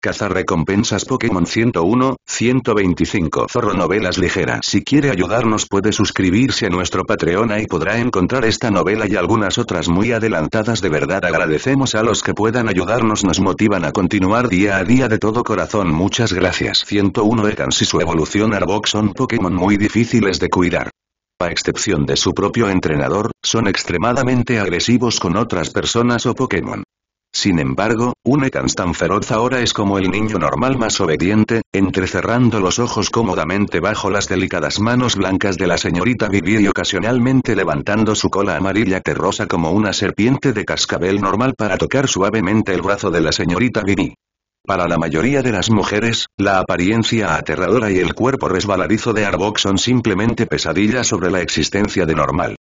Cazar recompensas Pokémon 101, 125 Zorro Novelas Ligeras Si quiere ayudarnos puede suscribirse a nuestro Patreon y podrá encontrar esta novela y algunas otras muy adelantadas de verdad agradecemos a los que puedan ayudarnos nos motivan a continuar día a día de todo corazón muchas gracias 101 Ekans y su evolución Arbok son Pokémon muy difíciles de cuidar a excepción de su propio entrenador, son extremadamente agresivos con otras personas o Pokémon. Sin embargo, un Ekans tan feroz ahora es como el niño normal más obediente, entrecerrando los ojos cómodamente bajo las delicadas manos blancas de la señorita Vivi y ocasionalmente levantando su cola amarilla terrosa como una serpiente de cascabel normal para tocar suavemente el brazo de la señorita Vivi. Para la mayoría de las mujeres, la apariencia aterradora y el cuerpo resbaladizo de Arbok son simplemente pesadillas sobre la existencia de normal.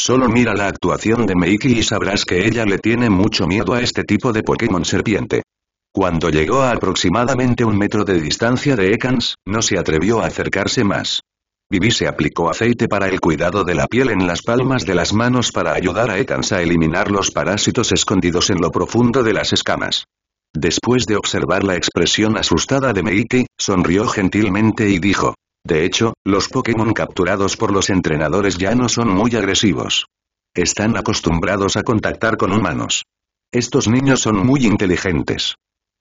Solo mira la actuación de Meiki y sabrás que ella le tiene mucho miedo a este tipo de Pokémon serpiente. Cuando llegó a aproximadamente un metro de distancia de Ekans, no se atrevió a acercarse más. Vivi se aplicó aceite para el cuidado de la piel en las palmas de las manos para ayudar a Ekans a eliminar los parásitos escondidos en lo profundo de las escamas. Después de observar la expresión asustada de Meiki, sonrió gentilmente y dijo, de hecho, los Pokémon capturados por los entrenadores ya no son muy agresivos. Están acostumbrados a contactar con humanos. Estos niños son muy inteligentes.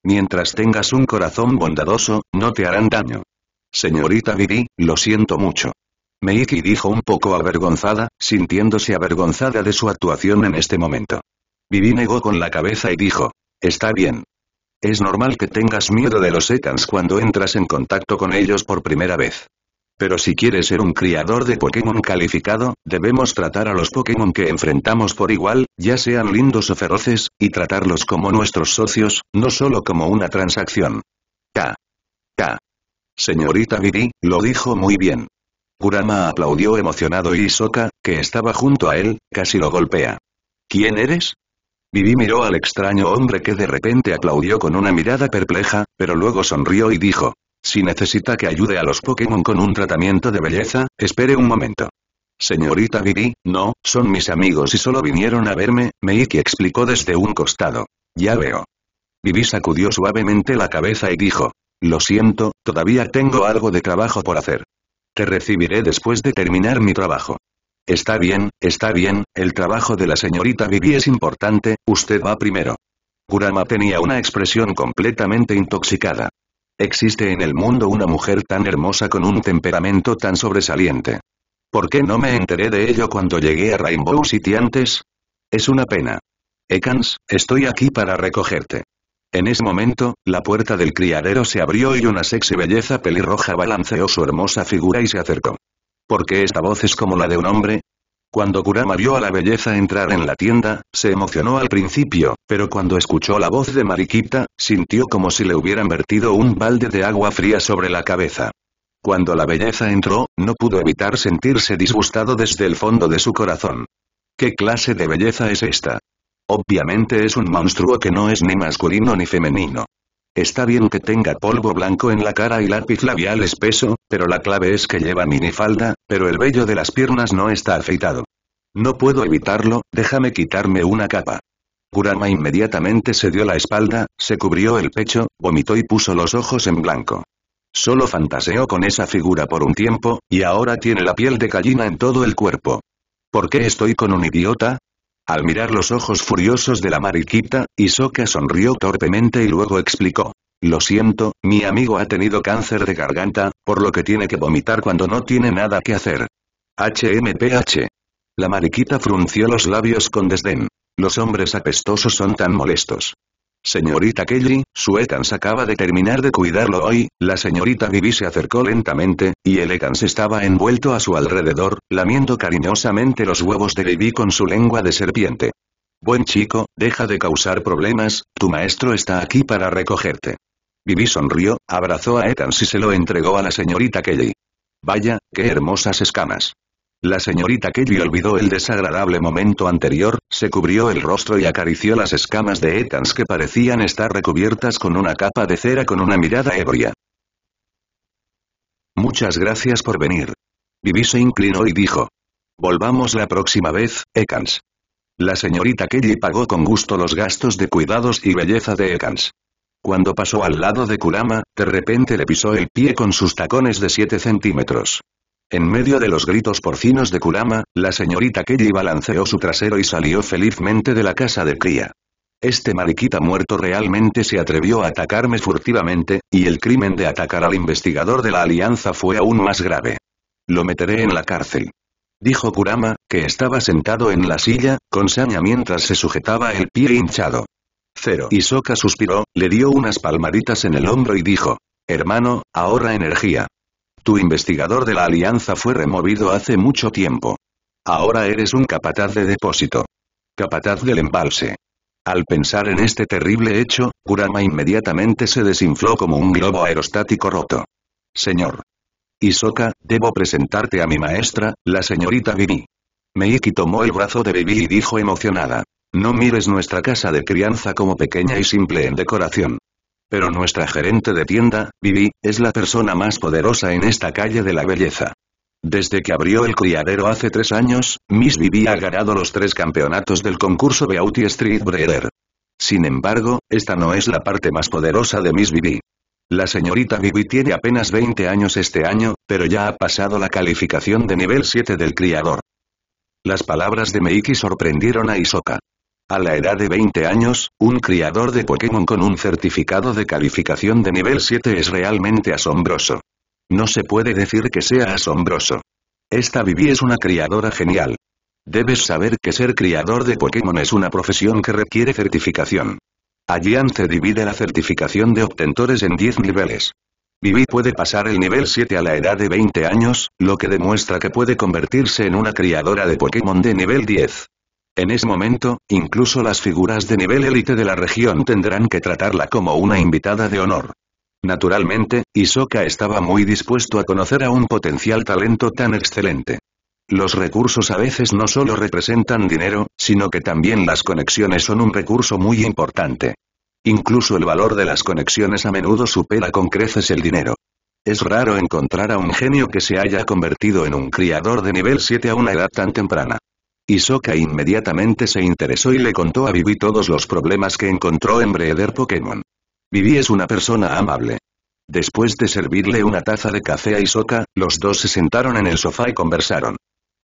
Mientras tengas un corazón bondadoso, no te harán daño. Señorita Vivi, lo siento mucho. Meiki dijo un poco avergonzada, sintiéndose avergonzada de su actuación en este momento. Vivi negó con la cabeza y dijo, está bien. Es normal que tengas miedo de los Ekans cuando entras en contacto con ellos por primera vez. Pero si quieres ser un criador de Pokémon calificado, debemos tratar a los Pokémon que enfrentamos por igual, ya sean lindos o feroces, y tratarlos como nuestros socios, no solo como una transacción. K. K. Señorita Vivi, lo dijo muy bien. Kurama aplaudió emocionado y Soka, que estaba junto a él, casi lo golpea. ¿Quién eres? Vivi miró al extraño hombre que de repente aplaudió con una mirada perpleja, pero luego sonrió y dijo. Si necesita que ayude a los Pokémon con un tratamiento de belleza, espere un momento. Señorita Vivi, no, son mis amigos y solo vinieron a verme, Meiki explicó desde un costado. Ya veo. Vivi sacudió suavemente la cabeza y dijo. Lo siento, todavía tengo algo de trabajo por hacer. Te recibiré después de terminar mi trabajo. Está bien, está bien, el trabajo de la señorita Vivi es importante, usted va primero. Kurama tenía una expresión completamente intoxicada. Existe en el mundo una mujer tan hermosa con un temperamento tan sobresaliente. ¿Por qué no me enteré de ello cuando llegué a Rainbow City antes? Es una pena. Ekans, estoy aquí para recogerte. En ese momento, la puerta del criadero se abrió y una sexy belleza pelirroja balanceó su hermosa figura y se acercó. Porque esta voz es como la de un hombre. Cuando Kurama vio a la belleza entrar en la tienda, se emocionó al principio, pero cuando escuchó la voz de Mariquita, sintió como si le hubieran vertido un balde de agua fría sobre la cabeza. Cuando la belleza entró, no pudo evitar sentirse disgustado desde el fondo de su corazón. ¿Qué clase de belleza es esta? Obviamente es un monstruo que no es ni masculino ni femenino. Está bien que tenga polvo blanco en la cara y lápiz labial espeso, pero la clave es que lleva minifalda, pero el vello de las piernas no está afeitado. No puedo evitarlo, déjame quitarme una capa. Kurama inmediatamente se dio la espalda, se cubrió el pecho, vomitó y puso los ojos en blanco. Solo fantaseó con esa figura por un tiempo, y ahora tiene la piel de gallina en todo el cuerpo. ¿Por qué estoy con un idiota? Al mirar los ojos furiosos de la mariquita, Isoka sonrió torpemente y luego explicó. Lo siento, mi amigo ha tenido cáncer de garganta, por lo que tiene que vomitar cuando no tiene nada que hacer. HMPH. La mariquita frunció los labios con desdén. Los hombres apestosos son tan molestos. Señorita Kelly, su se acaba de terminar de cuidarlo hoy, la señorita Vivi se acercó lentamente, y el se estaba envuelto a su alrededor, lamiendo cariñosamente los huevos de Vivi con su lengua de serpiente. Buen chico, deja de causar problemas, tu maestro está aquí para recogerte. Vivi sonrió, abrazó a Ethan y se lo entregó a la señorita Kelly. Vaya, qué hermosas escamas. La señorita Kelly olvidó el desagradable momento anterior, se cubrió el rostro y acarició las escamas de Etans que parecían estar recubiertas con una capa de cera con una mirada ebria. Muchas gracias por venir. Vivi se inclinó y dijo. Volvamos la próxima vez, Ekans. La señorita Kelly pagó con gusto los gastos de cuidados y belleza de Ekans. Cuando pasó al lado de Kulama, de repente le pisó el pie con sus tacones de 7 centímetros. En medio de los gritos porcinos de Kurama, la señorita Kelly balanceó su trasero y salió felizmente de la casa de cría. Este mariquita muerto realmente se atrevió a atacarme furtivamente, y el crimen de atacar al investigador de la alianza fue aún más grave. Lo meteré en la cárcel. Dijo Kurama, que estaba sentado en la silla, con saña mientras se sujetaba el pie hinchado. Cero. Isoka suspiró, le dio unas palmaditas en el hombro y dijo. Hermano, ahorra energía. Tu investigador de la Alianza fue removido hace mucho tiempo. Ahora eres un capataz de depósito. Capataz del embalse. Al pensar en este terrible hecho, Kurama inmediatamente se desinfló como un globo aerostático roto. Señor. Isoka, debo presentarte a mi maestra, la señorita Bibi. Meiki tomó el brazo de Bibi y dijo emocionada. No mires nuestra casa de crianza como pequeña y simple en decoración. Pero nuestra gerente de tienda, Vivi, es la persona más poderosa en esta calle de la belleza. Desde que abrió el criadero hace tres años, Miss Vivi ha ganado los tres campeonatos del concurso Beauty Street Breeder. Sin embargo, esta no es la parte más poderosa de Miss Vivi. La señorita Vivi tiene apenas 20 años este año, pero ya ha pasado la calificación de nivel 7 del criador. Las palabras de Meiki sorprendieron a Isoka. A la edad de 20 años, un criador de Pokémon con un certificado de calificación de nivel 7 es realmente asombroso. No se puede decir que sea asombroso. Esta Vivi es una criadora genial. Debes saber que ser criador de Pokémon es una profesión que requiere certificación. Allianz se divide la certificación de obtentores en 10 niveles. Vivi puede pasar el nivel 7 a la edad de 20 años, lo que demuestra que puede convertirse en una criadora de Pokémon de nivel 10. En ese momento, incluso las figuras de nivel élite de la región tendrán que tratarla como una invitada de honor. Naturalmente, Isoka estaba muy dispuesto a conocer a un potencial talento tan excelente. Los recursos a veces no solo representan dinero, sino que también las conexiones son un recurso muy importante. Incluso el valor de las conexiones a menudo supera con creces el dinero. Es raro encontrar a un genio que se haya convertido en un criador de nivel 7 a una edad tan temprana. Isoka inmediatamente se interesó y le contó a Vivi todos los problemas que encontró en Breeder Pokémon. Vivi es una persona amable. Después de servirle una taza de café a Isoka, los dos se sentaron en el sofá y conversaron.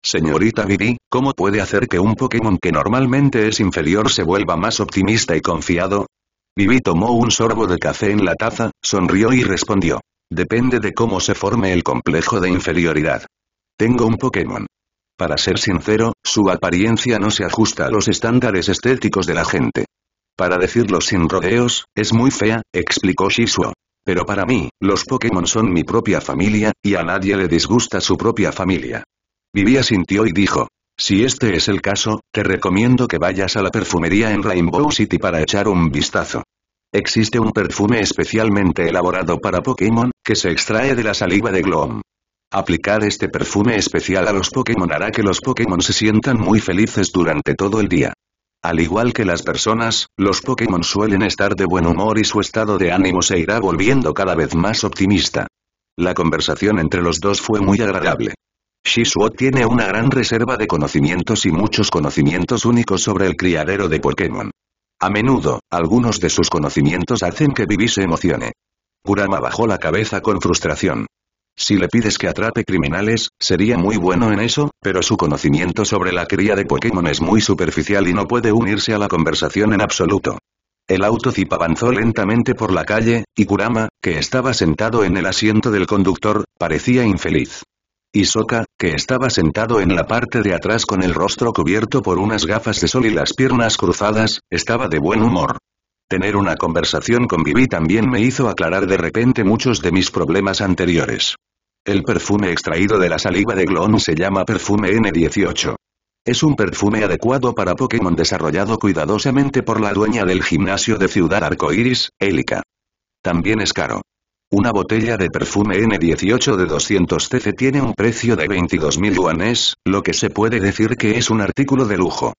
Señorita Vivi, ¿cómo puede hacer que un Pokémon que normalmente es inferior se vuelva más optimista y confiado? Vivi tomó un sorbo de café en la taza, sonrió y respondió. Depende de cómo se forme el complejo de inferioridad. Tengo un Pokémon. Para ser sincero, su apariencia no se ajusta a los estándares estéticos de la gente. Para decirlo sin rodeos, es muy fea, explicó Shishuo. Pero para mí, los Pokémon son mi propia familia, y a nadie le disgusta su propia familia. Vivía sintió y dijo. Si este es el caso, te recomiendo que vayas a la perfumería en Rainbow City para echar un vistazo. Existe un perfume especialmente elaborado para Pokémon, que se extrae de la saliva de Gloom. Aplicar este perfume especial a los Pokémon hará que los Pokémon se sientan muy felices durante todo el día. Al igual que las personas, los Pokémon suelen estar de buen humor y su estado de ánimo se irá volviendo cada vez más optimista. La conversación entre los dos fue muy agradable. Shisuo tiene una gran reserva de conocimientos y muchos conocimientos únicos sobre el criadero de Pokémon. A menudo, algunos de sus conocimientos hacen que Vivi se emocione. Kurama bajó la cabeza con frustración. Si le pides que atrape criminales, sería muy bueno en eso, pero su conocimiento sobre la cría de Pokémon es muy superficial y no puede unirse a la conversación en absoluto. El auto avanzó lentamente por la calle, y Kurama, que estaba sentado en el asiento del conductor, parecía infeliz. Isoka, que estaba sentado en la parte de atrás con el rostro cubierto por unas gafas de sol y las piernas cruzadas, estaba de buen humor. Tener una conversación con Vivi también me hizo aclarar de repente muchos de mis problemas anteriores. El perfume extraído de la saliva de Glon se llama perfume N18. Es un perfume adecuado para Pokémon desarrollado cuidadosamente por la dueña del gimnasio de Ciudad Arcoiris, Élica. También es caro. Una botella de perfume N18 de 200 cc tiene un precio de 22.000 yuanes, lo que se puede decir que es un artículo de lujo.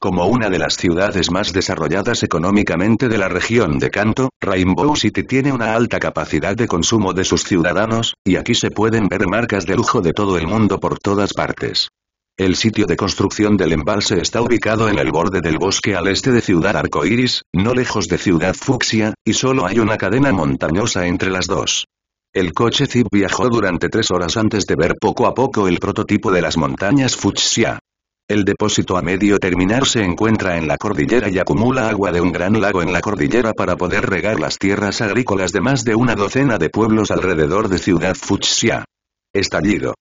Como una de las ciudades más desarrolladas económicamente de la región de Canto, Rainbow City tiene una alta capacidad de consumo de sus ciudadanos, y aquí se pueden ver marcas de lujo de todo el mundo por todas partes. El sitio de construcción del embalse está ubicado en el borde del bosque al este de Ciudad Arcoiris, no lejos de Ciudad Fucsia, y solo hay una cadena montañosa entre las dos. El coche Zip viajó durante tres horas antes de ver poco a poco el prototipo de las montañas Fuxia. El depósito a medio terminar se encuentra en la cordillera y acumula agua de un gran lago en la cordillera para poder regar las tierras agrícolas de más de una docena de pueblos alrededor de Ciudad Fuchsia. Estallido.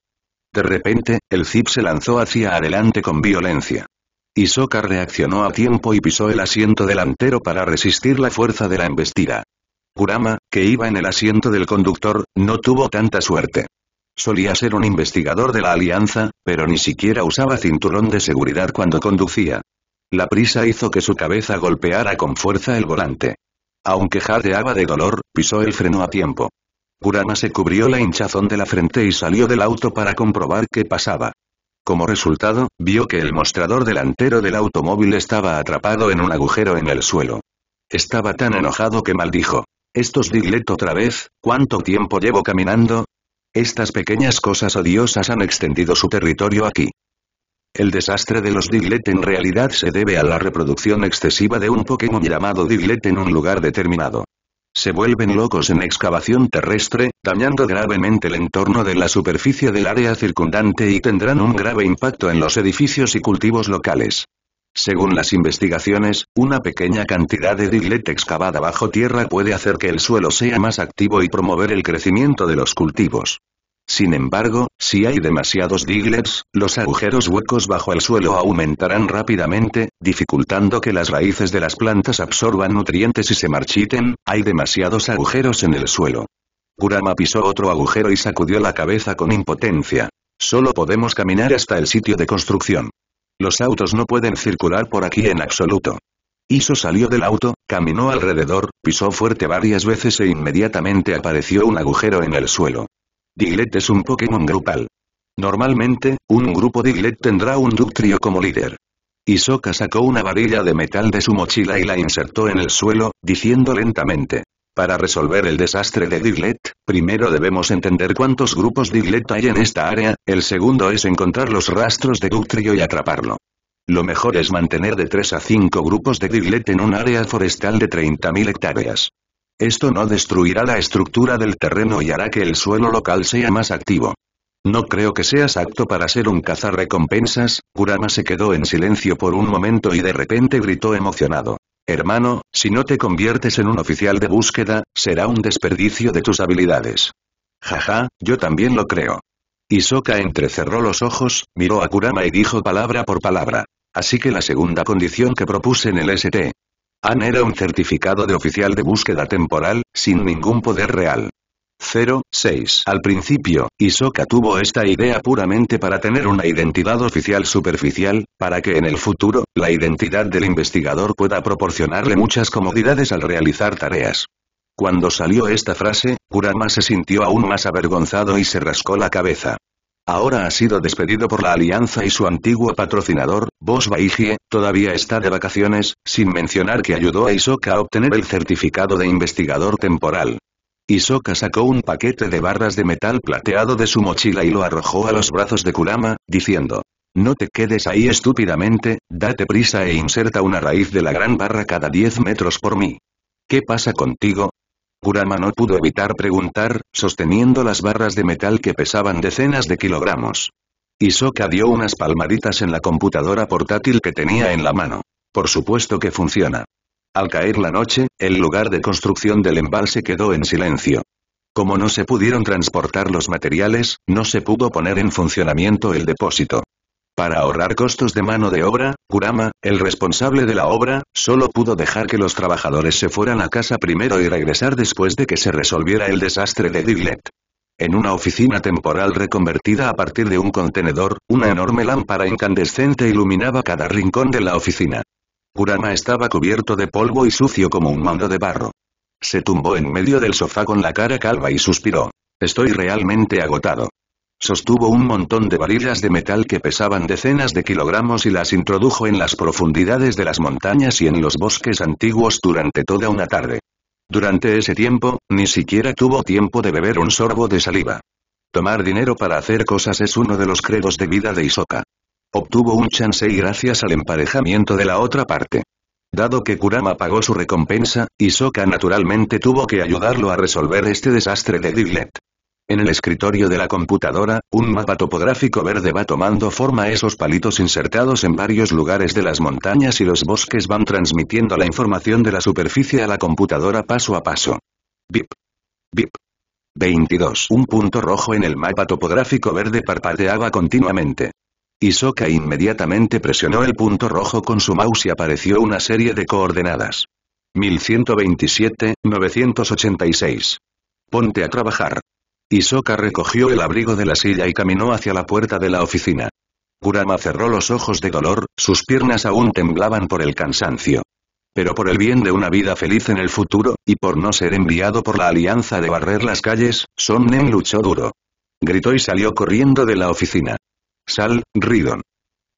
De repente, el zip se lanzó hacia adelante con violencia. Isoka reaccionó a tiempo y pisó el asiento delantero para resistir la fuerza de la embestida. Kurama, que iba en el asiento del conductor, no tuvo tanta suerte. Solía ser un investigador de la Alianza, pero ni siquiera usaba cinturón de seguridad cuando conducía. La prisa hizo que su cabeza golpeara con fuerza el volante. Aunque jadeaba de dolor, pisó el freno a tiempo. Kurama se cubrió la hinchazón de la frente y salió del auto para comprobar qué pasaba. Como resultado, vio que el mostrador delantero del automóvil estaba atrapado en un agujero en el suelo. Estaba tan enojado que maldijo. Estos Diglett otra vez, ¿cuánto tiempo llevo caminando? Estas pequeñas cosas odiosas han extendido su territorio aquí. El desastre de los Diglett en realidad se debe a la reproducción excesiva de un Pokémon llamado Diglett en un lugar determinado. Se vuelven locos en excavación terrestre, dañando gravemente el entorno de la superficie del área circundante y tendrán un grave impacto en los edificios y cultivos locales. Según las investigaciones, una pequeña cantidad de diglet excavada bajo tierra puede hacer que el suelo sea más activo y promover el crecimiento de los cultivos. Sin embargo, si hay demasiados diglets, los agujeros huecos bajo el suelo aumentarán rápidamente, dificultando que las raíces de las plantas absorban nutrientes y se marchiten, hay demasiados agujeros en el suelo. Kurama pisó otro agujero y sacudió la cabeza con impotencia. Solo podemos caminar hasta el sitio de construcción. Los autos no pueden circular por aquí en absoluto. Iso salió del auto, caminó alrededor, pisó fuerte varias veces e inmediatamente apareció un agujero en el suelo. Diglett es un Pokémon grupal. Normalmente, un grupo Diglett tendrá un ductrio como líder. Isoca sacó una varilla de metal de su mochila y la insertó en el suelo, diciendo lentamente. Para resolver el desastre de Diglett, primero debemos entender cuántos grupos Diglett hay en esta área, el segundo es encontrar los rastros de Ductrio y atraparlo. Lo mejor es mantener de 3 a 5 grupos de Diglett en un área forestal de 30.000 hectáreas. Esto no destruirá la estructura del terreno y hará que el suelo local sea más activo. No creo que seas apto para ser un cazarrecompensas, Kurama se quedó en silencio por un momento y de repente gritó emocionado. Hermano, si no te conviertes en un oficial de búsqueda, será un desperdicio de tus habilidades. Jaja, yo también lo creo. Isoka entrecerró los ojos, miró a Kurama y dijo palabra por palabra. Así que la segunda condición que propuse en el ST. An era un certificado de oficial de búsqueda temporal, sin ningún poder real. 0.6. Al principio, Isoka tuvo esta idea puramente para tener una identidad oficial superficial, para que en el futuro, la identidad del investigador pueda proporcionarle muchas comodidades al realizar tareas. Cuando salió esta frase, Kurama se sintió aún más avergonzado y se rascó la cabeza. Ahora ha sido despedido por la alianza y su antiguo patrocinador, Boss Baijie, todavía está de vacaciones, sin mencionar que ayudó a Isoka a obtener el certificado de investigador temporal. Isoka sacó un paquete de barras de metal plateado de su mochila y lo arrojó a los brazos de Kurama, diciendo, no te quedes ahí estúpidamente, date prisa e inserta una raíz de la gran barra cada 10 metros por mí. ¿Qué pasa contigo? Kurama no pudo evitar preguntar, sosteniendo las barras de metal que pesaban decenas de kilogramos. Isoka dio unas palmaditas en la computadora portátil que tenía en la mano. Por supuesto que funciona. Al caer la noche, el lugar de construcción del embalse quedó en silencio. Como no se pudieron transportar los materiales, no se pudo poner en funcionamiento el depósito. Para ahorrar costos de mano de obra, Kurama, el responsable de la obra, solo pudo dejar que los trabajadores se fueran a casa primero y regresar después de que se resolviera el desastre de Diglett. En una oficina temporal reconvertida a partir de un contenedor, una enorme lámpara incandescente iluminaba cada rincón de la oficina. Kurama estaba cubierto de polvo y sucio como un mando de barro. Se tumbó en medio del sofá con la cara calva y suspiró. Estoy realmente agotado. Sostuvo un montón de varillas de metal que pesaban decenas de kilogramos y las introdujo en las profundidades de las montañas y en los bosques antiguos durante toda una tarde. Durante ese tiempo, ni siquiera tuvo tiempo de beber un sorbo de saliva. Tomar dinero para hacer cosas es uno de los credos de vida de Isoka. Obtuvo un chance y gracias al emparejamiento de la otra parte. Dado que Kurama pagó su recompensa, Isoka naturalmente tuvo que ayudarlo a resolver este desastre de Diglett. En el escritorio de la computadora, un mapa topográfico verde va tomando forma esos palitos insertados en varios lugares de las montañas y los bosques van transmitiendo la información de la superficie a la computadora paso a paso. Bip. Bip. 22. Un punto rojo en el mapa topográfico verde parpadeaba continuamente isoka inmediatamente presionó el punto rojo con su mouse y apareció una serie de coordenadas. 1127, 986. Ponte a trabajar. isoka recogió el abrigo de la silla y caminó hacia la puerta de la oficina. Kurama cerró los ojos de dolor, sus piernas aún temblaban por el cansancio. Pero por el bien de una vida feliz en el futuro, y por no ser enviado por la alianza de barrer las calles, Sonnen luchó duro. Gritó y salió corriendo de la oficina. Sal, Ridon.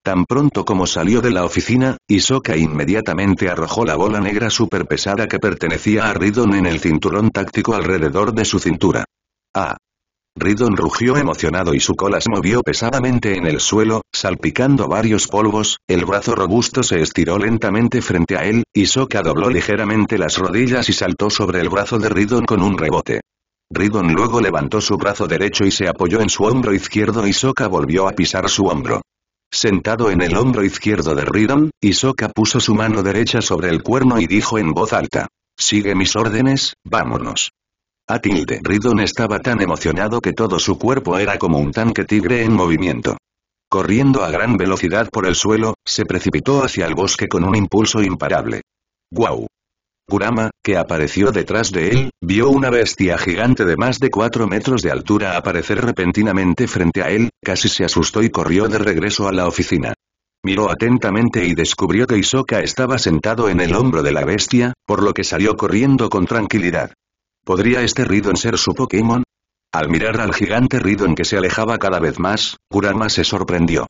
Tan pronto como salió de la oficina, Isoka inmediatamente arrojó la bola negra superpesada que pertenecía a Ridon en el cinturón táctico alrededor de su cintura. ¡Ah! Ridon rugió emocionado y su cola se movió pesadamente en el suelo, salpicando varios polvos, el brazo robusto se estiró lentamente frente a él, y dobló ligeramente las rodillas y saltó sobre el brazo de Ridon con un rebote. Ridon luego levantó su brazo derecho y se apoyó en su hombro izquierdo y Soka volvió a pisar su hombro. Sentado en el hombro izquierdo de Ridon, Isoka puso su mano derecha sobre el cuerno y dijo en voz alta. Sigue mis órdenes, vámonos. A tilde. Ridon estaba tan emocionado que todo su cuerpo era como un tanque tigre en movimiento. Corriendo a gran velocidad por el suelo, se precipitó hacia el bosque con un impulso imparable. ¡Guau! Kurama, que apareció detrás de él, vio una bestia gigante de más de 4 metros de altura aparecer repentinamente frente a él, casi se asustó y corrió de regreso a la oficina. Miró atentamente y descubrió que Isoka estaba sentado en el hombro de la bestia, por lo que salió corriendo con tranquilidad. ¿Podría este Ridon ser su Pokémon? Al mirar al gigante Ridon que se alejaba cada vez más, Kurama se sorprendió.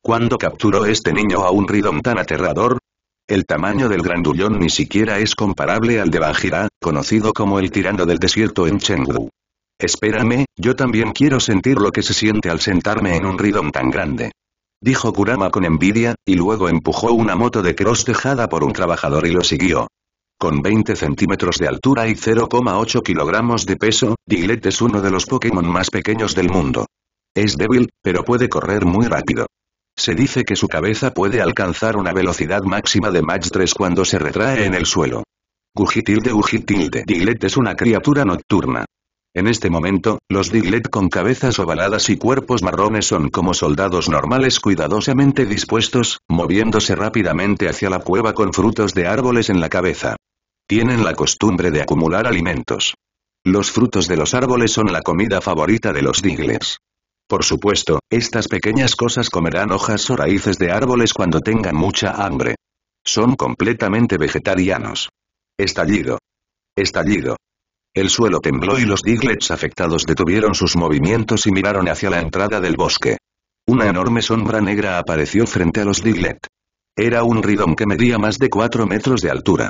¿Cuándo capturó este niño a un Ridon tan aterrador? El tamaño del grandullón ni siquiera es comparable al de Bajira, conocido como el tirando del desierto en Chengdu. Espérame, yo también quiero sentir lo que se siente al sentarme en un ridón tan grande. Dijo Kurama con envidia, y luego empujó una moto de cross dejada por un trabajador y lo siguió. Con 20 centímetros de altura y 0,8 kilogramos de peso, Diglett es uno de los Pokémon más pequeños del mundo. Es débil, pero puede correr muy rápido. Se dice que su cabeza puede alcanzar una velocidad máxima de Mach 3 cuando se retrae en el suelo. Gujitilde Gujitilde Diglett es una criatura nocturna. En este momento, los Diglett con cabezas ovaladas y cuerpos marrones son como soldados normales cuidadosamente dispuestos, moviéndose rápidamente hacia la cueva con frutos de árboles en la cabeza. Tienen la costumbre de acumular alimentos. Los frutos de los árboles son la comida favorita de los Diglets. Por supuesto, estas pequeñas cosas comerán hojas o raíces de árboles cuando tengan mucha hambre. Son completamente vegetarianos. Estallido. Estallido. El suelo tembló y los diglets afectados detuvieron sus movimientos y miraron hacia la entrada del bosque. Una enorme sombra negra apareció frente a los diglets. Era un Ridon que medía más de 4 metros de altura.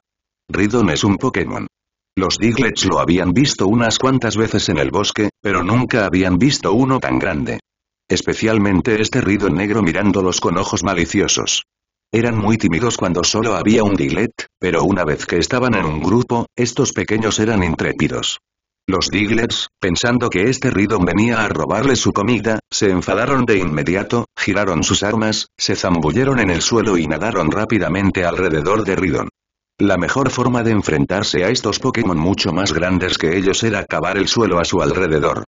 Ridon es un Pokémon. Los Diglets lo habían visto unas cuantas veces en el bosque, pero nunca habían visto uno tan grande. Especialmente este rido negro mirándolos con ojos maliciosos. Eran muy tímidos cuando solo había un Diglet, pero una vez que estaban en un grupo, estos pequeños eran intrépidos. Los Diglets, pensando que este Ridon venía a robarle su comida, se enfadaron de inmediato, giraron sus armas, se zambulleron en el suelo y nadaron rápidamente alrededor de Ridon. La mejor forma de enfrentarse a estos Pokémon mucho más grandes que ellos era cavar el suelo a su alrededor.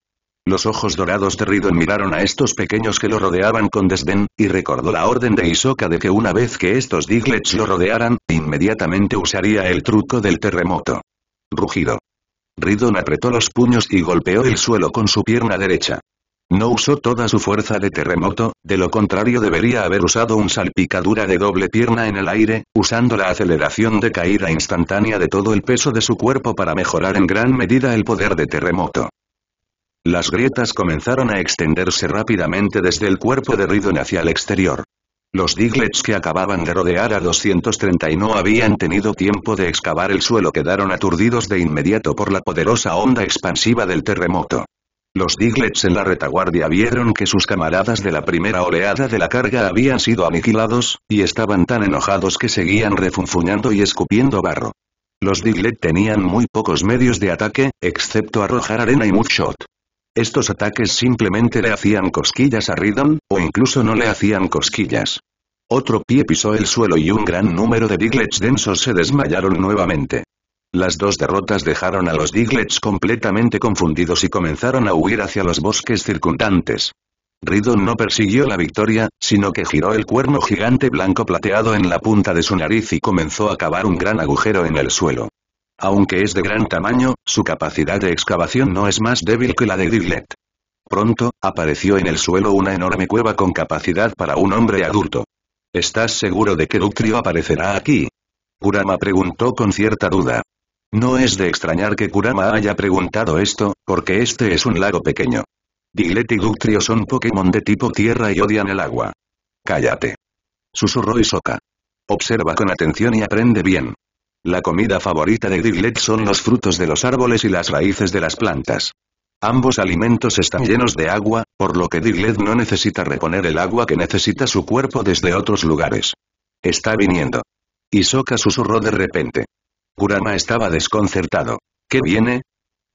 Los ojos dorados de Ridon miraron a estos pequeños que lo rodeaban con desdén, y recordó la orden de Hisoka de que una vez que estos Diglets lo rodearan, inmediatamente usaría el truco del terremoto. Rugido. Ridon apretó los puños y golpeó el suelo con su pierna derecha. No usó toda su fuerza de terremoto, de lo contrario debería haber usado un salpicadura de doble pierna en el aire, usando la aceleración de caída instantánea de todo el peso de su cuerpo para mejorar en gran medida el poder de terremoto. Las grietas comenzaron a extenderse rápidamente desde el cuerpo de Ridon hacia el exterior. Los diglets que acababan de rodear a 230 y no habían tenido tiempo de excavar el suelo quedaron aturdidos de inmediato por la poderosa onda expansiva del terremoto. Los Diglets en la retaguardia vieron que sus camaradas de la primera oleada de la carga habían sido aniquilados, y estaban tan enojados que seguían refunfuñando y escupiendo barro. Los Diglet tenían muy pocos medios de ataque, excepto arrojar arena y mudshot. Estos ataques simplemente le hacían cosquillas a Ridon, o incluso no le hacían cosquillas. Otro pie pisó el suelo y un gran número de Diglets densos se desmayaron nuevamente. Las dos derrotas dejaron a los Diglets completamente confundidos y comenzaron a huir hacia los bosques circundantes. Ridon no persiguió la victoria, sino que giró el cuerno gigante blanco plateado en la punta de su nariz y comenzó a cavar un gran agujero en el suelo. Aunque es de gran tamaño, su capacidad de excavación no es más débil que la de Diglet. Pronto, apareció en el suelo una enorme cueva con capacidad para un hombre adulto. ¿Estás seguro de que Ductrio aparecerá aquí? Kurama preguntó con cierta duda. No es de extrañar que Kurama haya preguntado esto, porque este es un lago pequeño. Diglett y Ductrio son Pokémon de tipo tierra y odian el agua. Cállate. Susurró Isoka. Observa con atención y aprende bien. La comida favorita de Diglett son los frutos de los árboles y las raíces de las plantas. Ambos alimentos están llenos de agua, por lo que Diglett no necesita reponer el agua que necesita su cuerpo desde otros lugares. Está viniendo. Isoka susurró de repente. Kurama estaba desconcertado. ¿Qué viene?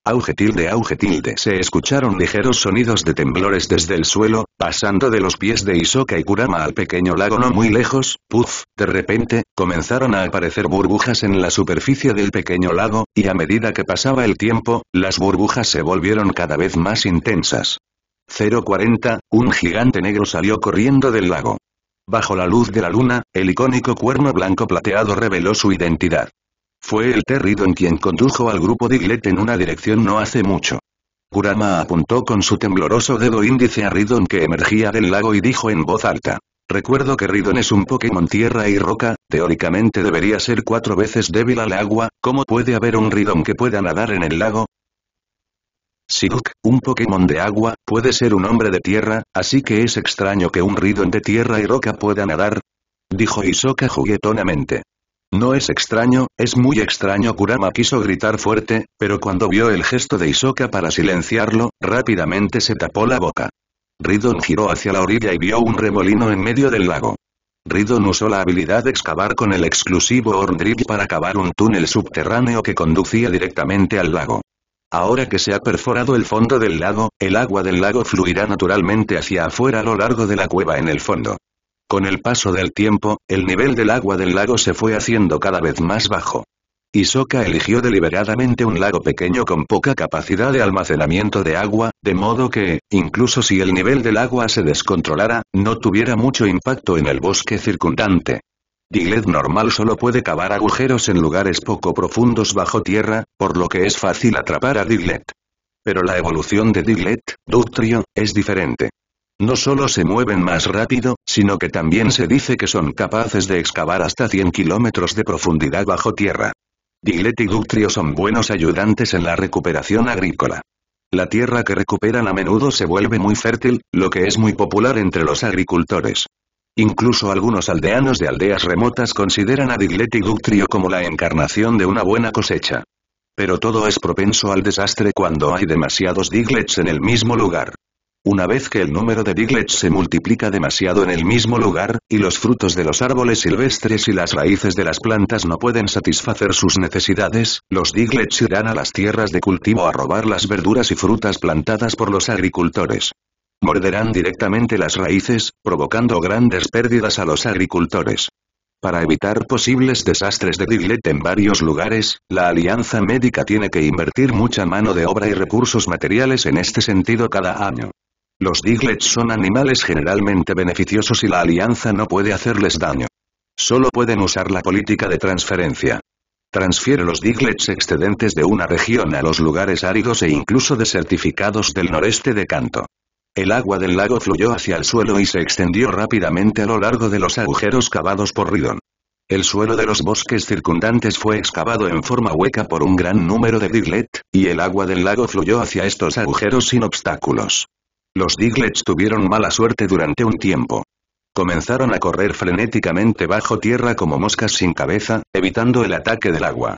Auge tilde auge se escucharon ligeros sonidos de temblores desde el suelo, pasando de los pies de Isoka y Kurama al pequeño lago no muy lejos, puff, de repente, comenzaron a aparecer burbujas en la superficie del pequeño lago, y a medida que pasaba el tiempo, las burbujas se volvieron cada vez más intensas. 040, un gigante negro salió corriendo del lago. Bajo la luz de la luna, el icónico cuerno blanco plateado reveló su identidad. Fue el Ridon quien condujo al grupo de en una dirección no hace mucho. Kurama apuntó con su tembloroso dedo índice a Ridon que emergía del lago y dijo en voz alta. Recuerdo que Ridon es un Pokémon tierra y roca, teóricamente debería ser cuatro veces débil al agua, ¿cómo puede haber un Ridon que pueda nadar en el lago? Siruk, un Pokémon de agua, puede ser un hombre de tierra, así que es extraño que un Ridon de tierra y roca pueda nadar. Dijo Isoka juguetonamente. No es extraño, es muy extraño Kurama quiso gritar fuerte, pero cuando vio el gesto de Isoka para silenciarlo, rápidamente se tapó la boca. Ridon giró hacia la orilla y vio un remolino en medio del lago. Ridon usó la habilidad de excavar con el exclusivo Ordridge para cavar un túnel subterráneo que conducía directamente al lago. Ahora que se ha perforado el fondo del lago, el agua del lago fluirá naturalmente hacia afuera a lo largo de la cueva en el fondo. Con el paso del tiempo, el nivel del agua del lago se fue haciendo cada vez más bajo. Isoka eligió deliberadamente un lago pequeño con poca capacidad de almacenamiento de agua, de modo que, incluso si el nivel del agua se descontrolara, no tuviera mucho impacto en el bosque circundante. Diglet normal solo puede cavar agujeros en lugares poco profundos bajo tierra, por lo que es fácil atrapar a Diglet. Pero la evolución de Diglet, Ductrio, es diferente. No solo se mueven más rápido, sino que también se dice que son capaces de excavar hasta 100 kilómetros de profundidad bajo tierra. Diglett y Ductrio son buenos ayudantes en la recuperación agrícola. La tierra que recuperan a menudo se vuelve muy fértil, lo que es muy popular entre los agricultores. Incluso algunos aldeanos de aldeas remotas consideran a Diglett y Ductrio como la encarnación de una buena cosecha. Pero todo es propenso al desastre cuando hay demasiados Diglets en el mismo lugar. Una vez que el número de Diglets se multiplica demasiado en el mismo lugar, y los frutos de los árboles silvestres y las raíces de las plantas no pueden satisfacer sus necesidades, los Diglets irán a las tierras de cultivo a robar las verduras y frutas plantadas por los agricultores. Morderán directamente las raíces, provocando grandes pérdidas a los agricultores. Para evitar posibles desastres de Diglett en varios lugares, la Alianza Médica tiene que invertir mucha mano de obra y recursos materiales en este sentido cada año. Los Diglets son animales generalmente beneficiosos y la alianza no puede hacerles daño. Solo pueden usar la política de transferencia. Transfiere los Diglets excedentes de una región a los lugares áridos e incluso desertificados del noreste de Canto. El agua del lago fluyó hacia el suelo y se extendió rápidamente a lo largo de los agujeros cavados por Ridon. El suelo de los bosques circundantes fue excavado en forma hueca por un gran número de Diglet, y el agua del lago fluyó hacia estos agujeros sin obstáculos. Los Diglets tuvieron mala suerte durante un tiempo. Comenzaron a correr frenéticamente bajo tierra como moscas sin cabeza, evitando el ataque del agua.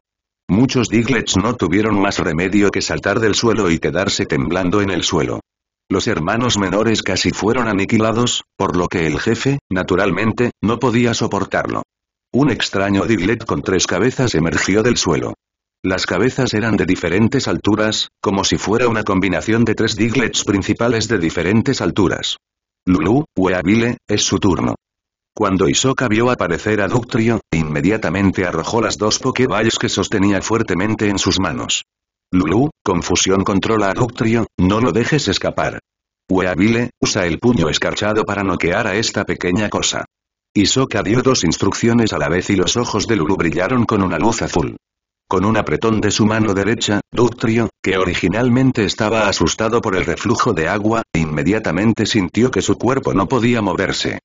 Muchos Diglets no tuvieron más remedio que saltar del suelo y quedarse temblando en el suelo. Los hermanos menores casi fueron aniquilados, por lo que el jefe, naturalmente, no podía soportarlo. Un extraño Diglet con tres cabezas emergió del suelo. Las cabezas eran de diferentes alturas, como si fuera una combinación de tres diglets principales de diferentes alturas. Lulu, Weavile, es su turno. Cuando Isoka vio aparecer a Ductrio, inmediatamente arrojó las dos Pokeballs que sostenía fuertemente en sus manos. Lulu, confusión controla a Ductrio, no lo dejes escapar. Weavile, usa el puño escarchado para noquear a esta pequeña cosa. Isoka dio dos instrucciones a la vez y los ojos de Lulu brillaron con una luz azul. Con un apretón de su mano derecha, Ductrio, que originalmente estaba asustado por el reflujo de agua, inmediatamente sintió que su cuerpo no podía moverse.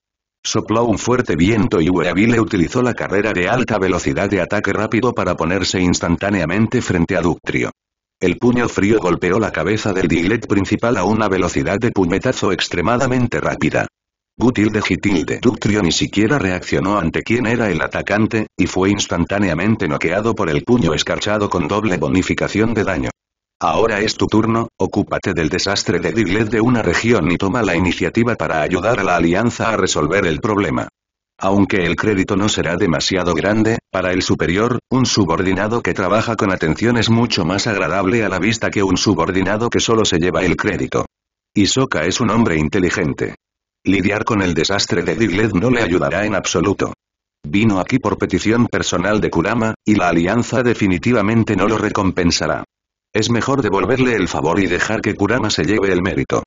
Sopló un fuerte viento y Weavile utilizó la carrera de alta velocidad de ataque rápido para ponerse instantáneamente frente a Ductrio. El puño frío golpeó la cabeza del Diglett principal a una velocidad de puñetazo extremadamente rápida. Gutilde Gitilde Ductrio ni siquiera reaccionó ante quien era el atacante, y fue instantáneamente noqueado por el puño escarchado con doble bonificación de daño. Ahora es tu turno, ocúpate del desastre de Diglet de una región y toma la iniciativa para ayudar a la alianza a resolver el problema. Aunque el crédito no será demasiado grande, para el superior, un subordinado que trabaja con atención es mucho más agradable a la vista que un subordinado que solo se lleva el crédito. Isoka es un hombre inteligente. Lidiar con el desastre de Diglett no le ayudará en absoluto. Vino aquí por petición personal de Kurama, y la alianza definitivamente no lo recompensará. Es mejor devolverle el favor y dejar que Kurama se lleve el mérito.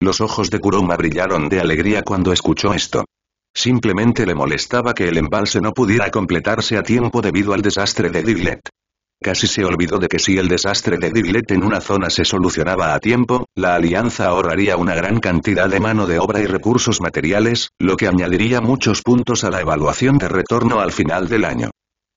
Los ojos de Kuroma brillaron de alegría cuando escuchó esto. Simplemente le molestaba que el embalse no pudiera completarse a tiempo debido al desastre de Diglett. Casi se olvidó de que si el desastre de Divillet en una zona se solucionaba a tiempo, la alianza ahorraría una gran cantidad de mano de obra y recursos materiales, lo que añadiría muchos puntos a la evaluación de retorno al final del año.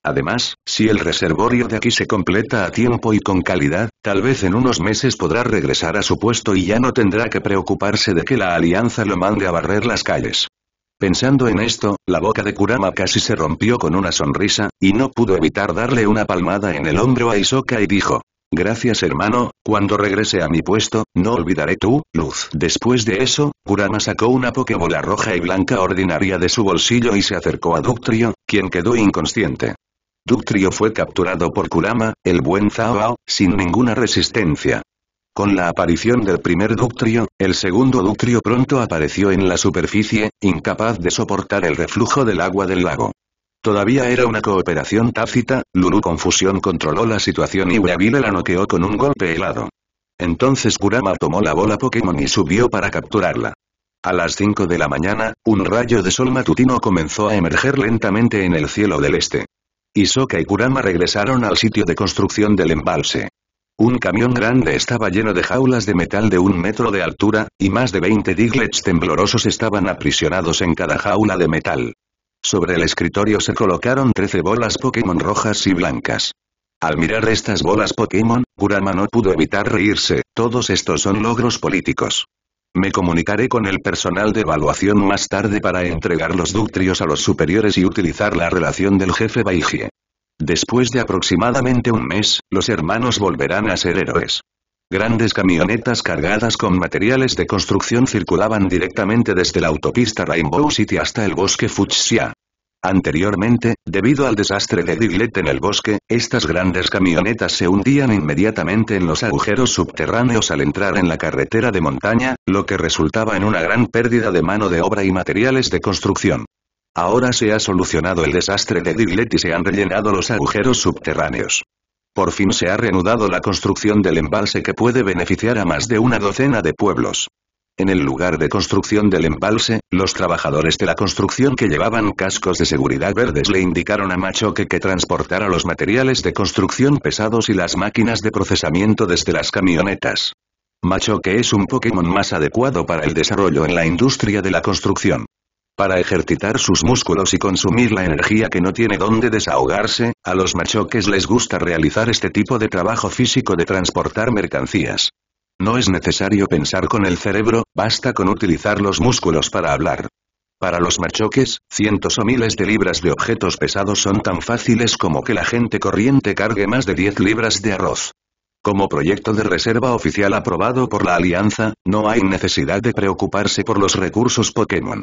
Además, si el reservorio de aquí se completa a tiempo y con calidad, tal vez en unos meses podrá regresar a su puesto y ya no tendrá que preocuparse de que la alianza lo mande a barrer las calles. Pensando en esto, la boca de Kurama casi se rompió con una sonrisa, y no pudo evitar darle una palmada en el hombro a Isoka y dijo, Gracias hermano, cuando regrese a mi puesto, no olvidaré tu luz. Después de eso, Kurama sacó una pokebola roja y blanca ordinaria de su bolsillo y se acercó a Ductrio, quien quedó inconsciente. Ductrio fue capturado por Kurama, el buen Zao, sin ninguna resistencia. Con la aparición del primer ductrio, el segundo ductrio pronto apareció en la superficie, incapaz de soportar el reflujo del agua del lago. Todavía era una cooperación tácita, Lulu Confusión controló la situación y Weavile la noqueó con un golpe helado. Entonces Kurama tomó la bola Pokémon y subió para capturarla. A las 5 de la mañana, un rayo de sol matutino comenzó a emerger lentamente en el cielo del este. Isoka y Kurama regresaron al sitio de construcción del embalse. Un camión grande estaba lleno de jaulas de metal de un metro de altura, y más de 20 diglets temblorosos estaban aprisionados en cada jaula de metal. Sobre el escritorio se colocaron 13 bolas Pokémon rojas y blancas. Al mirar estas bolas Pokémon, Kurama no pudo evitar reírse, todos estos son logros políticos. Me comunicaré con el personal de evaluación más tarde para entregar los ductrios a los superiores y utilizar la relación del jefe Baigie. Después de aproximadamente un mes, los hermanos volverán a ser héroes. Grandes camionetas cargadas con materiales de construcción circulaban directamente desde la autopista Rainbow City hasta el bosque Fuchsia. Anteriormente, debido al desastre de Diglett en el bosque, estas grandes camionetas se hundían inmediatamente en los agujeros subterráneos al entrar en la carretera de montaña, lo que resultaba en una gran pérdida de mano de obra y materiales de construcción. Ahora se ha solucionado el desastre de Diglett y se han rellenado los agujeros subterráneos. Por fin se ha reanudado la construcción del embalse que puede beneficiar a más de una docena de pueblos. En el lugar de construcción del embalse, los trabajadores de la construcción que llevaban cascos de seguridad verdes le indicaron a Machoque que transportara los materiales de construcción pesados y las máquinas de procesamiento desde las camionetas. Machoque es un Pokémon más adecuado para el desarrollo en la industria de la construcción. Para ejercitar sus músculos y consumir la energía que no tiene donde desahogarse, a los machoques les gusta realizar este tipo de trabajo físico de transportar mercancías. No es necesario pensar con el cerebro, basta con utilizar los músculos para hablar. Para los machoques, cientos o miles de libras de objetos pesados son tan fáciles como que la gente corriente cargue más de 10 libras de arroz. Como proyecto de reserva oficial aprobado por la Alianza, no hay necesidad de preocuparse por los recursos Pokémon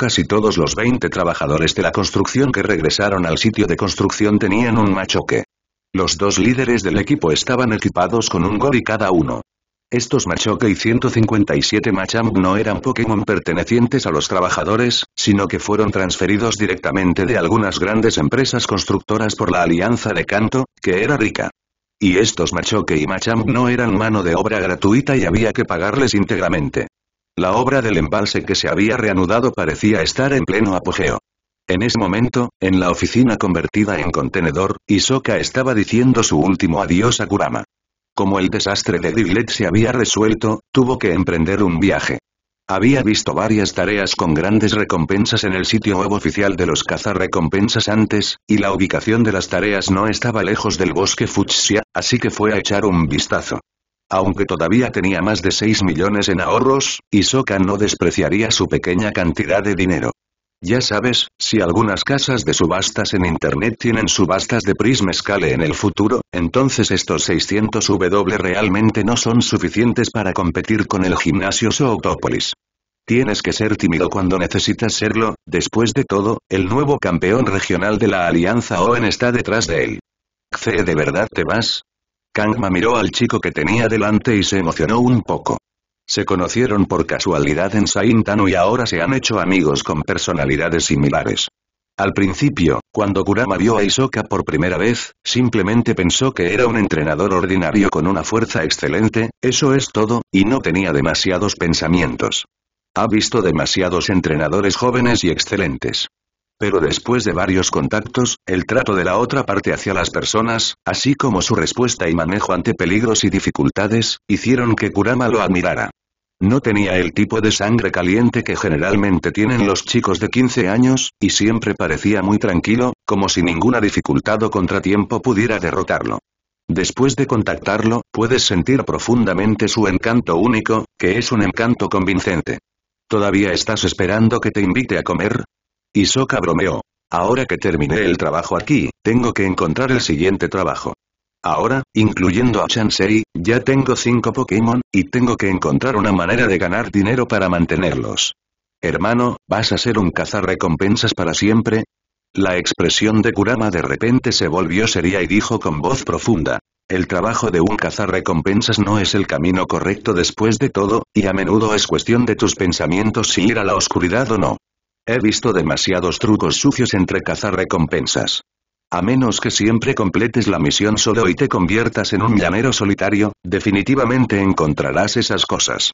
casi todos los 20 trabajadores de la construcción que regresaron al sitio de construcción tenían un machoque. Los dos líderes del equipo estaban equipados con un y cada uno. Estos machoque y 157 Machamp no eran Pokémon pertenecientes a los trabajadores, sino que fueron transferidos directamente de algunas grandes empresas constructoras por la alianza de Canto, que era rica. Y estos machoque y Machamp no eran mano de obra gratuita y había que pagarles íntegramente. La obra del embalse que se había reanudado parecía estar en pleno apogeo. En ese momento, en la oficina convertida en contenedor, Isoka estaba diciendo su último adiós a Kurama. Como el desastre de Diglett se había resuelto, tuvo que emprender un viaje. Había visto varias tareas con grandes recompensas en el sitio web oficial de los cazarrecompensas antes, y la ubicación de las tareas no estaba lejos del bosque Fuchsia, así que fue a echar un vistazo. Aunque todavía tenía más de 6 millones en ahorros, Isoka no despreciaría su pequeña cantidad de dinero. Ya sabes, si algunas casas de subastas en Internet tienen subastas de Prism Scale en el futuro, entonces estos 600 W realmente no son suficientes para competir con el gimnasio Zootopolis. Tienes que ser tímido cuando necesitas serlo, después de todo, el nuevo campeón regional de la Alianza Owen está detrás de él. ¿C.E. de verdad te vas? Kangma miró al chico que tenía delante y se emocionó un poco. Se conocieron por casualidad en Saintano y ahora se han hecho amigos con personalidades similares. Al principio, cuando Kurama vio a Isoka por primera vez, simplemente pensó que era un entrenador ordinario con una fuerza excelente, eso es todo, y no tenía demasiados pensamientos. Ha visto demasiados entrenadores jóvenes y excelentes pero después de varios contactos, el trato de la otra parte hacia las personas, así como su respuesta y manejo ante peligros y dificultades, hicieron que Kurama lo admirara. No tenía el tipo de sangre caliente que generalmente tienen los chicos de 15 años, y siempre parecía muy tranquilo, como si ninguna dificultad o contratiempo pudiera derrotarlo. Después de contactarlo, puedes sentir profundamente su encanto único, que es un encanto convincente. ¿Todavía estás esperando que te invite a comer? Hisoka bromeó. Ahora que terminé el trabajo aquí, tengo que encontrar el siguiente trabajo. Ahora, incluyendo a Chansei, ya tengo cinco Pokémon, y tengo que encontrar una manera de ganar dinero para mantenerlos. Hermano, ¿vas a ser un cazar recompensas para siempre? La expresión de Kurama de repente se volvió seria y dijo con voz profunda. El trabajo de un cazar recompensas no es el camino correcto después de todo, y a menudo es cuestión de tus pensamientos si ir a la oscuridad o no. He visto demasiados trucos sucios entre cazar recompensas. A menos que siempre completes la misión solo y te conviertas en un llanero solitario, definitivamente encontrarás esas cosas.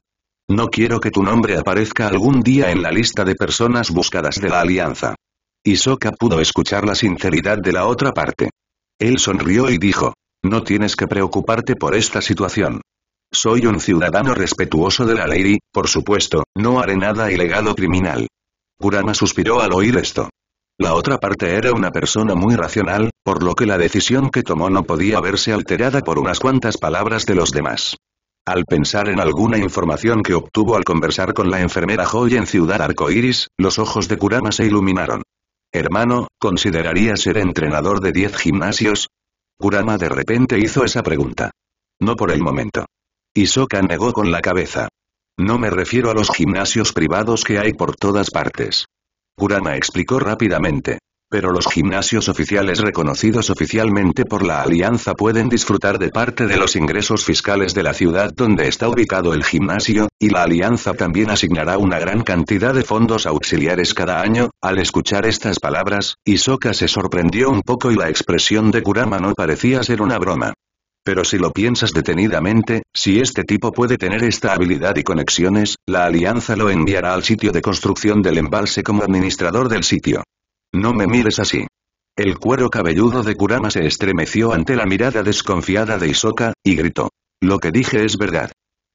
No quiero que tu nombre aparezca algún día en la lista de personas buscadas de la alianza. Isoka pudo escuchar la sinceridad de la otra parte. Él sonrió y dijo, no tienes que preocuparte por esta situación. Soy un ciudadano respetuoso de la ley y, por supuesto, no haré nada ilegal o criminal. Kurama suspiró al oír esto. La otra parte era una persona muy racional, por lo que la decisión que tomó no podía verse alterada por unas cuantas palabras de los demás. Al pensar en alguna información que obtuvo al conversar con la enfermera Joy en Ciudad Arcoiris, los ojos de Kurama se iluminaron. Hermano, ¿consideraría ser entrenador de 10 gimnasios? Kurama de repente hizo esa pregunta. No por el momento. Isoka negó con la cabeza. No me refiero a los gimnasios privados que hay por todas partes. Kurama explicó rápidamente. Pero los gimnasios oficiales reconocidos oficialmente por la Alianza pueden disfrutar de parte de los ingresos fiscales de la ciudad donde está ubicado el gimnasio, y la Alianza también asignará una gran cantidad de fondos auxiliares cada año. Al escuchar estas palabras, Isoka se sorprendió un poco y la expresión de Kurama no parecía ser una broma. Pero si lo piensas detenidamente, si este tipo puede tener esta habilidad y conexiones, la alianza lo enviará al sitio de construcción del embalse como administrador del sitio. No me mires así. El cuero cabelludo de Kurama se estremeció ante la mirada desconfiada de Isoka, y gritó. Lo que dije es verdad.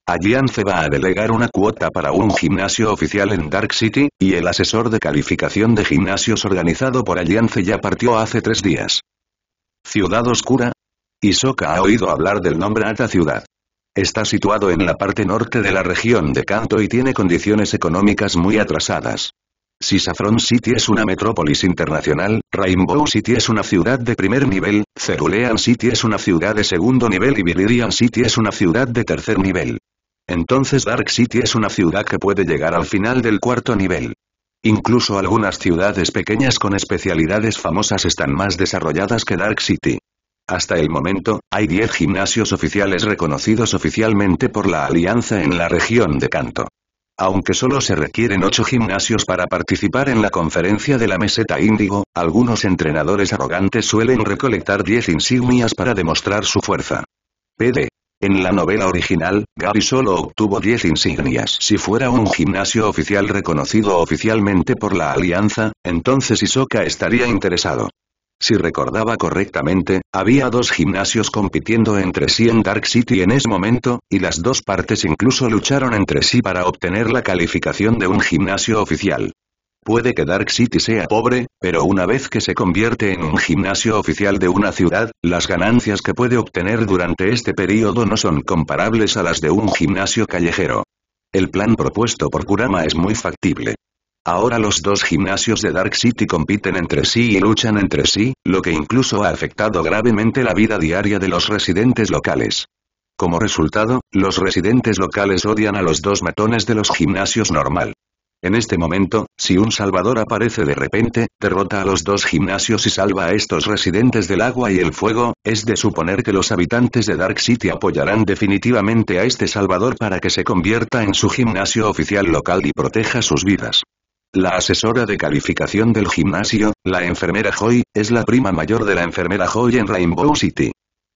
Alliance va a delegar una cuota para un gimnasio oficial en Dark City, y el asesor de calificación de gimnasios organizado por Alianza ya partió hace tres días. Ciudad Oscura, Isoka ha oído hablar del nombre Ata ciudad. Está situado en la parte norte de la región de Kanto y tiene condiciones económicas muy atrasadas. Si Saffron City es una metrópolis internacional, Rainbow City es una ciudad de primer nivel, Cerulean City es una ciudad de segundo nivel y Viridian City es una ciudad de tercer nivel. Entonces Dark City es una ciudad que puede llegar al final del cuarto nivel. Incluso algunas ciudades pequeñas con especialidades famosas están más desarrolladas que Dark City. Hasta el momento, hay 10 gimnasios oficiales reconocidos oficialmente por la Alianza en la región de Canto. Aunque solo se requieren 8 gimnasios para participar en la conferencia de la meseta índigo, algunos entrenadores arrogantes suelen recolectar 10 insignias para demostrar su fuerza. PD. En la novela original, Gaby solo obtuvo 10 insignias. Si fuera un gimnasio oficial reconocido oficialmente por la Alianza, entonces Isoka estaría interesado. Si recordaba correctamente, había dos gimnasios compitiendo entre sí en Dark City en ese momento, y las dos partes incluso lucharon entre sí para obtener la calificación de un gimnasio oficial. Puede que Dark City sea pobre, pero una vez que se convierte en un gimnasio oficial de una ciudad, las ganancias que puede obtener durante este periodo no son comparables a las de un gimnasio callejero. El plan propuesto por Kurama es muy factible. Ahora los dos gimnasios de Dark City compiten entre sí y luchan entre sí, lo que incluso ha afectado gravemente la vida diaria de los residentes locales. Como resultado, los residentes locales odian a los dos matones de los gimnasios normal. En este momento, si un salvador aparece de repente, derrota a los dos gimnasios y salva a estos residentes del agua y el fuego, es de suponer que los habitantes de Dark City apoyarán definitivamente a este salvador para que se convierta en su gimnasio oficial local y proteja sus vidas. La asesora de calificación del gimnasio, la enfermera Joy, es la prima mayor de la enfermera Joy en Rainbow City.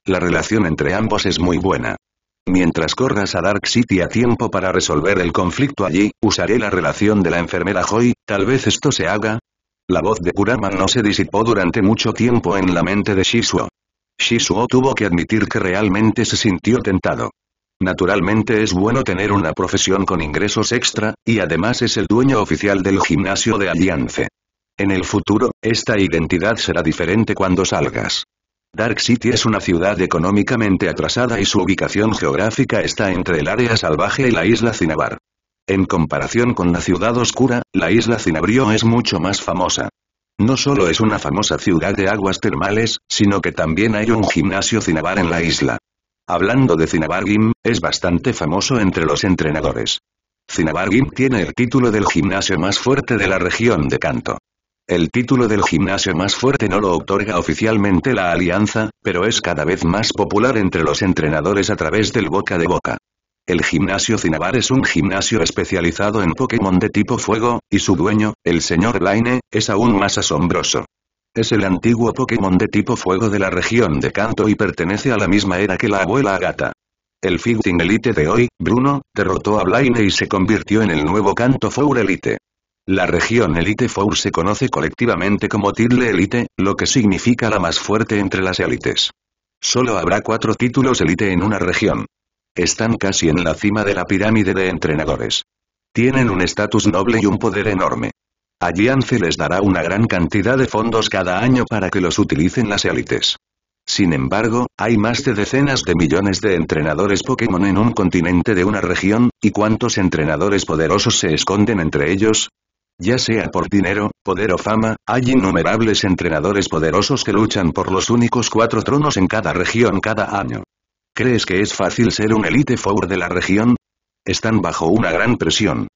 La relación entre ambos es muy buena. Mientras corras a Dark City a tiempo para resolver el conflicto allí, usaré la relación de la enfermera Joy, tal vez esto se haga. La voz de Kurama no se disipó durante mucho tiempo en la mente de Shisuo. Shisuo tuvo que admitir que realmente se sintió tentado. Naturalmente es bueno tener una profesión con ingresos extra, y además es el dueño oficial del gimnasio de Aliance. En el futuro, esta identidad será diferente cuando salgas. Dark City es una ciudad económicamente atrasada y su ubicación geográfica está entre el área salvaje y la isla Cinabar. En comparación con la ciudad oscura, la isla Cinabrio es mucho más famosa. No solo es una famosa ciudad de aguas termales, sino que también hay un gimnasio Cinabar en la isla. Hablando de Gim, es bastante famoso entre los entrenadores. Gim tiene el título del gimnasio más fuerte de la región de Kanto. El título del gimnasio más fuerte no lo otorga oficialmente la alianza, pero es cada vez más popular entre los entrenadores a través del boca de boca. El gimnasio Cinabar es un gimnasio especializado en Pokémon de tipo fuego, y su dueño, el señor Laine, es aún más asombroso. Es el antiguo Pokémon de tipo fuego de la región de Kanto y pertenece a la misma era que la abuela Agata. El Fighting Elite de hoy, Bruno, derrotó a Blaine y se convirtió en el nuevo Kanto Four Elite. La región Elite Four se conoce colectivamente como Tidle Elite, lo que significa la más fuerte entre las élites. Solo habrá cuatro títulos Elite en una región. Están casi en la cima de la pirámide de entrenadores. Tienen un estatus noble y un poder enorme. Alliance les dará una gran cantidad de fondos cada año para que los utilicen las élites. Sin embargo, hay más de decenas de millones de entrenadores Pokémon en un continente de una región, ¿y cuántos entrenadores poderosos se esconden entre ellos? Ya sea por dinero, poder o fama, hay innumerables entrenadores poderosos que luchan por los únicos cuatro tronos en cada región cada año. ¿Crees que es fácil ser un Elite Four de la región? Están bajo una gran presión.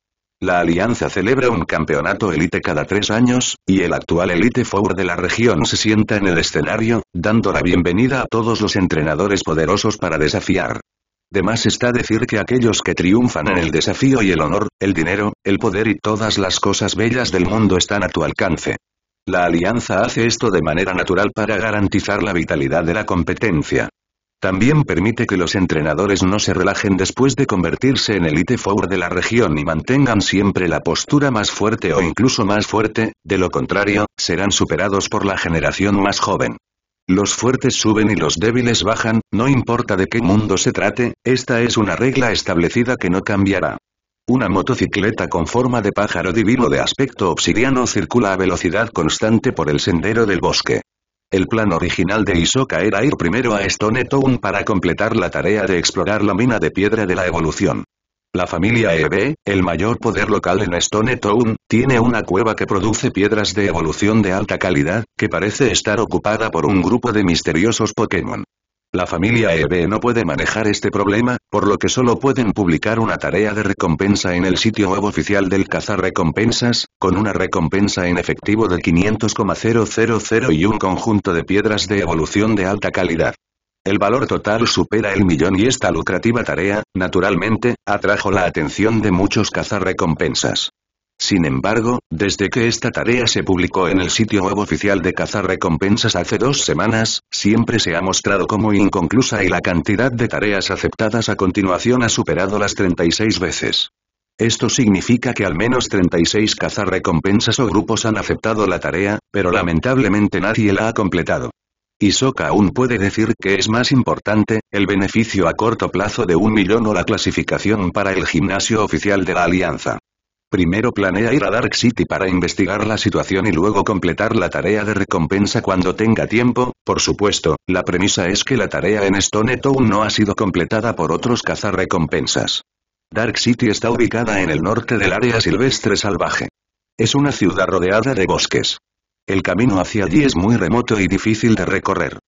La alianza celebra un campeonato elite cada tres años, y el actual Elite Four de la región se sienta en el escenario, dando la bienvenida a todos los entrenadores poderosos para desafiar. De más está decir que aquellos que triunfan en el desafío y el honor, el dinero, el poder y todas las cosas bellas del mundo están a tu alcance. La alianza hace esto de manera natural para garantizar la vitalidad de la competencia. También permite que los entrenadores no se relajen después de convertirse en elite four de la región y mantengan siempre la postura más fuerte o incluso más fuerte, de lo contrario, serán superados por la generación más joven. Los fuertes suben y los débiles bajan, no importa de qué mundo se trate, esta es una regla establecida que no cambiará. Una motocicleta con forma de pájaro divino de aspecto obsidiano circula a velocidad constante por el sendero del bosque. El plan original de isoka era ir primero a Stone Town para completar la tarea de explorar la mina de piedra de la evolución. La familia EB, el mayor poder local en Stone Town, tiene una cueva que produce piedras de evolución de alta calidad, que parece estar ocupada por un grupo de misteriosos Pokémon. La familia EB no puede manejar este problema, por lo que solo pueden publicar una tarea de recompensa en el sitio web oficial del cazar recompensas, con una recompensa en efectivo de 500,000 y un conjunto de piedras de evolución de alta calidad. El valor total supera el millón y esta lucrativa tarea, naturalmente, atrajo la atención de muchos recompensas. Sin embargo, desde que esta tarea se publicó en el sitio web oficial de Recompensas hace dos semanas, siempre se ha mostrado como inconclusa y la cantidad de tareas aceptadas a continuación ha superado las 36 veces. Esto significa que al menos 36 cazarrecompensas o grupos han aceptado la tarea, pero lamentablemente nadie la ha completado. Isoka aún puede decir que es más importante, el beneficio a corto plazo de un millón o la clasificación para el gimnasio oficial de la alianza. Primero planea ir a Dark City para investigar la situación y luego completar la tarea de recompensa cuando tenga tiempo, por supuesto, la premisa es que la tarea en Stone Town no ha sido completada por otros recompensas. Dark City está ubicada en el norte del área silvestre salvaje. Es una ciudad rodeada de bosques. El camino hacia allí es muy remoto y difícil de recorrer.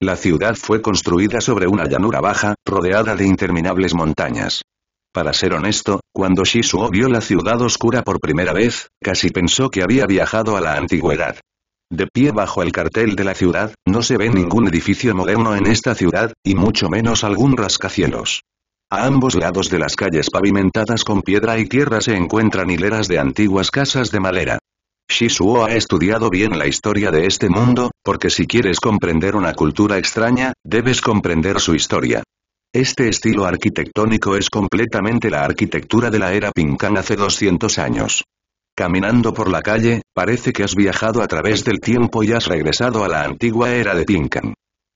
La ciudad fue construida sobre una llanura baja, rodeada de interminables montañas. Para ser honesto, cuando Shisuo vio la ciudad oscura por primera vez, casi pensó que había viajado a la antigüedad. De pie bajo el cartel de la ciudad, no se ve ningún edificio moderno en esta ciudad, y mucho menos algún rascacielos. A ambos lados de las calles pavimentadas con piedra y tierra se encuentran hileras de antiguas casas de madera. Shisuo ha estudiado bien la historia de este mundo, porque si quieres comprender una cultura extraña, debes comprender su historia. Este estilo arquitectónico es completamente la arquitectura de la era Pinkan hace 200 años. Caminando por la calle, parece que has viajado a través del tiempo y has regresado a la antigua era de Pinkan.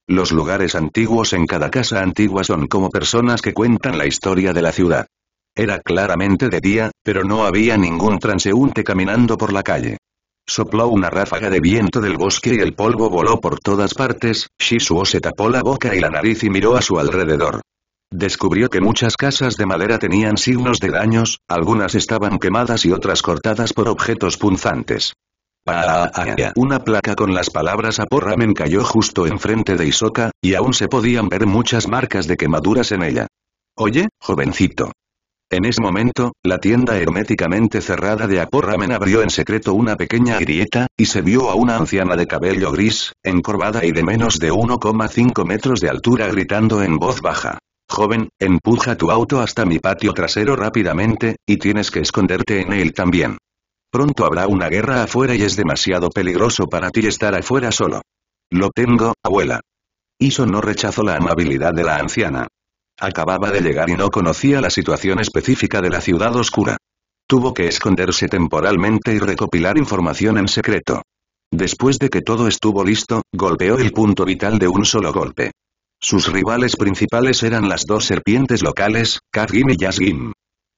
Los lugares antiguos en cada casa antigua son como personas que cuentan la historia de la ciudad. Era claramente de día, pero no había ningún transeúnte caminando por la calle. Sopló una ráfaga de viento del bosque y el polvo voló por todas partes, Shisuo se tapó la boca y la nariz y miró a su alrededor. Descubrió que muchas casas de madera tenían signos de daños, algunas estaban quemadas y otras cortadas por objetos punzantes. Una placa con las palabras Aporramen cayó justo enfrente de Isoka, y aún se podían ver muchas marcas de quemaduras en ella. Oye, jovencito, en ese momento, la tienda herméticamente cerrada de Aporramen abrió en secreto una pequeña grieta, y se vio a una anciana de cabello gris, encorvada y de menos de 1,5 metros de altura gritando en voz baja. Joven, empuja tu auto hasta mi patio trasero rápidamente, y tienes que esconderte en él también. Pronto habrá una guerra afuera y es demasiado peligroso para ti estar afuera solo. Lo tengo, abuela. Iso no rechazó la amabilidad de la anciana. Acababa de llegar y no conocía la situación específica de la ciudad oscura. Tuvo que esconderse temporalmente y recopilar información en secreto. Después de que todo estuvo listo, golpeó el punto vital de un solo golpe. Sus rivales principales eran las dos serpientes locales, Kazgim y Yasgim.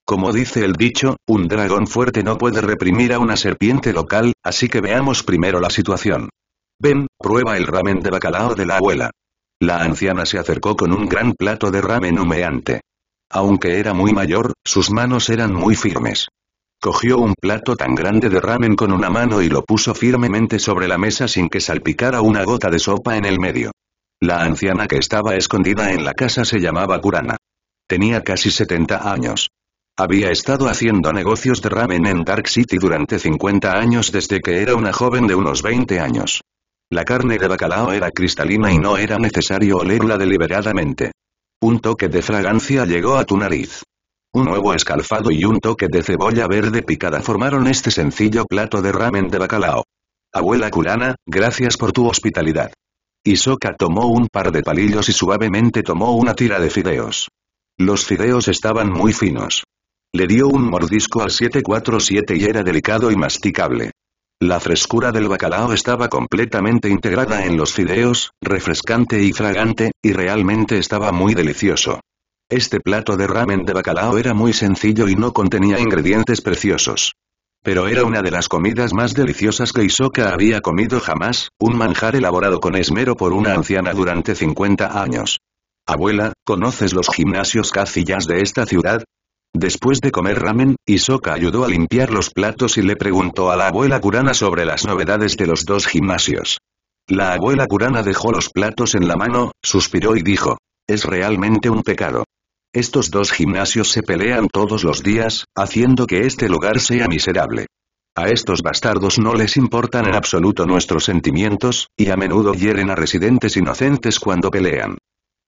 Como dice el dicho, un dragón fuerte no puede reprimir a una serpiente local, así que veamos primero la situación. Ven, prueba el ramen de bacalao de la abuela. La anciana se acercó con un gran plato de ramen humeante. Aunque era muy mayor, sus manos eran muy firmes. Cogió un plato tan grande de ramen con una mano y lo puso firmemente sobre la mesa sin que salpicara una gota de sopa en el medio. La anciana que estaba escondida en la casa se llamaba Kurana. Tenía casi 70 años. Había estado haciendo negocios de ramen en Dark City durante 50 años desde que era una joven de unos 20 años. La carne de bacalao era cristalina y no era necesario olerla deliberadamente. Un toque de fragancia llegó a tu nariz. Un huevo escalfado y un toque de cebolla verde picada formaron este sencillo plato de ramen de bacalao. Abuela Kurana, gracias por tu hospitalidad. Isoka tomó un par de palillos y suavemente tomó una tira de fideos. Los fideos estaban muy finos. Le dio un mordisco al 747 y era delicado y masticable. La frescura del bacalao estaba completamente integrada en los fideos, refrescante y fragante, y realmente estaba muy delicioso. Este plato de ramen de bacalao era muy sencillo y no contenía ingredientes preciosos. Pero era una de las comidas más deliciosas que Isoka había comido jamás, un manjar elaborado con esmero por una anciana durante 50 años. Abuela, ¿conoces los gimnasios cacillas de esta ciudad? Después de comer ramen, Isoka ayudó a limpiar los platos y le preguntó a la abuela Kurana sobre las novedades de los dos gimnasios. La abuela Kurana dejó los platos en la mano, suspiró y dijo, es realmente un pecado. Estos dos gimnasios se pelean todos los días, haciendo que este lugar sea miserable. A estos bastardos no les importan en absoluto nuestros sentimientos, y a menudo hieren a residentes inocentes cuando pelean.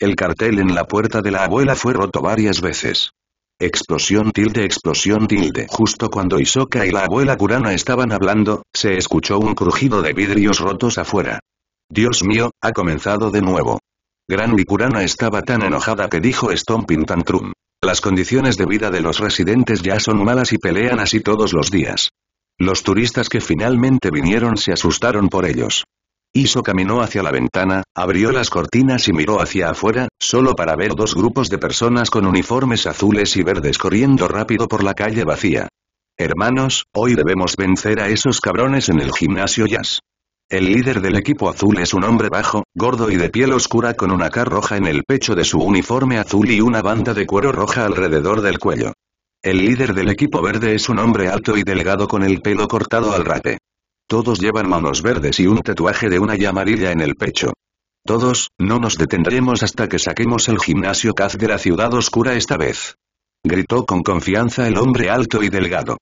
El cartel en la puerta de la abuela fue roto varias veces. Explosión tilde explosión tilde. Justo cuando Isoka y la abuela Kurana estaban hablando, se escuchó un crujido de vidrios rotos afuera. Dios mío, ha comenzado de nuevo. Gran Kurana estaba tan enojada que dijo Stomping Tantrum. Las condiciones de vida de los residentes ya son malas y pelean así todos los días. Los turistas que finalmente vinieron se asustaron por ellos. Iso caminó hacia la ventana, abrió las cortinas y miró hacia afuera, solo para ver dos grupos de personas con uniformes azules y verdes corriendo rápido por la calle vacía. Hermanos, hoy debemos vencer a esos cabrones en el gimnasio jazz. El líder del equipo azul es un hombre bajo, gordo y de piel oscura con una cara roja en el pecho de su uniforme azul y una banda de cuero roja alrededor del cuello. El líder del equipo verde es un hombre alto y delgado con el pelo cortado al rape. Todos llevan manos verdes y un tatuaje de una llamarilla amarilla en el pecho. Todos, no nos detendremos hasta que saquemos el gimnasio Kaz de la ciudad oscura esta vez. Gritó con confianza el hombre alto y delgado.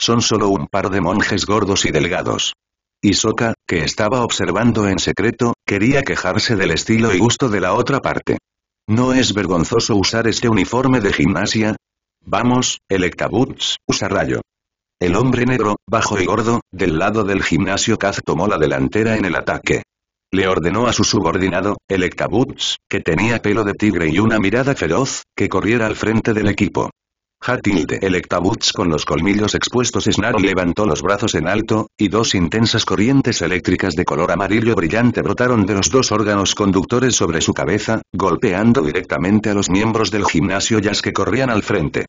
Son solo un par de monjes gordos y delgados. Isoka, que estaba observando en secreto, quería quejarse del estilo y gusto de la otra parte. ¿No es vergonzoso usar este uniforme de gimnasia? Vamos, Electabuts, usa rayo. El hombre negro, bajo y gordo, del lado del gimnasio Kaz tomó la delantera en el ataque. Le ordenó a su subordinado, el que tenía pelo de tigre y una mirada feroz, que corriera al frente del equipo. Hatilde el con los colmillos expuestos Snarl levantó los brazos en alto, y dos intensas corrientes eléctricas de color amarillo brillante brotaron de los dos órganos conductores sobre su cabeza, golpeando directamente a los miembros del gimnasio Jazz que corrían al frente.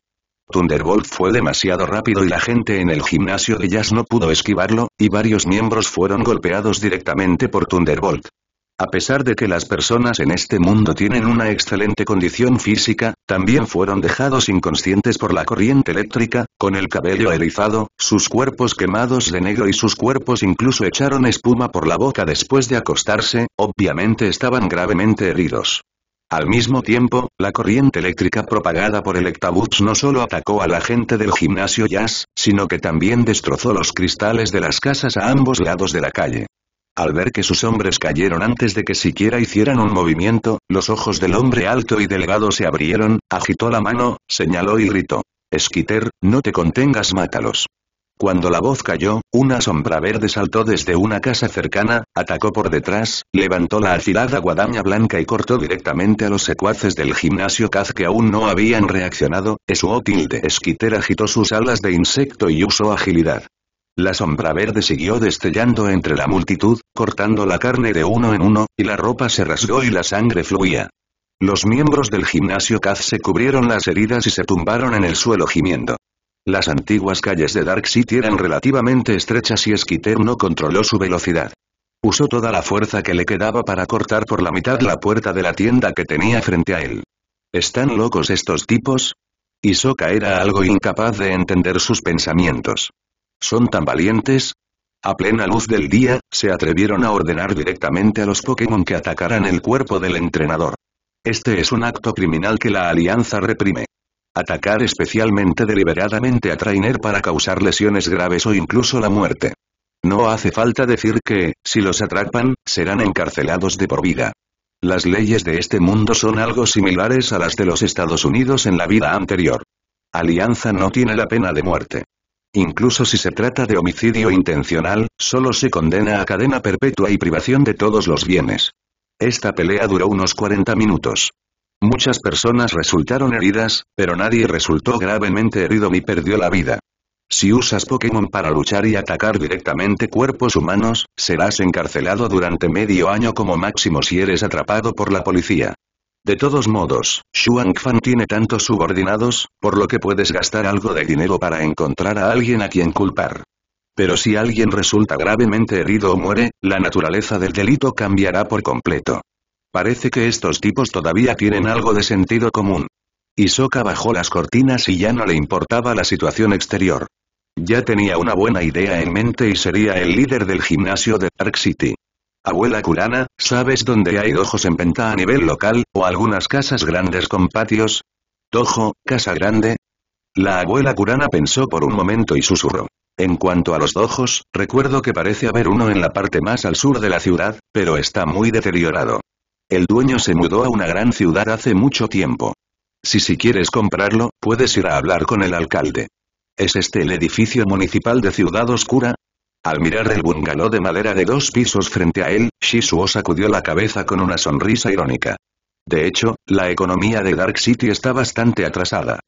Thunderbolt fue demasiado rápido y la gente en el gimnasio de Jazz no pudo esquivarlo, y varios miembros fueron golpeados directamente por Thunderbolt. A pesar de que las personas en este mundo tienen una excelente condición física, también fueron dejados inconscientes por la corriente eléctrica, con el cabello erizado, sus cuerpos quemados de negro y sus cuerpos incluso echaron espuma por la boca después de acostarse, obviamente estaban gravemente heridos. Al mismo tiempo, la corriente eléctrica propagada por el no solo atacó a la gente del gimnasio Jazz, sino que también destrozó los cristales de las casas a ambos lados de la calle. Al ver que sus hombres cayeron antes de que siquiera hicieran un movimiento, los ojos del hombre alto y delgado se abrieron, agitó la mano, señaló y gritó. Esquiter, no te contengas, mátalos. Cuando la voz cayó, una sombra verde saltó desde una casa cercana, atacó por detrás, levantó la afilada guadaña blanca y cortó directamente a los secuaces del gimnasio Kaz que aún no habían reaccionado, Su de esquiter agitó sus alas de insecto y usó agilidad. La sombra verde siguió destellando entre la multitud, cortando la carne de uno en uno, y la ropa se rasgó y la sangre fluía. Los miembros del gimnasio Kaz se cubrieron las heridas y se tumbaron en el suelo gimiendo. Las antiguas calles de Dark City eran relativamente estrechas y Esquiter no controló su velocidad. Usó toda la fuerza que le quedaba para cortar por la mitad la puerta de la tienda que tenía frente a él. ¿Están locos estos tipos? Isoka era algo incapaz de entender sus pensamientos. ¿Son tan valientes? A plena luz del día, se atrevieron a ordenar directamente a los Pokémon que atacaran el cuerpo del entrenador. Este es un acto criminal que la Alianza reprime. Atacar especialmente deliberadamente a Trainer para causar lesiones graves o incluso la muerte. No hace falta decir que, si los atrapan, serán encarcelados de por vida. Las leyes de este mundo son algo similares a las de los Estados Unidos en la vida anterior. Alianza no tiene la pena de muerte. Incluso si se trata de homicidio intencional, solo se condena a cadena perpetua y privación de todos los bienes. Esta pelea duró unos 40 minutos. Muchas personas resultaron heridas, pero nadie resultó gravemente herido ni perdió la vida. Si usas Pokémon para luchar y atacar directamente cuerpos humanos, serás encarcelado durante medio año como máximo si eres atrapado por la policía. De todos modos, Shuang Fan tiene tantos subordinados, por lo que puedes gastar algo de dinero para encontrar a alguien a quien culpar. Pero si alguien resulta gravemente herido o muere, la naturaleza del delito cambiará por completo. Parece que estos tipos todavía tienen algo de sentido común. Isoka bajó las cortinas y ya no le importaba la situación exterior. Ya tenía una buena idea en mente y sería el líder del gimnasio de Dark City. Abuela Kurana, ¿sabes dónde hay ojos en venta a nivel local, o algunas casas grandes con patios? Tojo, casa grande. La abuela Kurana pensó por un momento y susurró. En cuanto a los dojos, recuerdo que parece haber uno en la parte más al sur de la ciudad, pero está muy deteriorado. El dueño se mudó a una gran ciudad hace mucho tiempo. Si si quieres comprarlo, puedes ir a hablar con el alcalde. ¿Es este el edificio municipal de Ciudad Oscura? Al mirar el bungalow de madera de dos pisos frente a él, Shisuo sacudió la cabeza con una sonrisa irónica. De hecho, la economía de Dark City está bastante atrasada.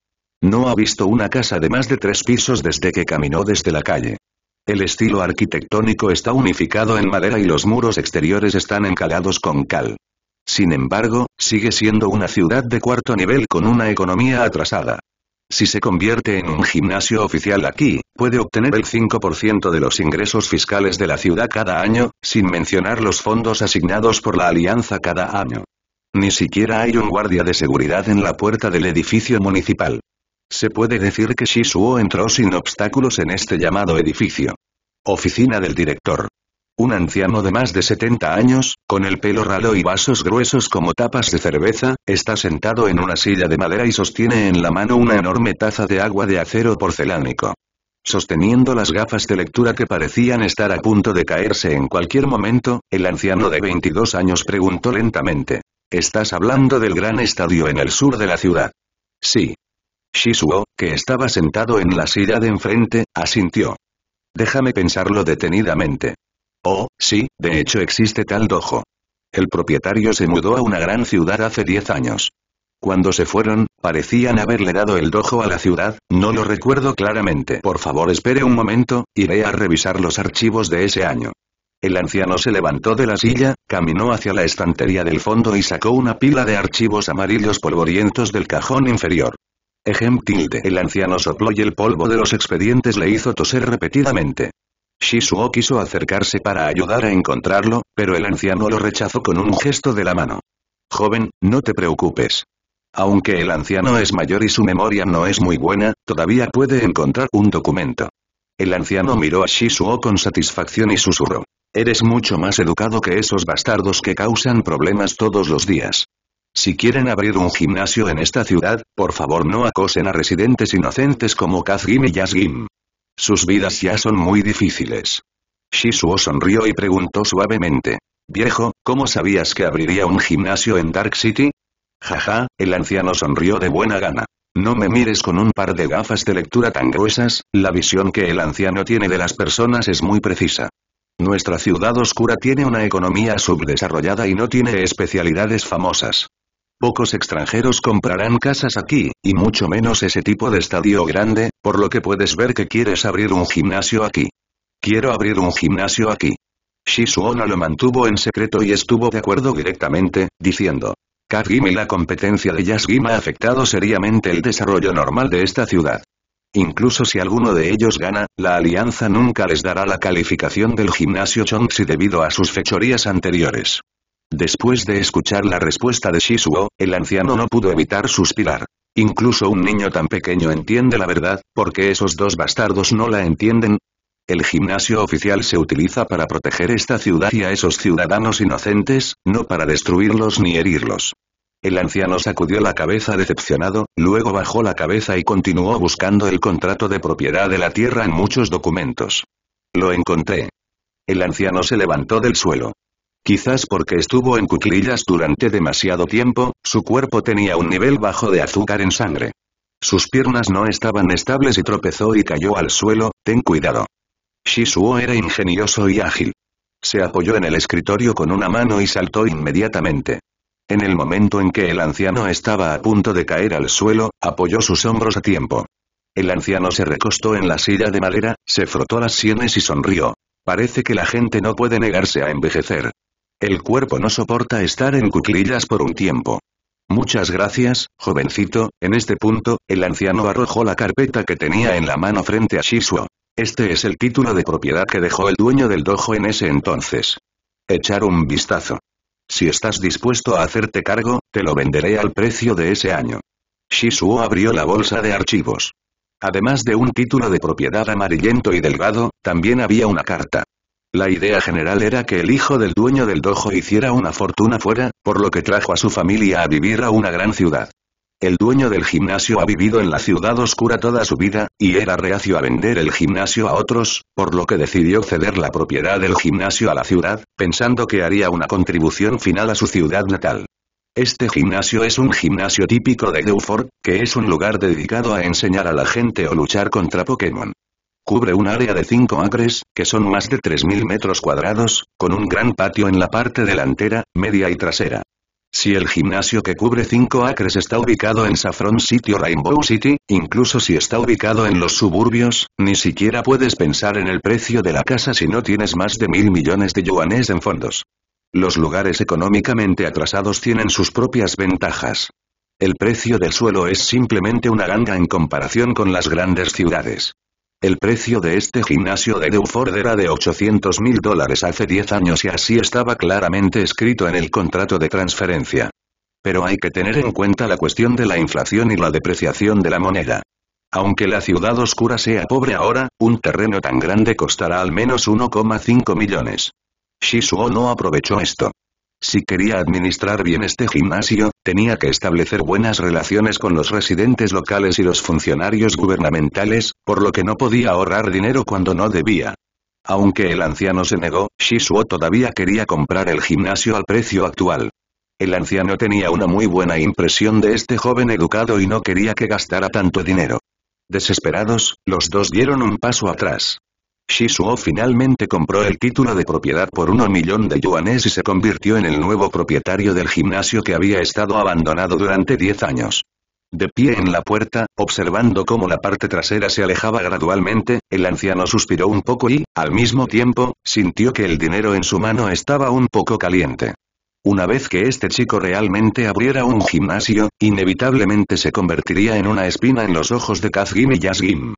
No ha visto una casa de más de tres pisos desde que caminó desde la calle. El estilo arquitectónico está unificado en madera y los muros exteriores están encalados con cal. Sin embargo, sigue siendo una ciudad de cuarto nivel con una economía atrasada. Si se convierte en un gimnasio oficial aquí, puede obtener el 5% de los ingresos fiscales de la ciudad cada año, sin mencionar los fondos asignados por la alianza cada año. Ni siquiera hay un guardia de seguridad en la puerta del edificio municipal. Se puede decir que Shisuo entró sin obstáculos en este llamado edificio. Oficina del director. Un anciano de más de 70 años, con el pelo ralo y vasos gruesos como tapas de cerveza, está sentado en una silla de madera y sostiene en la mano una enorme taza de agua de acero porcelánico. Sosteniendo las gafas de lectura que parecían estar a punto de caerse en cualquier momento, el anciano de 22 años preguntó lentamente. ¿Estás hablando del gran estadio en el sur de la ciudad? Sí. Shisuo, que estaba sentado en la silla de enfrente, asintió. Déjame pensarlo detenidamente. Oh, sí, de hecho existe tal dojo. El propietario se mudó a una gran ciudad hace 10 años. Cuando se fueron, parecían haberle dado el dojo a la ciudad, no lo recuerdo claramente. Por favor espere un momento, iré a revisar los archivos de ese año. El anciano se levantó de la silla, caminó hacia la estantería del fondo y sacó una pila de archivos amarillos polvorientos del cajón inferior. Ejem tilde. El anciano sopló y el polvo de los expedientes le hizo toser repetidamente. Shisuo quiso acercarse para ayudar a encontrarlo, pero el anciano lo rechazó con un gesto de la mano. Joven, no te preocupes. Aunque el anciano es mayor y su memoria no es muy buena, todavía puede encontrar un documento. El anciano miró a Shizuo con satisfacción y susurró. Eres mucho más educado que esos bastardos que causan problemas todos los días. Si quieren abrir un gimnasio en esta ciudad, por favor no acosen a residentes inocentes como Kazgim y Yasgim. Sus vidas ya son muy difíciles. Shisuo sonrió y preguntó suavemente. Viejo, ¿cómo sabías que abriría un gimnasio en Dark City? Jaja, el anciano sonrió de buena gana. No me mires con un par de gafas de lectura tan gruesas, la visión que el anciano tiene de las personas es muy precisa. Nuestra ciudad oscura tiene una economía subdesarrollada y no tiene especialidades famosas. Pocos extranjeros comprarán casas aquí, y mucho menos ese tipo de estadio grande, por lo que puedes ver que quieres abrir un gimnasio aquí. Quiero abrir un gimnasio aquí. Shizuona lo mantuvo en secreto y estuvo de acuerdo directamente, diciendo. Gim y la competencia de Yasgima ha afectado seriamente el desarrollo normal de esta ciudad. Incluso si alguno de ellos gana, la alianza nunca les dará la calificación del gimnasio Chongxi debido a sus fechorías anteriores. Después de escuchar la respuesta de Shisuo, el anciano no pudo evitar suspirar. Incluso un niño tan pequeño entiende la verdad, porque esos dos bastardos no la entienden. El gimnasio oficial se utiliza para proteger esta ciudad y a esos ciudadanos inocentes, no para destruirlos ni herirlos. El anciano sacudió la cabeza decepcionado, luego bajó la cabeza y continuó buscando el contrato de propiedad de la tierra en muchos documentos. Lo encontré. El anciano se levantó del suelo. Quizás porque estuvo en cuclillas durante demasiado tiempo, su cuerpo tenía un nivel bajo de azúcar en sangre. Sus piernas no estaban estables y tropezó y cayó al suelo, ten cuidado. Shisuo era ingenioso y ágil. Se apoyó en el escritorio con una mano y saltó inmediatamente. En el momento en que el anciano estaba a punto de caer al suelo, apoyó sus hombros a tiempo. El anciano se recostó en la silla de madera, se frotó las sienes y sonrió. Parece que la gente no puede negarse a envejecer. El cuerpo no soporta estar en cuclillas por un tiempo. Muchas gracias, jovencito, en este punto, el anciano arrojó la carpeta que tenía en la mano frente a Shisuo. Este es el título de propiedad que dejó el dueño del dojo en ese entonces. Echar un vistazo. Si estás dispuesto a hacerte cargo, te lo venderé al precio de ese año. Shisuo abrió la bolsa de archivos. Además de un título de propiedad amarillento y delgado, también había una carta. La idea general era que el hijo del dueño del dojo hiciera una fortuna fuera, por lo que trajo a su familia a vivir a una gran ciudad. El dueño del gimnasio ha vivido en la ciudad oscura toda su vida, y era reacio a vender el gimnasio a otros, por lo que decidió ceder la propiedad del gimnasio a la ciudad, pensando que haría una contribución final a su ciudad natal. Este gimnasio es un gimnasio típico de Dewford, que es un lugar dedicado a enseñar a la gente o luchar contra Pokémon. Cubre un área de 5 acres, que son más de 3.000 metros cuadrados, con un gran patio en la parte delantera, media y trasera. Si el gimnasio que cubre 5 acres está ubicado en Saffron City o Rainbow City, incluso si está ubicado en los suburbios, ni siquiera puedes pensar en el precio de la casa si no tienes más de mil millones de yuanes en fondos. Los lugares económicamente atrasados tienen sus propias ventajas. El precio del suelo es simplemente una ganga en comparación con las grandes ciudades. El precio de este gimnasio de Duford era de 800 mil dólares hace 10 años y así estaba claramente escrito en el contrato de transferencia. Pero hay que tener en cuenta la cuestión de la inflación y la depreciación de la moneda. Aunque la ciudad oscura sea pobre ahora, un terreno tan grande costará al menos 1,5 millones. Shizuo no aprovechó esto. Si quería administrar bien este gimnasio, tenía que establecer buenas relaciones con los residentes locales y los funcionarios gubernamentales, por lo que no podía ahorrar dinero cuando no debía. Aunque el anciano se negó, Shisuo todavía quería comprar el gimnasio al precio actual. El anciano tenía una muy buena impresión de este joven educado y no quería que gastara tanto dinero. Desesperados, los dos dieron un paso atrás. Shizuo finalmente compró el título de propiedad por 1 millón de yuanes y se convirtió en el nuevo propietario del gimnasio que había estado abandonado durante 10 años. De pie en la puerta, observando cómo la parte trasera se alejaba gradualmente, el anciano suspiró un poco y, al mismo tiempo, sintió que el dinero en su mano estaba un poco caliente. Una vez que este chico realmente abriera un gimnasio, inevitablemente se convertiría en una espina en los ojos de Kazgim y Yasgim.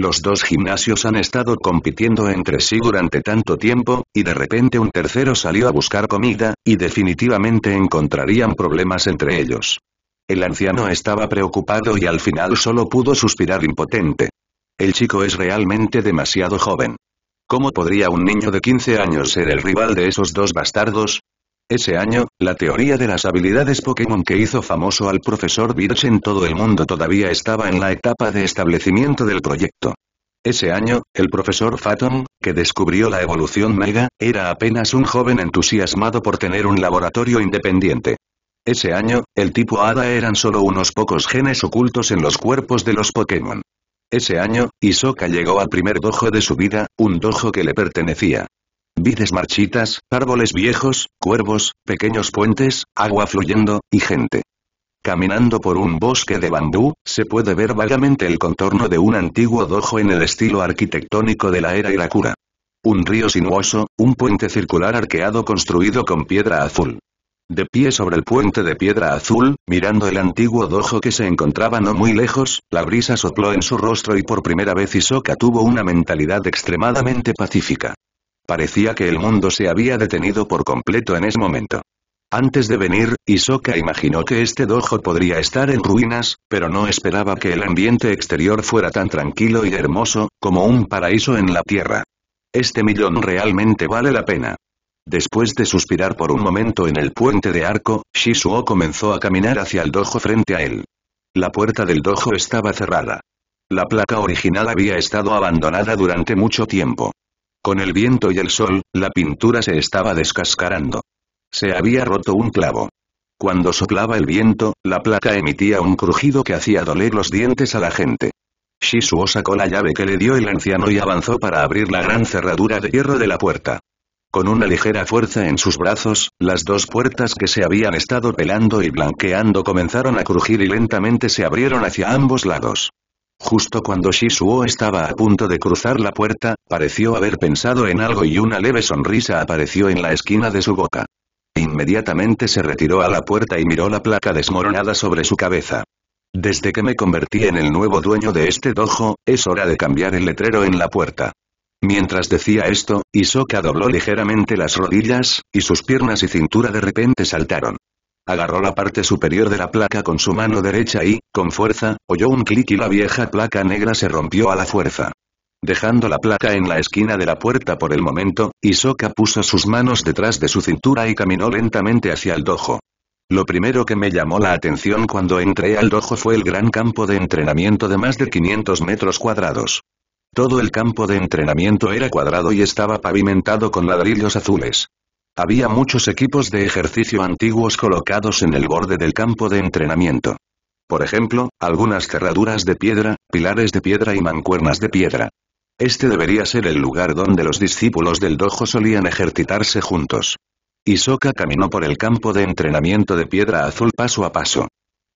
Los dos gimnasios han estado compitiendo entre sí durante tanto tiempo, y de repente un tercero salió a buscar comida, y definitivamente encontrarían problemas entre ellos. El anciano estaba preocupado y al final solo pudo suspirar impotente. El chico es realmente demasiado joven. ¿Cómo podría un niño de 15 años ser el rival de esos dos bastardos? Ese año, la teoría de las habilidades Pokémon que hizo famoso al profesor Birch en todo el mundo todavía estaba en la etapa de establecimiento del proyecto. Ese año, el profesor Faton, que descubrió la evolución Mega, era apenas un joven entusiasmado por tener un laboratorio independiente. Ese año, el tipo Hada eran solo unos pocos genes ocultos en los cuerpos de los Pokémon. Ese año, Isoka llegó al primer dojo de su vida, un dojo que le pertenecía vides marchitas, árboles viejos, cuervos, pequeños puentes, agua fluyendo, y gente. Caminando por un bosque de bambú, se puede ver vagamente el contorno de un antiguo dojo en el estilo arquitectónico de la era Irakura. Un río sinuoso, un puente circular arqueado construido con piedra azul. De pie sobre el puente de piedra azul, mirando el antiguo dojo que se encontraba no muy lejos, la brisa sopló en su rostro y por primera vez Isoka tuvo una mentalidad extremadamente pacífica. Parecía que el mundo se había detenido por completo en ese momento. Antes de venir, Isoka imaginó que este dojo podría estar en ruinas, pero no esperaba que el ambiente exterior fuera tan tranquilo y hermoso, como un paraíso en la tierra. Este millón realmente vale la pena. Después de suspirar por un momento en el puente de arco, Shisuo comenzó a caminar hacia el dojo frente a él. La puerta del dojo estaba cerrada. La placa original había estado abandonada durante mucho tiempo. Con el viento y el sol, la pintura se estaba descascarando. Se había roto un clavo. Cuando soplaba el viento, la placa emitía un crujido que hacía doler los dientes a la gente. Shisuo sacó la llave que le dio el anciano y avanzó para abrir la gran cerradura de hierro de la puerta. Con una ligera fuerza en sus brazos, las dos puertas que se habían estado pelando y blanqueando comenzaron a crujir y lentamente se abrieron hacia ambos lados. Justo cuando Shizuo estaba a punto de cruzar la puerta, pareció haber pensado en algo y una leve sonrisa apareció en la esquina de su boca. Inmediatamente se retiró a la puerta y miró la placa desmoronada sobre su cabeza. Desde que me convertí en el nuevo dueño de este dojo, es hora de cambiar el letrero en la puerta. Mientras decía esto, Isoka dobló ligeramente las rodillas, y sus piernas y cintura de repente saltaron. Agarró la parte superior de la placa con su mano derecha y, con fuerza, oyó un clic y la vieja placa negra se rompió a la fuerza. Dejando la placa en la esquina de la puerta por el momento, Isoka puso sus manos detrás de su cintura y caminó lentamente hacia el dojo. Lo primero que me llamó la atención cuando entré al dojo fue el gran campo de entrenamiento de más de 500 metros cuadrados. Todo el campo de entrenamiento era cuadrado y estaba pavimentado con ladrillos azules. Había muchos equipos de ejercicio antiguos colocados en el borde del campo de entrenamiento. Por ejemplo, algunas cerraduras de piedra, pilares de piedra y mancuernas de piedra. Este debería ser el lugar donde los discípulos del dojo solían ejercitarse juntos. Isoka caminó por el campo de entrenamiento de piedra azul paso a paso.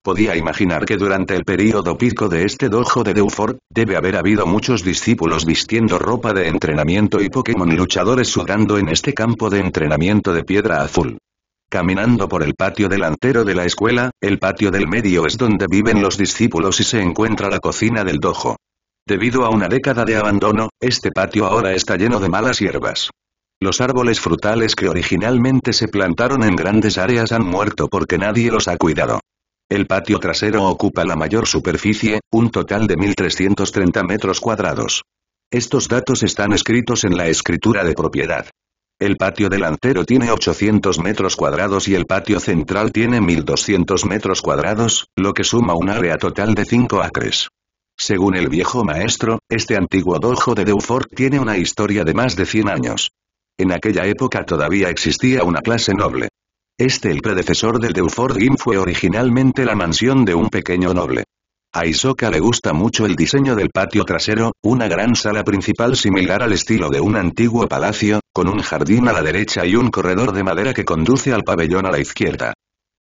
Podía imaginar que durante el período pico de este dojo de Deufor, debe haber habido muchos discípulos vistiendo ropa de entrenamiento y Pokémon luchadores sudando en este campo de entrenamiento de piedra azul. Caminando por el patio delantero de la escuela, el patio del medio es donde viven los discípulos y se encuentra la cocina del dojo. Debido a una década de abandono, este patio ahora está lleno de malas hierbas. Los árboles frutales que originalmente se plantaron en grandes áreas han muerto porque nadie los ha cuidado. El patio trasero ocupa la mayor superficie, un total de 1.330 metros cuadrados. Estos datos están escritos en la escritura de propiedad. El patio delantero tiene 800 metros cuadrados y el patio central tiene 1.200 metros cuadrados, lo que suma un área total de 5 acres. Según el viejo maestro, este antiguo dojo de Beaufort tiene una historia de más de 100 años. En aquella época todavía existía una clase noble. Este el predecesor del Deuford Gym fue originalmente la mansión de un pequeño noble. A Isoka le gusta mucho el diseño del patio trasero, una gran sala principal similar al estilo de un antiguo palacio, con un jardín a la derecha y un corredor de madera que conduce al pabellón a la izquierda.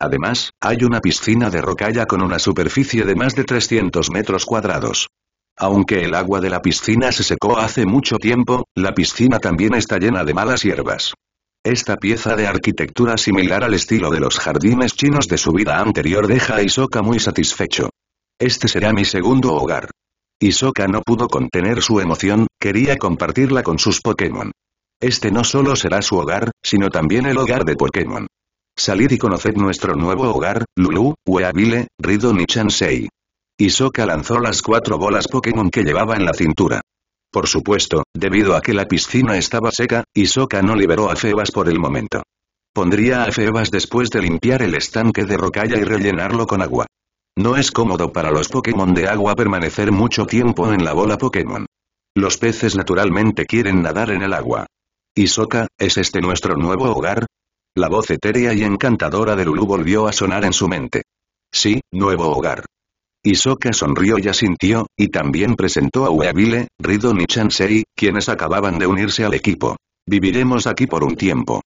Además, hay una piscina de rocalla con una superficie de más de 300 metros cuadrados. Aunque el agua de la piscina se secó hace mucho tiempo, la piscina también está llena de malas hierbas. Esta pieza de arquitectura similar al estilo de los jardines chinos de su vida anterior deja a Isoka muy satisfecho. Este será mi segundo hogar. Isoka no pudo contener su emoción, quería compartirla con sus Pokémon. Este no solo será su hogar, sino también el hogar de Pokémon. Salid y conoced nuestro nuevo hogar, Lulu, Weavile, Ridon y Chansei. Isoka lanzó las cuatro bolas Pokémon que llevaba en la cintura. Por supuesto, debido a que la piscina estaba seca, Isoka no liberó a Febas por el momento. Pondría a Febas después de limpiar el estanque de rocalla y rellenarlo con agua. No es cómodo para los Pokémon de agua permanecer mucho tiempo en la bola Pokémon. Los peces naturalmente quieren nadar en el agua. Isoka, ¿es este nuestro nuevo hogar? La voz etérea y encantadora de Lulu volvió a sonar en su mente. Sí, nuevo hogar. Isoka sonrió y asintió, y también presentó a Weavile, Ridon y Chansei, quienes acababan de unirse al equipo. Viviremos aquí por un tiempo.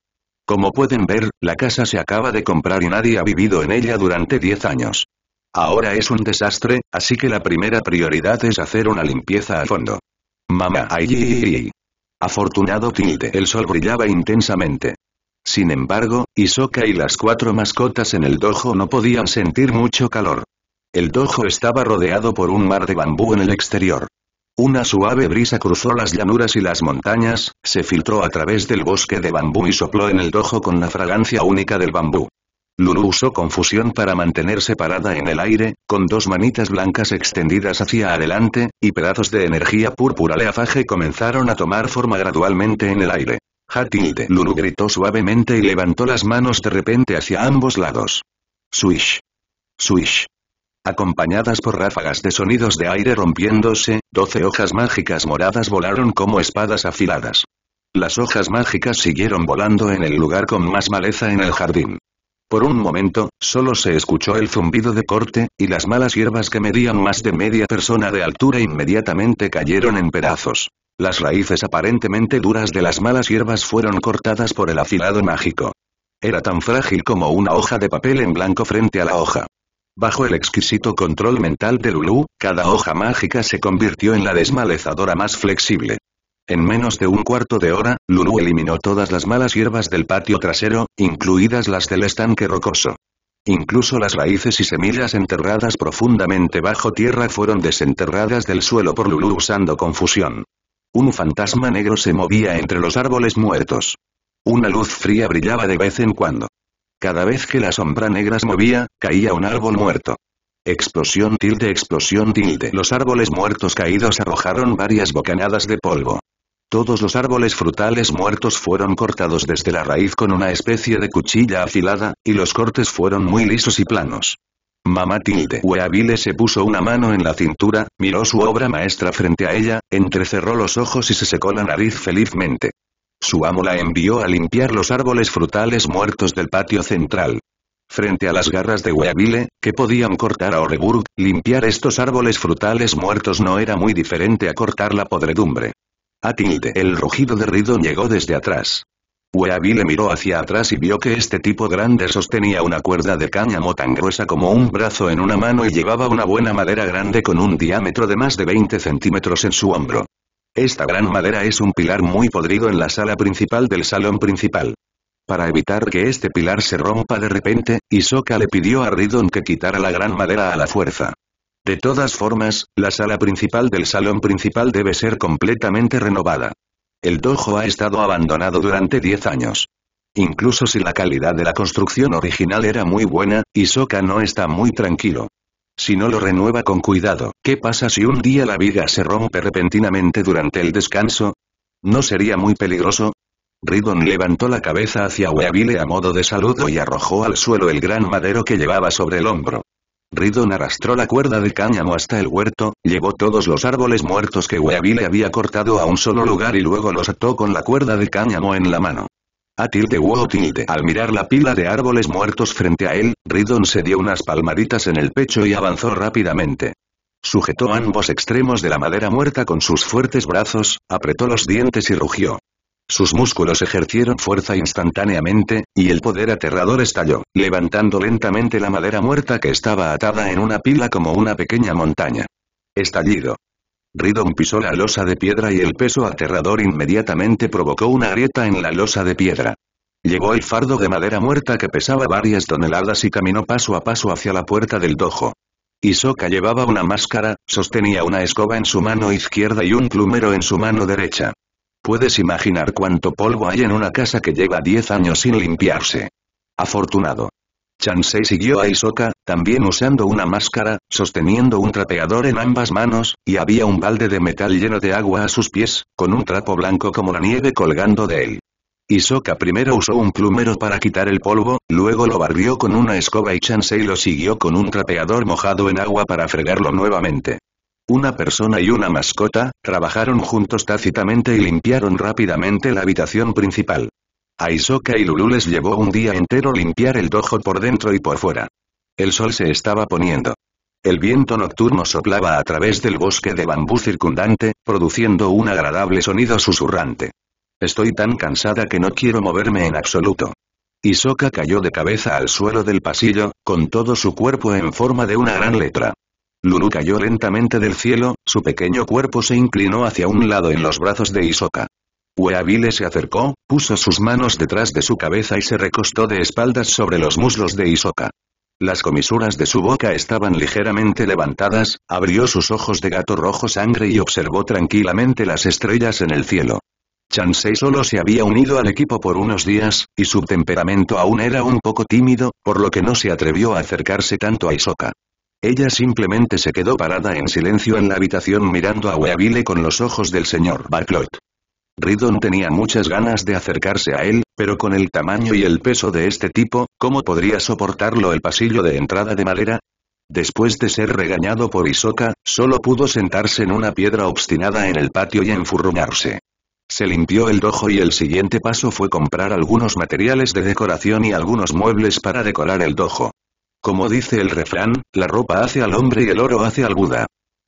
Como pueden ver, la casa se acaba de comprar y nadie ha vivido en ella durante 10 años. Ahora es un desastre, así que la primera prioridad es hacer una limpieza a fondo. Mamá allí Afortunado tilde. El sol brillaba intensamente. Sin embargo, Isoka y las cuatro mascotas en el dojo no podían sentir mucho calor. El dojo estaba rodeado por un mar de bambú en el exterior. Una suave brisa cruzó las llanuras y las montañas, se filtró a través del bosque de bambú y sopló en el dojo con la fragancia única del bambú. Lulu usó confusión para mantenerse parada en el aire, con dos manitas blancas extendidas hacia adelante, y pedazos de energía púrpura leafaje comenzaron a tomar forma gradualmente en el aire. Hatilde Lulu gritó suavemente y levantó las manos de repente hacia ambos lados. Swish. Swish acompañadas por ráfagas de sonidos de aire rompiéndose, doce hojas mágicas moradas volaron como espadas afiladas. Las hojas mágicas siguieron volando en el lugar con más maleza en el jardín. Por un momento, solo se escuchó el zumbido de corte, y las malas hierbas que medían más de media persona de altura inmediatamente cayeron en pedazos. Las raíces aparentemente duras de las malas hierbas fueron cortadas por el afilado mágico. Era tan frágil como una hoja de papel en blanco frente a la hoja. Bajo el exquisito control mental de Lulu, cada hoja mágica se convirtió en la desmalezadora más flexible. En menos de un cuarto de hora, Lulu eliminó todas las malas hierbas del patio trasero, incluidas las del estanque rocoso. Incluso las raíces y semillas enterradas profundamente bajo tierra fueron desenterradas del suelo por Lulu usando confusión. Un fantasma negro se movía entre los árboles muertos. Una luz fría brillaba de vez en cuando. Cada vez que la sombra negra se movía, caía un árbol muerto. Explosión tilde explosión tilde. Los árboles muertos caídos arrojaron varias bocanadas de polvo. Todos los árboles frutales muertos fueron cortados desde la raíz con una especie de cuchilla afilada, y los cortes fueron muy lisos y planos. Mamá Tilde Weavile se puso una mano en la cintura, miró su obra maestra frente a ella, entrecerró los ojos y se secó la nariz felizmente su amo la envió a limpiar los árboles frutales muertos del patio central. Frente a las garras de Weavile, que podían cortar a Oreburg, limpiar estos árboles frutales muertos no era muy diferente a cortar la podredumbre. A tilde el rugido de Ridon llegó desde atrás. Weavile miró hacia atrás y vio que este tipo grande sostenía una cuerda de cáñamo tan gruesa como un brazo en una mano y llevaba una buena madera grande con un diámetro de más de 20 centímetros en su hombro. Esta gran madera es un pilar muy podrido en la sala principal del salón principal. Para evitar que este pilar se rompa de repente, Isoka le pidió a Ridon que quitara la gran madera a la fuerza. De todas formas, la sala principal del salón principal debe ser completamente renovada. El dojo ha estado abandonado durante 10 años. Incluso si la calidad de la construcción original era muy buena, Isoka no está muy tranquilo. Si no lo renueva con cuidado, ¿qué pasa si un día la viga se rompe repentinamente durante el descanso? ¿No sería muy peligroso? Ridon levantó la cabeza hacia Weavile a modo de saludo y arrojó al suelo el gran madero que llevaba sobre el hombro. Ridon arrastró la cuerda de cáñamo hasta el huerto, llevó todos los árboles muertos que Weavile había cortado a un solo lugar y luego los ató con la cuerda de cáñamo en la mano tilde o tilde. Al mirar la pila de árboles muertos frente a él, Ridon se dio unas palmaditas en el pecho y avanzó rápidamente. Sujetó ambos extremos de la madera muerta con sus fuertes brazos, apretó los dientes y rugió. Sus músculos ejercieron fuerza instantáneamente, y el poder aterrador estalló, levantando lentamente la madera muerta que estaba atada en una pila como una pequeña montaña. Estallido. Ridon pisó la losa de piedra y el peso aterrador inmediatamente provocó una grieta en la losa de piedra. Llegó el fardo de madera muerta que pesaba varias toneladas y caminó paso a paso hacia la puerta del dojo. Isoka llevaba una máscara, sostenía una escoba en su mano izquierda y un plumero en su mano derecha. Puedes imaginar cuánto polvo hay en una casa que lleva 10 años sin limpiarse. Afortunado. Chansei siguió a Isoka, también usando una máscara, sosteniendo un trapeador en ambas manos, y había un balde de metal lleno de agua a sus pies, con un trapo blanco como la nieve colgando de él. Isoka primero usó un plumero para quitar el polvo, luego lo barrió con una escoba y Chansei lo siguió con un trapeador mojado en agua para fregarlo nuevamente. Una persona y una mascota, trabajaron juntos tácitamente y limpiaron rápidamente la habitación principal. A Isoka y Lulu les llevó un día entero limpiar el dojo por dentro y por fuera. El sol se estaba poniendo. El viento nocturno soplaba a través del bosque de bambú circundante, produciendo un agradable sonido susurrante. Estoy tan cansada que no quiero moverme en absoluto. Isoka cayó de cabeza al suelo del pasillo, con todo su cuerpo en forma de una gran letra. Lulu cayó lentamente del cielo, su pequeño cuerpo se inclinó hacia un lado en los brazos de Isoka. Weavile se acercó, puso sus manos detrás de su cabeza y se recostó de espaldas sobre los muslos de Isoka. Las comisuras de su boca estaban ligeramente levantadas, abrió sus ojos de gato rojo sangre y observó tranquilamente las estrellas en el cielo. Chansei solo se había unido al equipo por unos días, y su temperamento aún era un poco tímido, por lo que no se atrevió a acercarse tanto a Isoka. Ella simplemente se quedó parada en silencio en la habitación mirando a Weavile con los ojos del señor Barclot. Ridon tenía muchas ganas de acercarse a él, pero con el tamaño y el peso de este tipo, ¿cómo podría soportarlo el pasillo de entrada de madera? Después de ser regañado por Isoka, solo pudo sentarse en una piedra obstinada en el patio y enfurruñarse. Se limpió el dojo y el siguiente paso fue comprar algunos materiales de decoración y algunos muebles para decorar el dojo. Como dice el refrán, la ropa hace al hombre y el oro hace al Buda.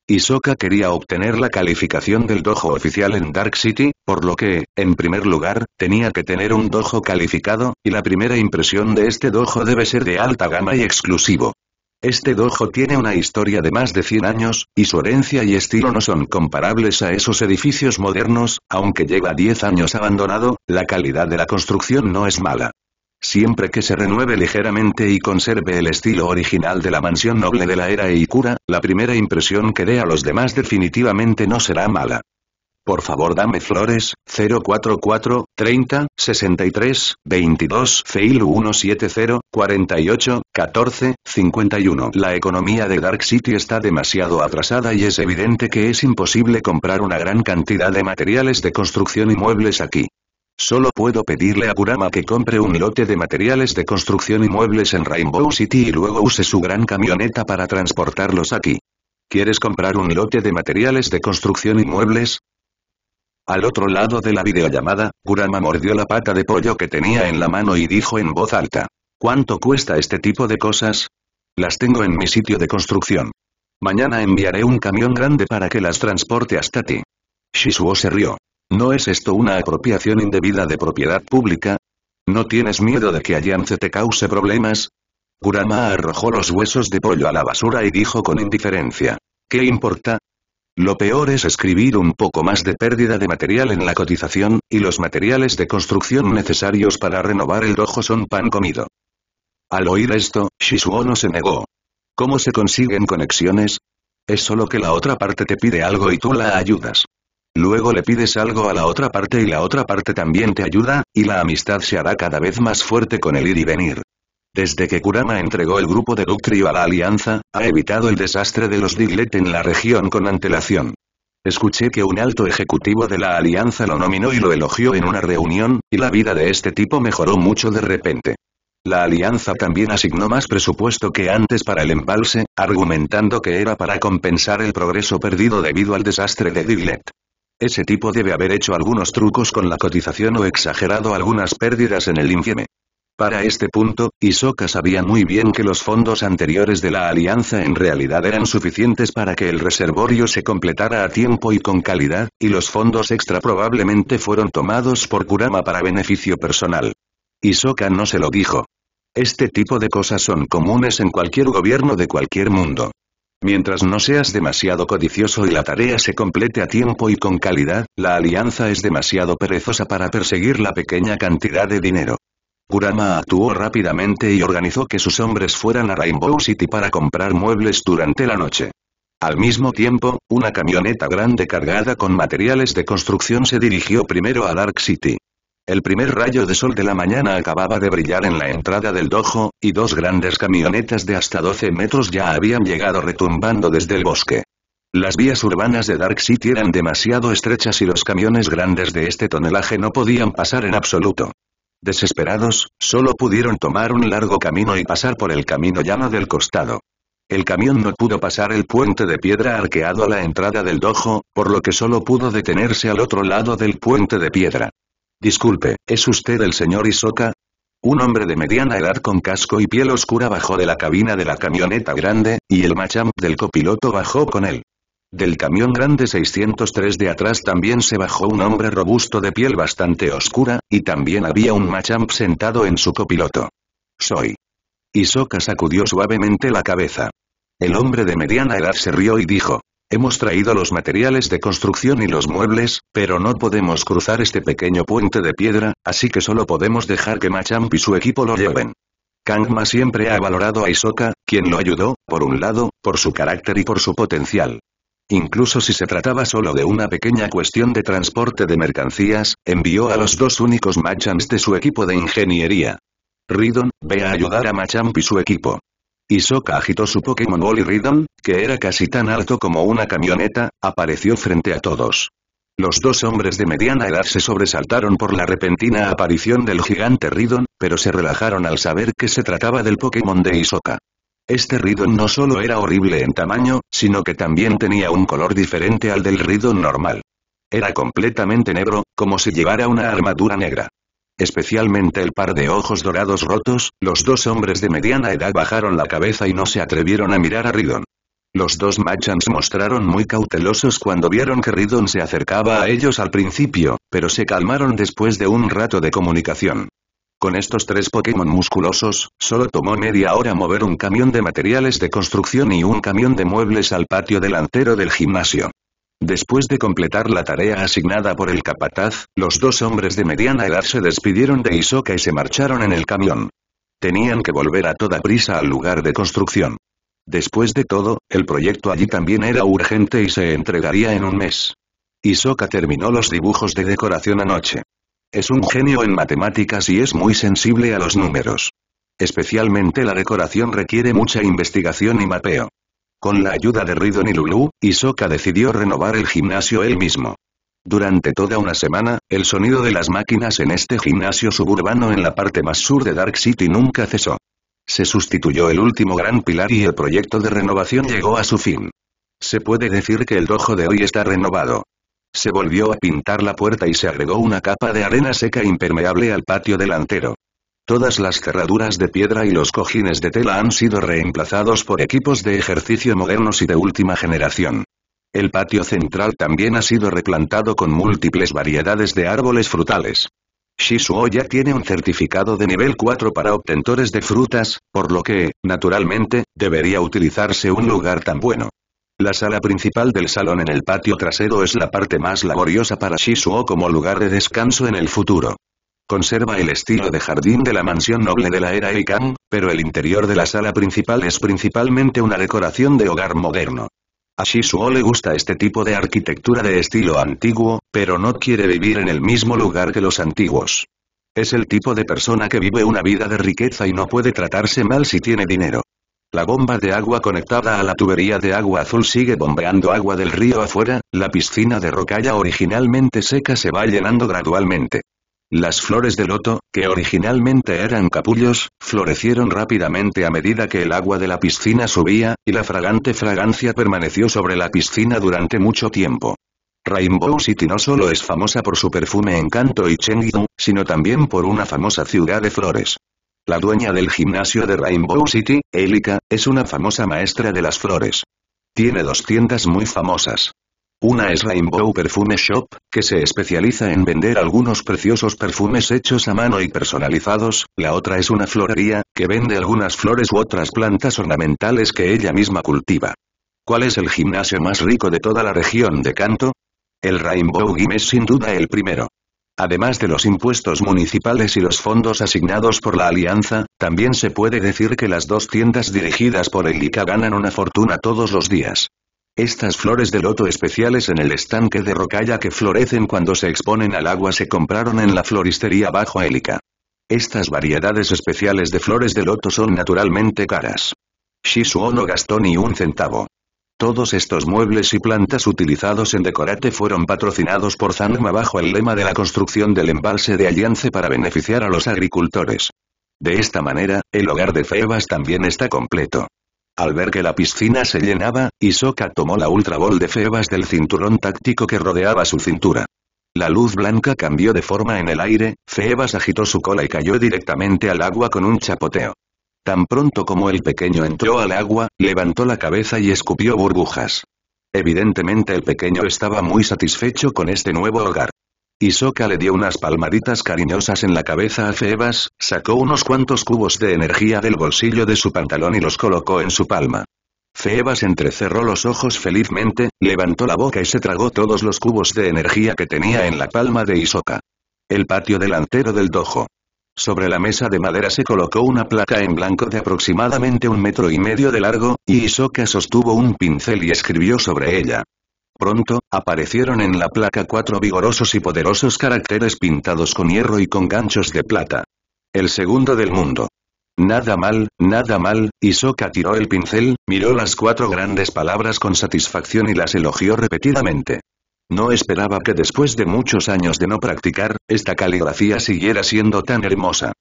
Isoka quería obtener la calificación del dojo oficial en Dark City, por lo que, en primer lugar, tenía que tener un dojo calificado, y la primera impresión de este dojo debe ser de alta gama y exclusivo. Este dojo tiene una historia de más de 100 años, y su herencia y estilo no son comparables a esos edificios modernos, aunque lleva 10 años abandonado, la calidad de la construcción no es mala. Siempre que se renueve ligeramente y conserve el estilo original de la mansión noble de la era Eikura, la primera impresión que dé a los demás definitivamente no será mala. Por favor dame flores, 044, 30, 63, 22, Fail 170, 48, 14, 51. La economía de Dark City está demasiado atrasada y es evidente que es imposible comprar una gran cantidad de materiales de construcción y muebles aquí. Solo puedo pedirle a Kurama que compre un lote de materiales de construcción y muebles en Rainbow City y luego use su gran camioneta para transportarlos aquí. ¿Quieres comprar un lote de materiales de construcción y muebles? Al otro lado de la videollamada, Kurama mordió la pata de pollo que tenía en la mano y dijo en voz alta. ¿Cuánto cuesta este tipo de cosas? Las tengo en mi sitio de construcción. Mañana enviaré un camión grande para que las transporte hasta ti. Shisuo se rió. ¿No es esto una apropiación indebida de propiedad pública? ¿No tienes miedo de que Alliance te cause problemas? Kurama arrojó los huesos de pollo a la basura y dijo con indiferencia. ¿Qué importa? Lo peor es escribir un poco más de pérdida de material en la cotización, y los materiales de construcción necesarios para renovar el rojo son pan comido. Al oír esto, Shizuo no se negó. ¿Cómo se consiguen conexiones? Es solo que la otra parte te pide algo y tú la ayudas. Luego le pides algo a la otra parte y la otra parte también te ayuda, y la amistad se hará cada vez más fuerte con el ir y venir. Desde que Kurama entregó el grupo de Ductrio a la Alianza, ha evitado el desastre de los Diglett en la región con antelación. Escuché que un alto ejecutivo de la Alianza lo nominó y lo elogió en una reunión, y la vida de este tipo mejoró mucho de repente. La Alianza también asignó más presupuesto que antes para el embalse, argumentando que era para compensar el progreso perdido debido al desastre de Diglett. Ese tipo debe haber hecho algunos trucos con la cotización o exagerado algunas pérdidas en el infieme. Para este punto, Isoka sabía muy bien que los fondos anteriores de la alianza en realidad eran suficientes para que el reservorio se completara a tiempo y con calidad, y los fondos extra probablemente fueron tomados por Kurama para beneficio personal. Isoka no se lo dijo. Este tipo de cosas son comunes en cualquier gobierno de cualquier mundo. Mientras no seas demasiado codicioso y la tarea se complete a tiempo y con calidad, la alianza es demasiado perezosa para perseguir la pequeña cantidad de dinero. Kurama actuó rápidamente y organizó que sus hombres fueran a Rainbow City para comprar muebles durante la noche. Al mismo tiempo, una camioneta grande cargada con materiales de construcción se dirigió primero a Dark City. El primer rayo de sol de la mañana acababa de brillar en la entrada del dojo, y dos grandes camionetas de hasta 12 metros ya habían llegado retumbando desde el bosque. Las vías urbanas de Dark City eran demasiado estrechas y los camiones grandes de este tonelaje no podían pasar en absoluto. Desesperados, solo pudieron tomar un largo camino y pasar por el camino llano del costado. El camión no pudo pasar el puente de piedra arqueado a la entrada del dojo, por lo que solo pudo detenerse al otro lado del puente de piedra. Disculpe, ¿es usted el señor Isoka? Un hombre de mediana edad con casco y piel oscura bajó de la cabina de la camioneta grande, y el machamp del copiloto bajó con él. Del camión grande 603 de atrás también se bajó un hombre robusto de piel bastante oscura, y también había un machamp sentado en su copiloto. Soy. Isoka sacudió suavemente la cabeza. El hombre de mediana edad se rió y dijo, Hemos traído los materiales de construcción y los muebles, pero no podemos cruzar este pequeño puente de piedra, así que solo podemos dejar que Machamp y su equipo lo lleven. Kangma siempre ha valorado a Isoka, quien lo ayudó, por un lado, por su carácter y por su potencial. Incluso si se trataba solo de una pequeña cuestión de transporte de mercancías, envió a los dos únicos Machamps de su equipo de ingeniería. Ridon, ve a ayudar a Machamp y su equipo. Isoka agitó su Pokémon Ball y Ridon, que era casi tan alto como una camioneta, apareció frente a todos. Los dos hombres de mediana edad se sobresaltaron por la repentina aparición del gigante Ridon, pero se relajaron al saber que se trataba del Pokémon de Isoka. Este Ridon no solo era horrible en tamaño, sino que también tenía un color diferente al del Ridon normal. Era completamente negro, como si llevara una armadura negra especialmente el par de ojos dorados rotos, los dos hombres de mediana edad bajaron la cabeza y no se atrevieron a mirar a Ridon. Los dos Machans mostraron muy cautelosos cuando vieron que Ridon se acercaba a ellos al principio, pero se calmaron después de un rato de comunicación. Con estos tres Pokémon musculosos, solo tomó media hora mover un camión de materiales de construcción y un camión de muebles al patio delantero del gimnasio. Después de completar la tarea asignada por el capataz, los dos hombres de mediana edad se despidieron de Isoka y se marcharon en el camión. Tenían que volver a toda prisa al lugar de construcción. Después de todo, el proyecto allí también era urgente y se entregaría en un mes. Isoka terminó los dibujos de decoración anoche. Es un genio en matemáticas y es muy sensible a los números. Especialmente la decoración requiere mucha investigación y mapeo. Con la ayuda de Ridon y Lulu, Isoka decidió renovar el gimnasio él mismo. Durante toda una semana, el sonido de las máquinas en este gimnasio suburbano en la parte más sur de Dark City nunca cesó. Se sustituyó el último gran pilar y el proyecto de renovación llegó a su fin. Se puede decir que el dojo de hoy está renovado. Se volvió a pintar la puerta y se agregó una capa de arena seca impermeable al patio delantero. Todas las cerraduras de piedra y los cojines de tela han sido reemplazados por equipos de ejercicio modernos y de última generación. El patio central también ha sido replantado con múltiples variedades de árboles frutales. Shisuo ya tiene un certificado de nivel 4 para obtentores de frutas, por lo que, naturalmente, debería utilizarse un lugar tan bueno. La sala principal del salón en el patio trasero es la parte más laboriosa para Shisuo como lugar de descanso en el futuro. Conserva el estilo de jardín de la mansión noble de la era Eikan, pero el interior de la sala principal es principalmente una decoración de hogar moderno. A Shisuo le gusta este tipo de arquitectura de estilo antiguo, pero no quiere vivir en el mismo lugar que los antiguos. Es el tipo de persona que vive una vida de riqueza y no puede tratarse mal si tiene dinero. La bomba de agua conectada a la tubería de agua azul sigue bombeando agua del río afuera, la piscina de rocalla originalmente seca se va llenando gradualmente. Las flores de loto, que originalmente eran capullos, florecieron rápidamente a medida que el agua de la piscina subía, y la fragante fragancia permaneció sobre la piscina durante mucho tiempo. Rainbow City no solo es famosa por su perfume encanto y Chengdu, sino también por una famosa ciudad de flores. La dueña del gimnasio de Rainbow City, Elika, es una famosa maestra de las flores. Tiene dos tiendas muy famosas. Una es Rainbow Perfume Shop, que se especializa en vender algunos preciosos perfumes hechos a mano y personalizados, la otra es una florería, que vende algunas flores u otras plantas ornamentales que ella misma cultiva. ¿Cuál es el gimnasio más rico de toda la región de Canto? El Rainbow Gym es sin duda el primero. Además de los impuestos municipales y los fondos asignados por la alianza, también se puede decir que las dos tiendas dirigidas por Elika ganan una fortuna todos los días. Estas flores de loto especiales en el estanque de rocalla que florecen cuando se exponen al agua se compraron en la floristería bajo Élica. Estas variedades especiales de flores de loto son naturalmente caras. Shisuo no gastó ni un centavo. Todos estos muebles y plantas utilizados en decorate fueron patrocinados por Zangma bajo el lema de la construcción del embalse de Alliance para beneficiar a los agricultores. De esta manera, el hogar de Febas también está completo. Al ver que la piscina se llenaba, Isoka tomó la Ultra de Febas del cinturón táctico que rodeaba su cintura. La luz blanca cambió de forma en el aire, Febas agitó su cola y cayó directamente al agua con un chapoteo. Tan pronto como el pequeño entró al agua, levantó la cabeza y escupió burbujas. Evidentemente el pequeño estaba muy satisfecho con este nuevo hogar. Isoka le dio unas palmaditas cariñosas en la cabeza a Febas, sacó unos cuantos cubos de energía del bolsillo de su pantalón y los colocó en su palma. Febas entrecerró los ojos felizmente, levantó la boca y se tragó todos los cubos de energía que tenía en la palma de Isoka. El patio delantero del dojo. Sobre la mesa de madera se colocó una placa en blanco de aproximadamente un metro y medio de largo, y Isoka sostuvo un pincel y escribió sobre ella. Pronto, aparecieron en la placa cuatro vigorosos y poderosos caracteres pintados con hierro y con ganchos de plata. El segundo del mundo. Nada mal, nada mal, Isoka tiró el pincel, miró las cuatro grandes palabras con satisfacción y las elogió repetidamente. No esperaba que después de muchos años de no practicar, esta caligrafía siguiera siendo tan hermosa.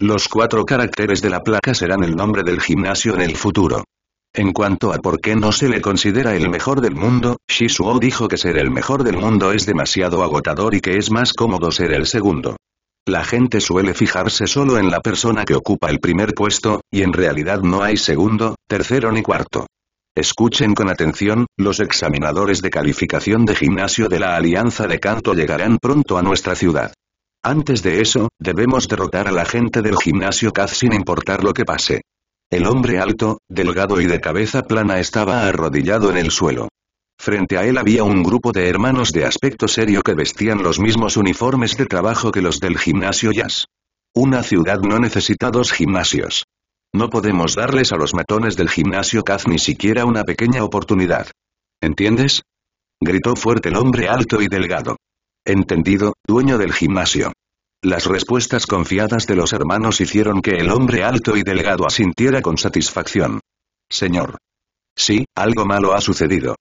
Los cuatro caracteres de la placa serán el nombre del gimnasio en el futuro. En cuanto a por qué no se le considera el mejor del mundo, Shizuo dijo que ser el mejor del mundo es demasiado agotador y que es más cómodo ser el segundo. La gente suele fijarse solo en la persona que ocupa el primer puesto, y en realidad no hay segundo, tercero ni cuarto. Escuchen con atención, los examinadores de calificación de gimnasio de la Alianza de Canto llegarán pronto a nuestra ciudad. Antes de eso, debemos derrotar a la gente del gimnasio Kaz sin importar lo que pase. El hombre alto, delgado y de cabeza plana estaba arrodillado en el suelo. Frente a él había un grupo de hermanos de aspecto serio que vestían los mismos uniformes de trabajo que los del gimnasio jazz. Una ciudad no necesita dos gimnasios. No podemos darles a los matones del gimnasio Kaz ni siquiera una pequeña oportunidad. ¿Entiendes? Gritó fuerte el hombre alto y delgado. Entendido, dueño del gimnasio. Las respuestas confiadas de los hermanos hicieron que el hombre alto y delgado asintiera con satisfacción. Señor. Sí, algo malo ha sucedido.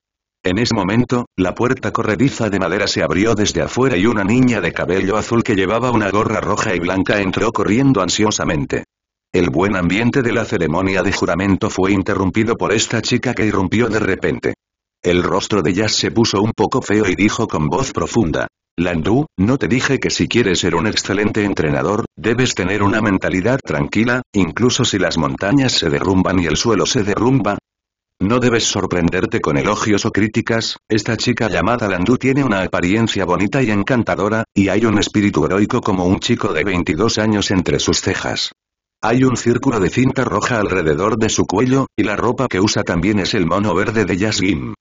En ese momento, la puerta corrediza de madera se abrió desde afuera y una niña de cabello azul que llevaba una gorra roja y blanca entró corriendo ansiosamente. El buen ambiente de la ceremonia de juramento fue interrumpido por esta chica que irrumpió de repente. El rostro de Jazz se puso un poco feo y dijo con voz profunda, Landú, no te dije que si quieres ser un excelente entrenador, debes tener una mentalidad tranquila, incluso si las montañas se derrumban y el suelo se derrumba. No debes sorprenderte con elogios o críticas, esta chica llamada Landú tiene una apariencia bonita y encantadora, y hay un espíritu heroico como un chico de 22 años entre sus cejas. Hay un círculo de cinta roja alrededor de su cuello, y la ropa que usa también es el mono verde de Yasgim.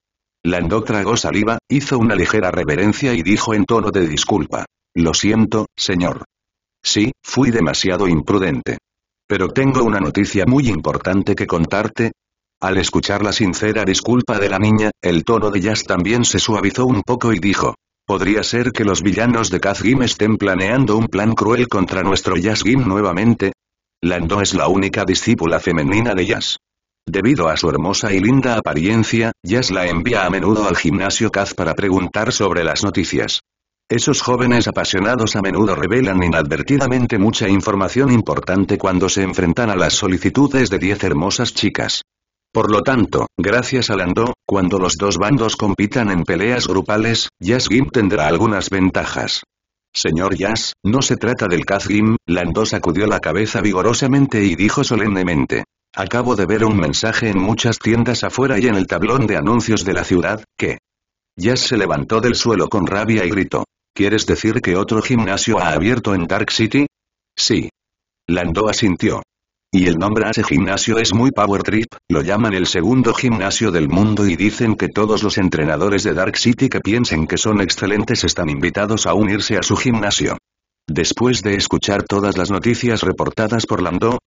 Lando tragó saliva, hizo una ligera reverencia y dijo en tono de disculpa. Lo siento, señor. Sí, fui demasiado imprudente. Pero tengo una noticia muy importante que contarte. Al escuchar la sincera disculpa de la niña, el tono de Jazz también se suavizó un poco y dijo. Podría ser que los villanos de Kazgim estén planeando un plan cruel contra nuestro jazzgim nuevamente. Lando es la única discípula femenina de Jazz. Debido a su hermosa y linda apariencia, Jazz la envía a menudo al gimnasio Kaz para preguntar sobre las noticias. Esos jóvenes apasionados a menudo revelan inadvertidamente mucha información importante cuando se enfrentan a las solicitudes de diez hermosas chicas. Por lo tanto, gracias a Lando, cuando los dos bandos compitan en peleas grupales, Jazz Gim tendrá algunas ventajas. Señor Jazz, no se trata del Kaz Gim, Lando sacudió la cabeza vigorosamente y dijo solemnemente. Acabo de ver un mensaje en muchas tiendas afuera y en el tablón de anuncios de la ciudad, que... Jazz se levantó del suelo con rabia y gritó. ¿Quieres decir que otro gimnasio ha abierto en Dark City? Sí. Lando asintió. Y el nombre a ese gimnasio es muy Power Trip, lo llaman el segundo gimnasio del mundo y dicen que todos los entrenadores de Dark City que piensen que son excelentes están invitados a unirse a su gimnasio. Después de escuchar todas las noticias reportadas por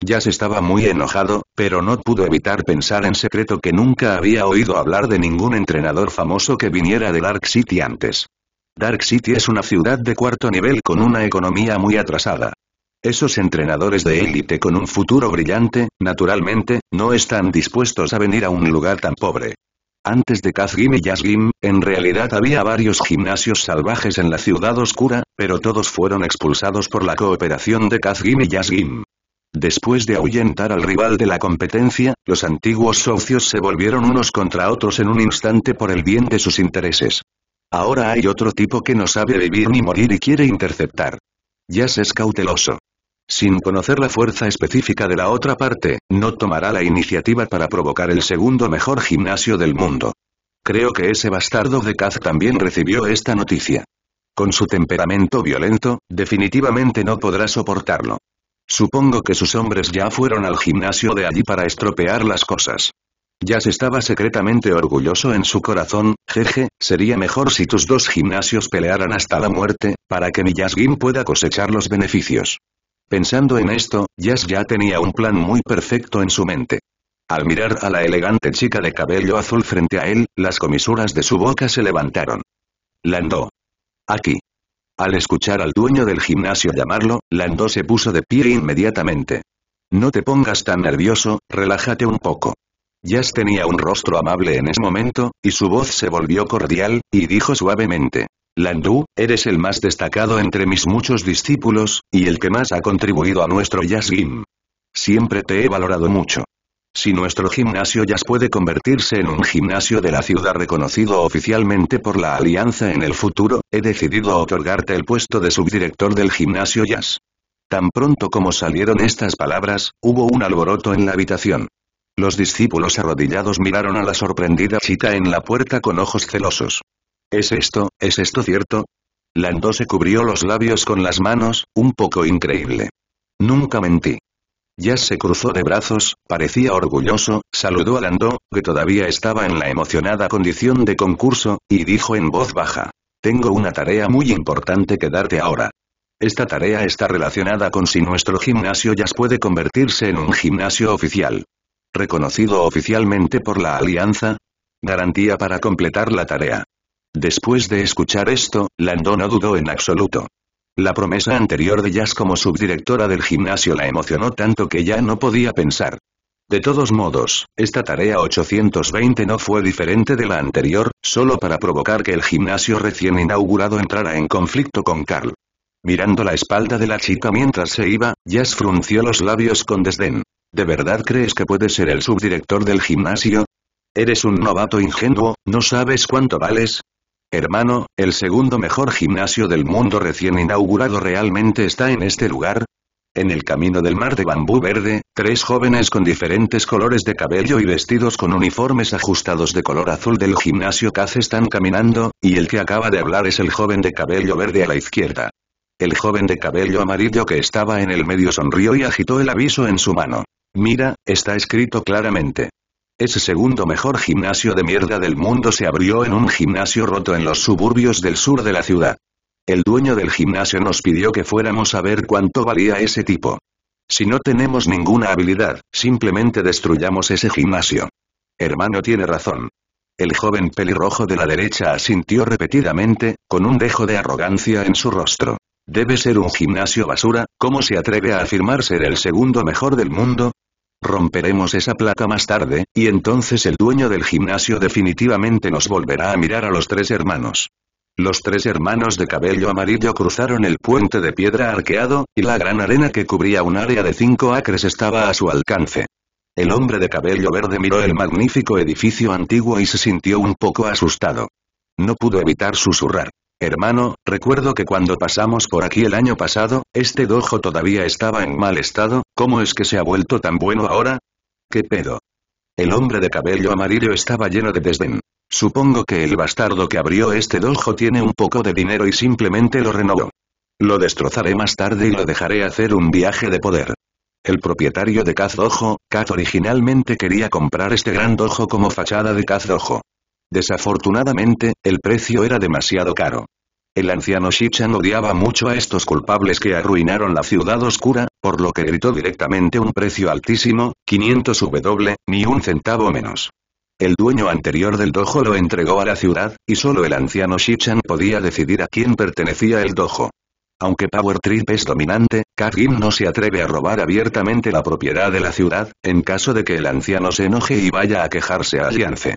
ya se estaba muy enojado, pero no pudo evitar pensar en secreto que nunca había oído hablar de ningún entrenador famoso que viniera de Dark City antes. Dark City es una ciudad de cuarto nivel con una economía muy atrasada. Esos entrenadores de élite con un futuro brillante, naturalmente, no están dispuestos a venir a un lugar tan pobre. Antes de Kazgim y Yasgim, en realidad había varios gimnasios salvajes en la ciudad oscura, pero todos fueron expulsados por la cooperación de Kazgim y Yasgim. Después de ahuyentar al rival de la competencia, los antiguos socios se volvieron unos contra otros en un instante por el bien de sus intereses. Ahora hay otro tipo que no sabe vivir ni morir y quiere interceptar. Yas es cauteloso. Sin conocer la fuerza específica de la otra parte, no tomará la iniciativa para provocar el segundo mejor gimnasio del mundo. Creo que ese bastardo de Kaz también recibió esta noticia. Con su temperamento violento, definitivamente no podrá soportarlo. Supongo que sus hombres ya fueron al gimnasio de allí para estropear las cosas. se estaba secretamente orgulloso en su corazón, jeje, sería mejor si tus dos gimnasios pelearan hasta la muerte, para que mi Jazz pueda cosechar los beneficios. Pensando en esto, Jazz ya tenía un plan muy perfecto en su mente. Al mirar a la elegante chica de cabello azul frente a él, las comisuras de su boca se levantaron. Landó. Aquí. Al escuchar al dueño del gimnasio llamarlo, Landó se puso de pie inmediatamente. No te pongas tan nervioso, relájate un poco. Jazz tenía un rostro amable en ese momento, y su voz se volvió cordial, y dijo suavemente. Landú, eres el más destacado entre mis muchos discípulos, y el que más ha contribuido a nuestro jazz Siempre te he valorado mucho. Si nuestro gimnasio jazz puede convertirse en un gimnasio de la ciudad reconocido oficialmente por la alianza en el futuro, he decidido otorgarte el puesto de subdirector del gimnasio jazz. Tan pronto como salieron estas palabras, hubo un alboroto en la habitación. Los discípulos arrodillados miraron a la sorprendida chica en la puerta con ojos celosos. ¿Es esto, es esto cierto? Lando se cubrió los labios con las manos, un poco increíble. Nunca mentí. Jazz se cruzó de brazos, parecía orgulloso, saludó a Lando, que todavía estaba en la emocionada condición de concurso, y dijo en voz baja. Tengo una tarea muy importante que darte ahora. Esta tarea está relacionada con si nuestro gimnasio Jazz puede convertirse en un gimnasio oficial. Reconocido oficialmente por la Alianza. Garantía para completar la tarea. Después de escuchar esto, Lando no dudó en absoluto. La promesa anterior de Jazz como subdirectora del gimnasio la emocionó tanto que ya no podía pensar. De todos modos, esta tarea 820 no fue diferente de la anterior, solo para provocar que el gimnasio recién inaugurado entrara en conflicto con Carl. Mirando la espalda de la chica mientras se iba, Jazz frunció los labios con desdén. ¿De verdad crees que puedes ser el subdirector del gimnasio? Eres un novato ingenuo, no sabes cuánto vales, Hermano, el segundo mejor gimnasio del mundo recién inaugurado realmente está en este lugar. En el camino del mar de bambú verde, tres jóvenes con diferentes colores de cabello y vestidos con uniformes ajustados de color azul del gimnasio Caz están caminando, y el que acaba de hablar es el joven de cabello verde a la izquierda. El joven de cabello amarillo que estaba en el medio sonrió y agitó el aviso en su mano. Mira, está escrito claramente. Ese segundo mejor gimnasio de mierda del mundo se abrió en un gimnasio roto en los suburbios del sur de la ciudad. El dueño del gimnasio nos pidió que fuéramos a ver cuánto valía ese tipo. Si no tenemos ninguna habilidad, simplemente destruyamos ese gimnasio. Hermano tiene razón. El joven pelirrojo de la derecha asintió repetidamente, con un dejo de arrogancia en su rostro. Debe ser un gimnasio basura, ¿cómo se atreve a afirmar ser el segundo mejor del mundo? Romperemos esa placa más tarde, y entonces el dueño del gimnasio definitivamente nos volverá a mirar a los tres hermanos. Los tres hermanos de cabello amarillo cruzaron el puente de piedra arqueado, y la gran arena que cubría un área de cinco acres estaba a su alcance. El hombre de cabello verde miró el magnífico edificio antiguo y se sintió un poco asustado. No pudo evitar susurrar. Hermano, recuerdo que cuando pasamos por aquí el año pasado, este dojo todavía estaba en mal estado, ¿cómo es que se ha vuelto tan bueno ahora? ¿Qué pedo? El hombre de cabello amarillo estaba lleno de desdén. Supongo que el bastardo que abrió este dojo tiene un poco de dinero y simplemente lo renovó. Lo destrozaré más tarde y lo dejaré hacer un viaje de poder. El propietario de Caz Dojo, Caz originalmente quería comprar este gran dojo como fachada de Caz Dojo. Desafortunadamente, el precio era demasiado caro. El anciano Shichan odiaba mucho a estos culpables que arruinaron la ciudad oscura, por lo que gritó directamente un precio altísimo, 500 W, ni un centavo menos. El dueño anterior del dojo lo entregó a la ciudad, y solo el anciano Shichan podía decidir a quién pertenecía el dojo. Aunque Power Trip es dominante, Kagin no se atreve a robar abiertamente la propiedad de la ciudad, en caso de que el anciano se enoje y vaya a quejarse a Aliance.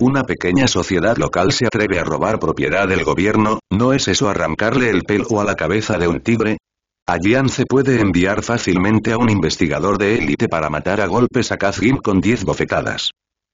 Una pequeña sociedad local se atreve a robar propiedad del gobierno, ¿no es eso arrancarle el pelo a la cabeza de un tigre? Allian se puede enviar fácilmente a un investigador de élite para matar a golpes a Kazgim con 10 bofetadas.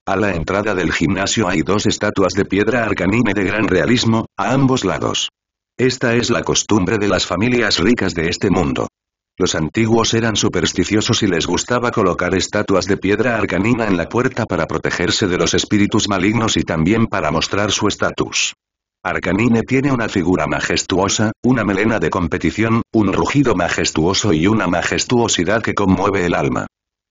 A la entrada del gimnasio hay dos estatuas de piedra arcanime de gran realismo, a ambos lados. Esta es la costumbre de las familias ricas de este mundo. Los antiguos eran supersticiosos y les gustaba colocar estatuas de piedra arcanina en la puerta para protegerse de los espíritus malignos y también para mostrar su estatus. Arcanine tiene una figura majestuosa, una melena de competición, un rugido majestuoso y una majestuosidad que conmueve el alma.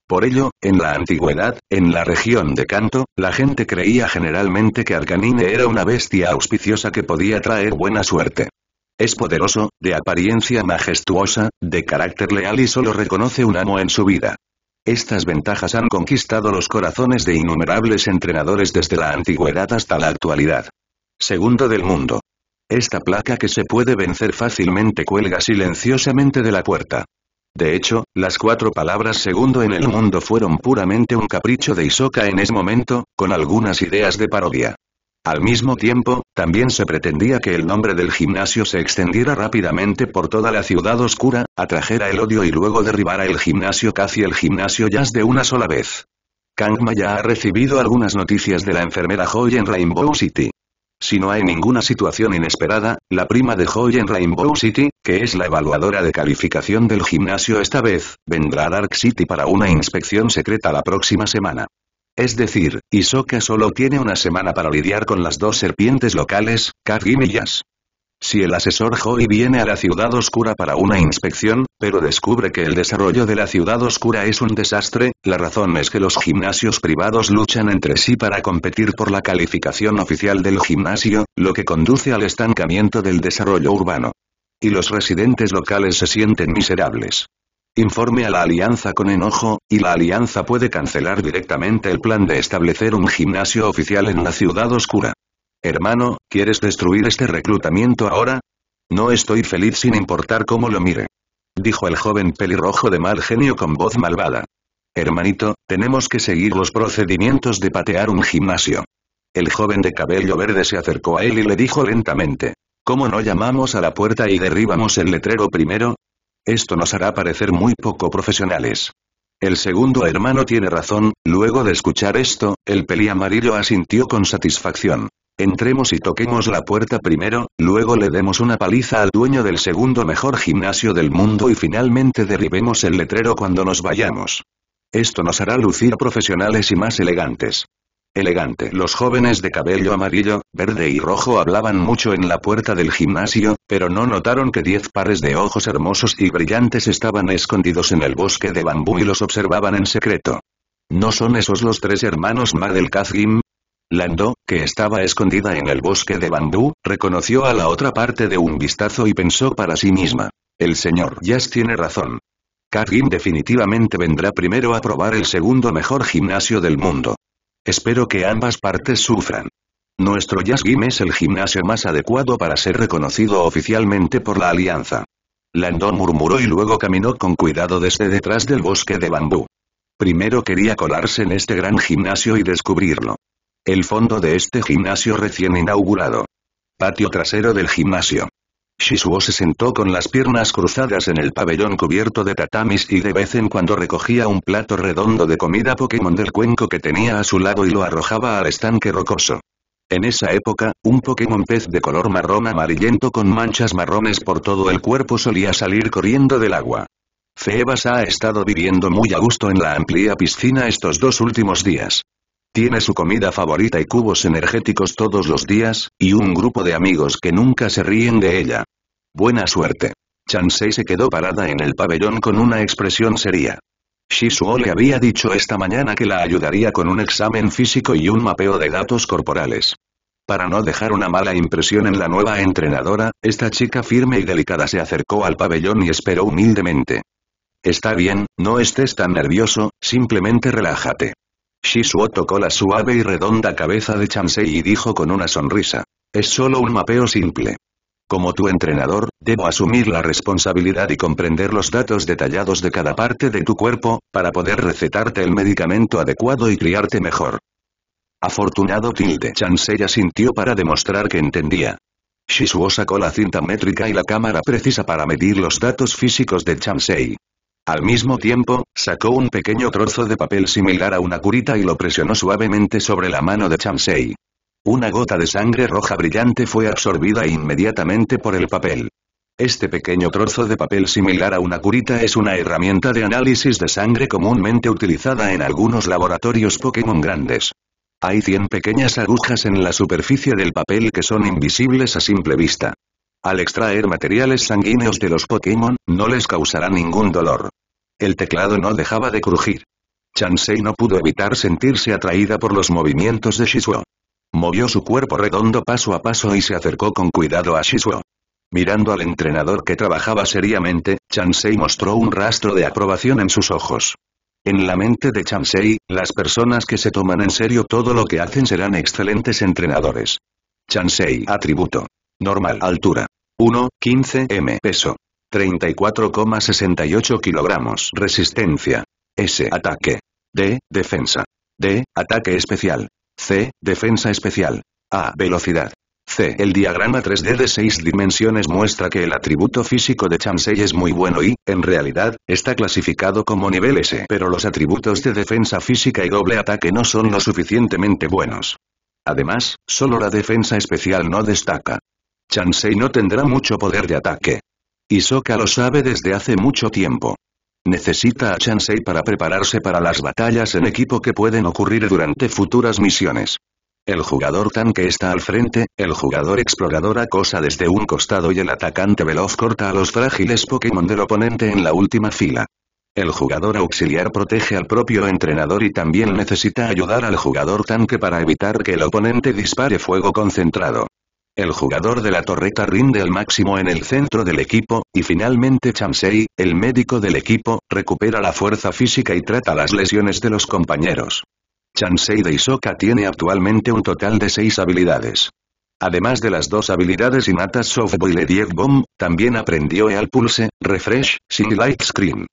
Por ello, en la antigüedad, en la región de Canto, la gente creía generalmente que Arcanine era una bestia auspiciosa que podía traer buena suerte. Es poderoso, de apariencia majestuosa, de carácter leal y solo reconoce un amo en su vida. Estas ventajas han conquistado los corazones de innumerables entrenadores desde la antigüedad hasta la actualidad. Segundo del mundo. Esta placa que se puede vencer fácilmente cuelga silenciosamente de la puerta. De hecho, las cuatro palabras segundo en el mundo fueron puramente un capricho de Isoka en ese momento, con algunas ideas de parodia. Al mismo tiempo, también se pretendía que el nombre del gimnasio se extendiera rápidamente por toda la ciudad oscura, atrajera el odio y luego derribara el gimnasio casi el gimnasio jazz de una sola vez. Kangma ya ha recibido algunas noticias de la enfermera Joy en Rainbow City. Si no hay ninguna situación inesperada, la prima de Joy en Rainbow City, que es la evaluadora de calificación del gimnasio esta vez, vendrá a Dark City para una inspección secreta la próxima semana. Es decir, Isoka solo tiene una semana para lidiar con las dos serpientes locales, Kat y Yas. Si el asesor Joy viene a la ciudad oscura para una inspección, pero descubre que el desarrollo de la ciudad oscura es un desastre, la razón es que los gimnasios privados luchan entre sí para competir por la calificación oficial del gimnasio, lo que conduce al estancamiento del desarrollo urbano. Y los residentes locales se sienten miserables informe a la alianza con enojo, y la alianza puede cancelar directamente el plan de establecer un gimnasio oficial en la ciudad oscura. Hermano, ¿quieres destruir este reclutamiento ahora? No estoy feliz sin importar cómo lo mire. Dijo el joven pelirrojo de mal genio con voz malvada. Hermanito, tenemos que seguir los procedimientos de patear un gimnasio. El joven de cabello verde se acercó a él y le dijo lentamente. ¿Cómo no llamamos a la puerta y derribamos el letrero primero? Esto nos hará parecer muy poco profesionales. El segundo hermano tiene razón, luego de escuchar esto, el peli amarillo asintió con satisfacción. Entremos y toquemos la puerta primero, luego le demos una paliza al dueño del segundo mejor gimnasio del mundo y finalmente derribemos el letrero cuando nos vayamos. Esto nos hará lucir profesionales y más elegantes elegante. Los jóvenes de cabello amarillo, verde y rojo hablaban mucho en la puerta del gimnasio, pero no notaron que diez pares de ojos hermosos y brillantes estaban escondidos en el bosque de bambú y los observaban en secreto. ¿No son esos los tres hermanos Mar del Kazgim? Lando, que estaba escondida en el bosque de bambú, reconoció a la otra parte de un vistazo y pensó para sí misma. El señor Jazz tiene razón. Kazgim definitivamente vendrá primero a probar el segundo mejor gimnasio del mundo. Espero que ambas partes sufran. Nuestro Yasgim es el gimnasio más adecuado para ser reconocido oficialmente por la Alianza. Landon murmuró y luego caminó con cuidado desde detrás del bosque de bambú. Primero quería colarse en este gran gimnasio y descubrirlo. El fondo de este gimnasio recién inaugurado. Patio trasero del gimnasio. Shisuo se sentó con las piernas cruzadas en el pabellón cubierto de tatamis y de vez en cuando recogía un plato redondo de comida Pokémon del cuenco que tenía a su lado y lo arrojaba al estanque rocoso. En esa época, un Pokémon pez de color marrón amarillento con manchas marrones por todo el cuerpo solía salir corriendo del agua. Febas ha estado viviendo muy a gusto en la amplia piscina estos dos últimos días. Tiene su comida favorita y cubos energéticos todos los días, y un grupo de amigos que nunca se ríen de ella. Buena suerte. Chansei se quedó parada en el pabellón con una expresión seria. Shisuo le había dicho esta mañana que la ayudaría con un examen físico y un mapeo de datos corporales. Para no dejar una mala impresión en la nueva entrenadora, esta chica firme y delicada se acercó al pabellón y esperó humildemente. Está bien, no estés tan nervioso, simplemente relájate. Shisuo tocó la suave y redonda cabeza de Chansei y dijo con una sonrisa. Es solo un mapeo simple. Como tu entrenador, debo asumir la responsabilidad y comprender los datos detallados de cada parte de tu cuerpo, para poder recetarte el medicamento adecuado y criarte mejor. Afortunado tilde Chansei asintió para demostrar que entendía. Shisuo sacó la cinta métrica y la cámara precisa para medir los datos físicos de Chansei. Al mismo tiempo, sacó un pequeño trozo de papel similar a una curita y lo presionó suavemente sobre la mano de Chansey. Una gota de sangre roja brillante fue absorbida inmediatamente por el papel. Este pequeño trozo de papel similar a una curita es una herramienta de análisis de sangre comúnmente utilizada en algunos laboratorios Pokémon grandes. Hay 100 pequeñas agujas en la superficie del papel que son invisibles a simple vista. Al extraer materiales sanguíneos de los Pokémon, no les causará ningún dolor. El teclado no dejaba de crujir. Chansey no pudo evitar sentirse atraída por los movimientos de Shizuo. Movió su cuerpo redondo paso a paso y se acercó con cuidado a Shizuo. Mirando al entrenador que trabajaba seriamente, Chansey mostró un rastro de aprobación en sus ojos. En la mente de Chansey, las personas que se toman en serio todo lo que hacen serán excelentes entrenadores. Chansey atributo. Normal altura. 1, 15 m peso. 34,68 kilogramos. Resistencia. S. Ataque. D. Defensa. D. Ataque especial. C. Defensa especial. A. Velocidad. C. El diagrama 3D de 6 dimensiones muestra que el atributo físico de Chansey es muy bueno y, en realidad, está clasificado como nivel S. Pero los atributos de defensa física y doble ataque no son lo suficientemente buenos. Además, solo la defensa especial no destaca. Chansey no tendrá mucho poder de ataque. Isoka lo sabe desde hace mucho tiempo. Necesita a Chansey para prepararse para las batallas en equipo que pueden ocurrir durante futuras misiones. El jugador tanque está al frente, el jugador explorador acosa desde un costado y el atacante veloz corta a los frágiles Pokémon del oponente en la última fila. El jugador auxiliar protege al propio entrenador y también necesita ayudar al jugador tanque para evitar que el oponente dispare fuego concentrado. El jugador de la torreta rinde al máximo en el centro del equipo, y finalmente Chansei, el médico del equipo, recupera la fuerza física y trata las lesiones de los compañeros. Chansei de Isoka tiene actualmente un total de seis habilidades. Además de las dos habilidades innatas Soft y Bomb, también aprendió Eal Pulse, Refresh, Sin Light Screen.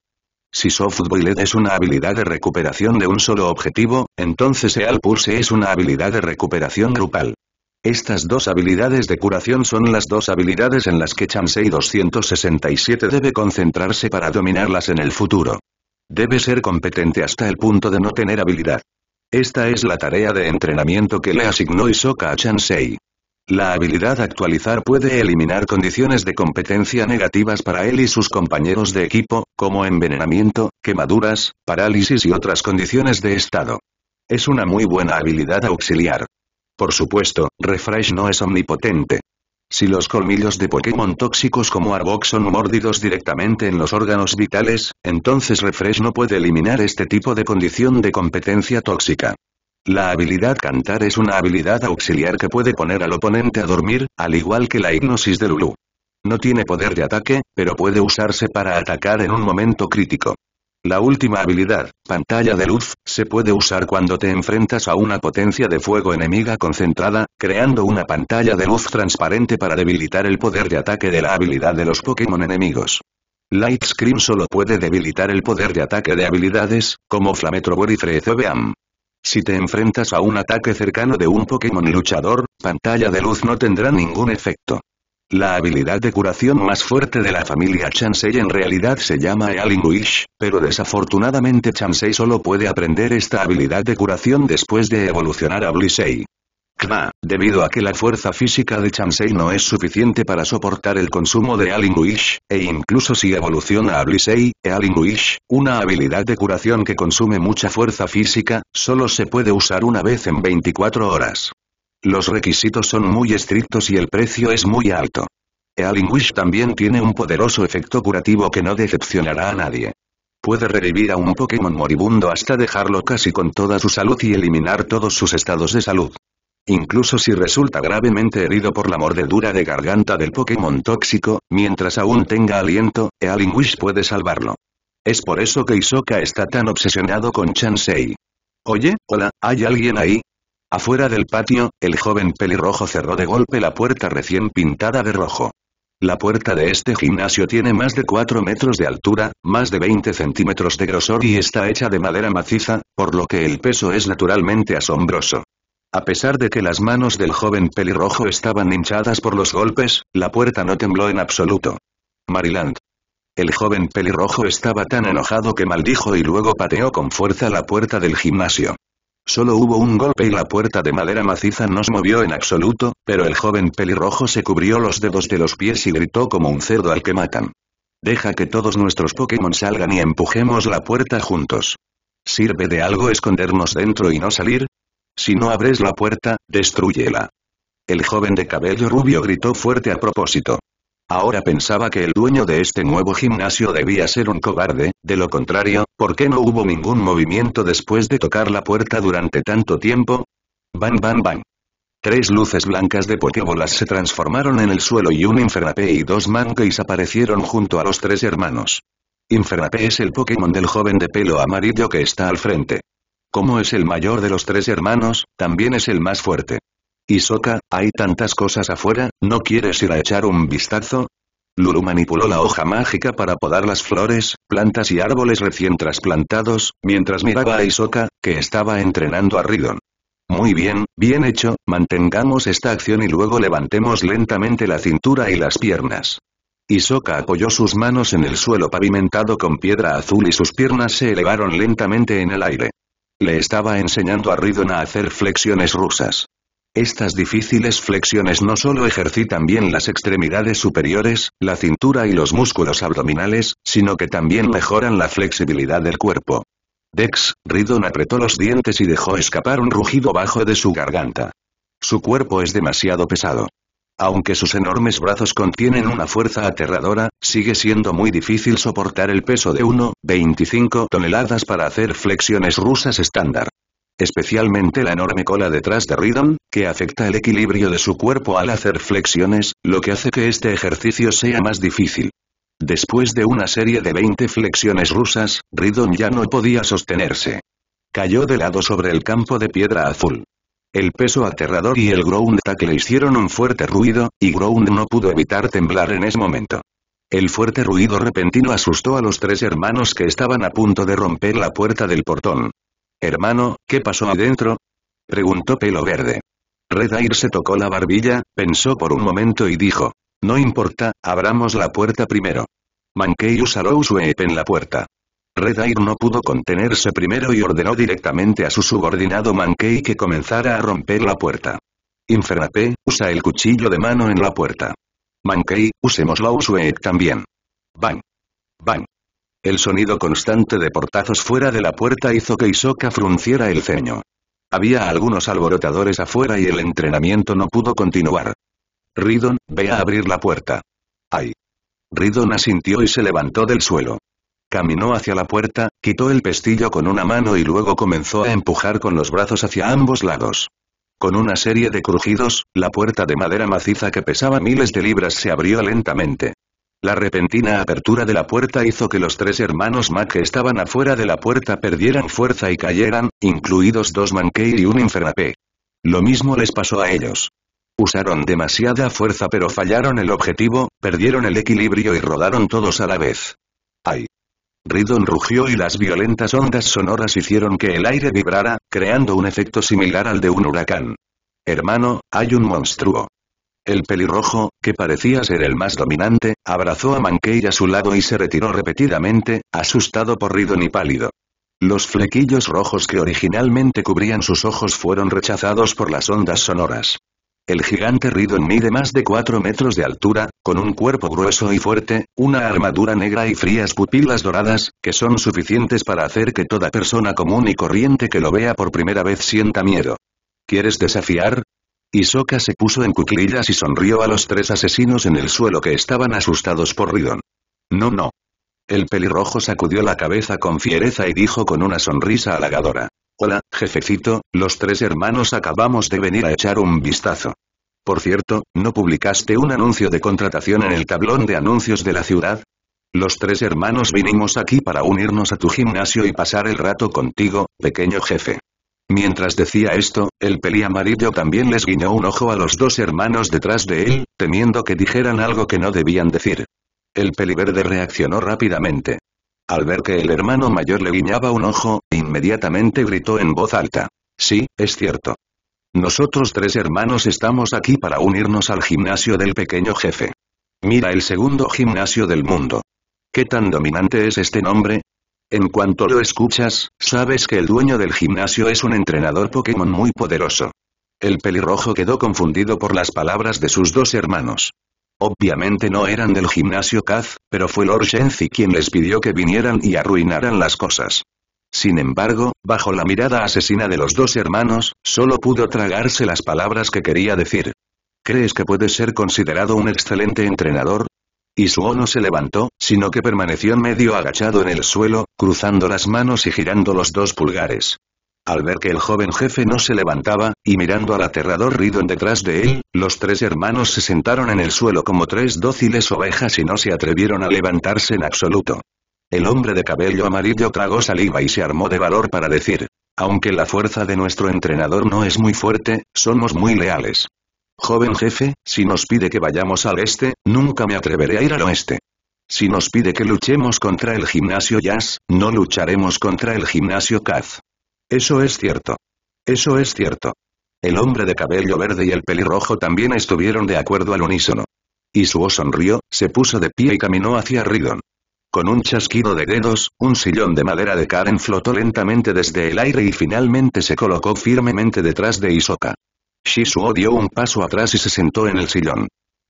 Si Softboiled es una habilidad de recuperación de un solo objetivo, entonces Eal Pulse es una habilidad de recuperación grupal. Estas dos habilidades de curación son las dos habilidades en las que Chansei 267 debe concentrarse para dominarlas en el futuro. Debe ser competente hasta el punto de no tener habilidad. Esta es la tarea de entrenamiento que le asignó Isoka a Chansei. La habilidad actualizar puede eliminar condiciones de competencia negativas para él y sus compañeros de equipo, como envenenamiento, quemaduras, parálisis y otras condiciones de estado. Es una muy buena habilidad auxiliar. Por supuesto, Refresh no es omnipotente. Si los colmillos de Pokémon tóxicos como Arbok son mordidos directamente en los órganos vitales, entonces Refresh no puede eliminar este tipo de condición de competencia tóxica. La habilidad cantar es una habilidad auxiliar que puede poner al oponente a dormir, al igual que la hipnosis de Lulu. No tiene poder de ataque, pero puede usarse para atacar en un momento crítico. La última habilidad, pantalla de luz, se puede usar cuando te enfrentas a una potencia de fuego enemiga concentrada, creando una pantalla de luz transparente para debilitar el poder de ataque de la habilidad de los Pokémon enemigos. Light Screen solo puede debilitar el poder de ataque de habilidades, como Flamethrower y Freezobeam. Si te enfrentas a un ataque cercano de un Pokémon luchador, pantalla de luz no tendrá ningún efecto. La habilidad de curación más fuerte de la familia Chansey en realidad se llama Ealing pero desafortunadamente Chansey solo puede aprender esta habilidad de curación después de evolucionar a Blisei. Kla, debido a que la fuerza física de Chansey no es suficiente para soportar el consumo de Ealing e incluso si evoluciona a Blisei, Ealing una habilidad de curación que consume mucha fuerza física, solo se puede usar una vez en 24 horas. Los requisitos son muy estrictos y el precio es muy alto. Wish también tiene un poderoso efecto curativo que no decepcionará a nadie. Puede revivir a un Pokémon moribundo hasta dejarlo casi con toda su salud y eliminar todos sus estados de salud. Incluso si resulta gravemente herido por la mordedura de garganta del Pokémon tóxico, mientras aún tenga aliento, Wish puede salvarlo. Es por eso que Isoka está tan obsesionado con Chansey. Oye, hola, ¿hay alguien ahí? Afuera del patio, el joven pelirrojo cerró de golpe la puerta recién pintada de rojo. La puerta de este gimnasio tiene más de 4 metros de altura, más de 20 centímetros de grosor y está hecha de madera maciza, por lo que el peso es naturalmente asombroso. A pesar de que las manos del joven pelirrojo estaban hinchadas por los golpes, la puerta no tembló en absoluto. Maryland. El joven pelirrojo estaba tan enojado que maldijo y luego pateó con fuerza la puerta del gimnasio. Solo hubo un golpe y la puerta de madera maciza nos movió en absoluto, pero el joven pelirrojo se cubrió los dedos de los pies y gritó como un cerdo al que matan. Deja que todos nuestros Pokémon salgan y empujemos la puerta juntos. ¿Sirve de algo escondernos dentro y no salir? Si no abres la puerta, destruyela. El joven de cabello rubio gritó fuerte a propósito. Ahora pensaba que el dueño de este nuevo gimnasio debía ser un cobarde, de lo contrario, ¿por qué no hubo ningún movimiento después de tocar la puerta durante tanto tiempo? Bam bam bam. Tres luces blancas de Pokébolas se transformaron en el suelo y un Infernape y dos Mankeys aparecieron junto a los tres hermanos. Infernape es el Pokémon del joven de pelo amarillo que está al frente. Como es el mayor de los tres hermanos, también es el más fuerte. «Isoka, hay tantas cosas afuera, ¿no quieres ir a echar un vistazo? Lulu manipuló la hoja mágica para podar las flores, plantas y árboles recién trasplantados, mientras miraba a Isoka, que estaba entrenando a Ridon. Muy bien, bien hecho, mantengamos esta acción y luego levantemos lentamente la cintura y las piernas. Isoka apoyó sus manos en el suelo pavimentado con piedra azul y sus piernas se elevaron lentamente en el aire. Le estaba enseñando a Ridon a hacer flexiones rusas. Estas difíciles flexiones no solo ejercitan bien las extremidades superiores, la cintura y los músculos abdominales, sino que también mejoran la flexibilidad del cuerpo. Dex, Ridon apretó los dientes y dejó escapar un rugido bajo de su garganta. Su cuerpo es demasiado pesado. Aunque sus enormes brazos contienen una fuerza aterradora, sigue siendo muy difícil soportar el peso de 1,25 toneladas para hacer flexiones rusas estándar especialmente la enorme cola detrás de Ridon, que afecta el equilibrio de su cuerpo al hacer flexiones, lo que hace que este ejercicio sea más difícil. Después de una serie de 20 flexiones rusas, Ridon ya no podía sostenerse. Cayó de lado sobre el campo de piedra azul. El peso aterrador y el ground le hicieron un fuerte ruido, y Ground no pudo evitar temblar en ese momento. El fuerte ruido repentino asustó a los tres hermanos que estaban a punto de romper la puerta del portón. Hermano, ¿qué pasó adentro? Preguntó Pelo Verde. Red se tocó la barbilla, pensó por un momento y dijo. No importa, abramos la puerta primero. Mankey usó su en la puerta. Red Air no pudo contenerse primero y ordenó directamente a su subordinado Mankey que comenzara a romper la puerta. Infernape, usa el cuchillo de mano en la puerta. Mankey, usemos la Usue también. Bang. Bang. El sonido constante de portazos fuera de la puerta hizo que Isoka frunciera el ceño. Había algunos alborotadores afuera y el entrenamiento no pudo continuar. Ridon, ve a abrir la puerta. ¡Ay! Ridon asintió y se levantó del suelo. Caminó hacia la puerta, quitó el pestillo con una mano y luego comenzó a empujar con los brazos hacia ambos lados. Con una serie de crujidos, la puerta de madera maciza que pesaba miles de libras se abrió lentamente. La repentina apertura de la puerta hizo que los tres hermanos Mac que estaban afuera de la puerta perdieran fuerza y cayeran, incluidos dos Mankey y un Infernape. Lo mismo les pasó a ellos. Usaron demasiada fuerza pero fallaron el objetivo, perdieron el equilibrio y rodaron todos a la vez. ¡Ay! Ridon rugió y las violentas ondas sonoras hicieron que el aire vibrara, creando un efecto similar al de un huracán. Hermano, hay un monstruo. El pelirrojo, que parecía ser el más dominante, abrazó a Mankey a su lado y se retiró repetidamente, asustado por Ridon y pálido. Los flequillos rojos que originalmente cubrían sus ojos fueron rechazados por las ondas sonoras. El gigante Ridon mide más de 4 metros de altura, con un cuerpo grueso y fuerte, una armadura negra y frías pupilas doradas, que son suficientes para hacer que toda persona común y corriente que lo vea por primera vez sienta miedo. ¿Quieres desafiar? Isoka se puso en cuclillas y sonrió a los tres asesinos en el suelo que estaban asustados por Ridon. No no. El pelirrojo sacudió la cabeza con fiereza y dijo con una sonrisa halagadora. Hola, jefecito, los tres hermanos acabamos de venir a echar un vistazo. Por cierto, ¿no publicaste un anuncio de contratación en el tablón de anuncios de la ciudad? Los tres hermanos vinimos aquí para unirnos a tu gimnasio y pasar el rato contigo, pequeño jefe. Mientras decía esto, el peli amarillo también les guiñó un ojo a los dos hermanos detrás de él, temiendo que dijeran algo que no debían decir. El peli verde reaccionó rápidamente. Al ver que el hermano mayor le guiñaba un ojo, inmediatamente gritó en voz alta. Sí, es cierto. Nosotros tres hermanos estamos aquí para unirnos al gimnasio del pequeño jefe. Mira el segundo gimnasio del mundo. ¿Qué tan dominante es este nombre? En cuanto lo escuchas, sabes que el dueño del gimnasio es un entrenador Pokémon muy poderoso. El pelirrojo quedó confundido por las palabras de sus dos hermanos. Obviamente no eran del gimnasio Kaz, pero fue Lord Shenzi quien les pidió que vinieran y arruinaran las cosas. Sin embargo, bajo la mirada asesina de los dos hermanos, solo pudo tragarse las palabras que quería decir. ¿Crees que puedes ser considerado un excelente entrenador? y o no se levantó, sino que permaneció medio agachado en el suelo, cruzando las manos y girando los dos pulgares. Al ver que el joven jefe no se levantaba, y mirando al aterrador Ridon detrás de él, los tres hermanos se sentaron en el suelo como tres dóciles ovejas y no se atrevieron a levantarse en absoluto. El hombre de cabello amarillo tragó saliva y se armó de valor para decir, aunque la fuerza de nuestro entrenador no es muy fuerte, somos muy leales. Joven jefe, si nos pide que vayamos al este, nunca me atreveré a ir al oeste. Si nos pide que luchemos contra el gimnasio Jazz, no lucharemos contra el gimnasio Kaz. Eso es cierto. Eso es cierto. El hombre de cabello verde y el pelirrojo también estuvieron de acuerdo al unísono. Isuo sonrió, se puso de pie y caminó hacia Ridon. Con un chasquido de dedos, un sillón de madera de Karen flotó lentamente desde el aire y finalmente se colocó firmemente detrás de Isoka. Shisuo dio un paso atrás y se sentó en el sillón.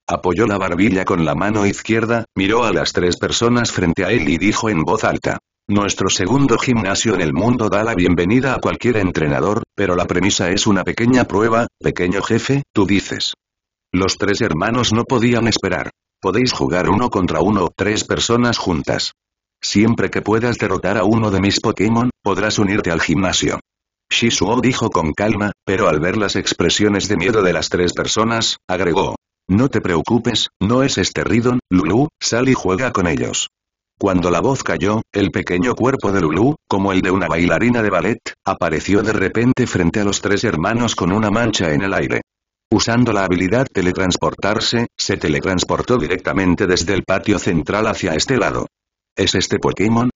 Apoyó la barbilla con la mano izquierda, miró a las tres personas frente a él y dijo en voz alta. Nuestro segundo gimnasio en el mundo da la bienvenida a cualquier entrenador, pero la premisa es una pequeña prueba, pequeño jefe, tú dices. Los tres hermanos no podían esperar. Podéis jugar uno contra uno tres personas juntas. Siempre que puedas derrotar a uno de mis Pokémon, podrás unirte al gimnasio. Shisuo dijo con calma, pero al ver las expresiones de miedo de las tres personas, agregó. No te preocupes, no es este Ridon, Lulu, sal y juega con ellos. Cuando la voz cayó, el pequeño cuerpo de Lulu, como el de una bailarina de ballet, apareció de repente frente a los tres hermanos con una mancha en el aire. Usando la habilidad teletransportarse, se teletransportó directamente desde el patio central hacia este lado. ¿Es este Pokémon?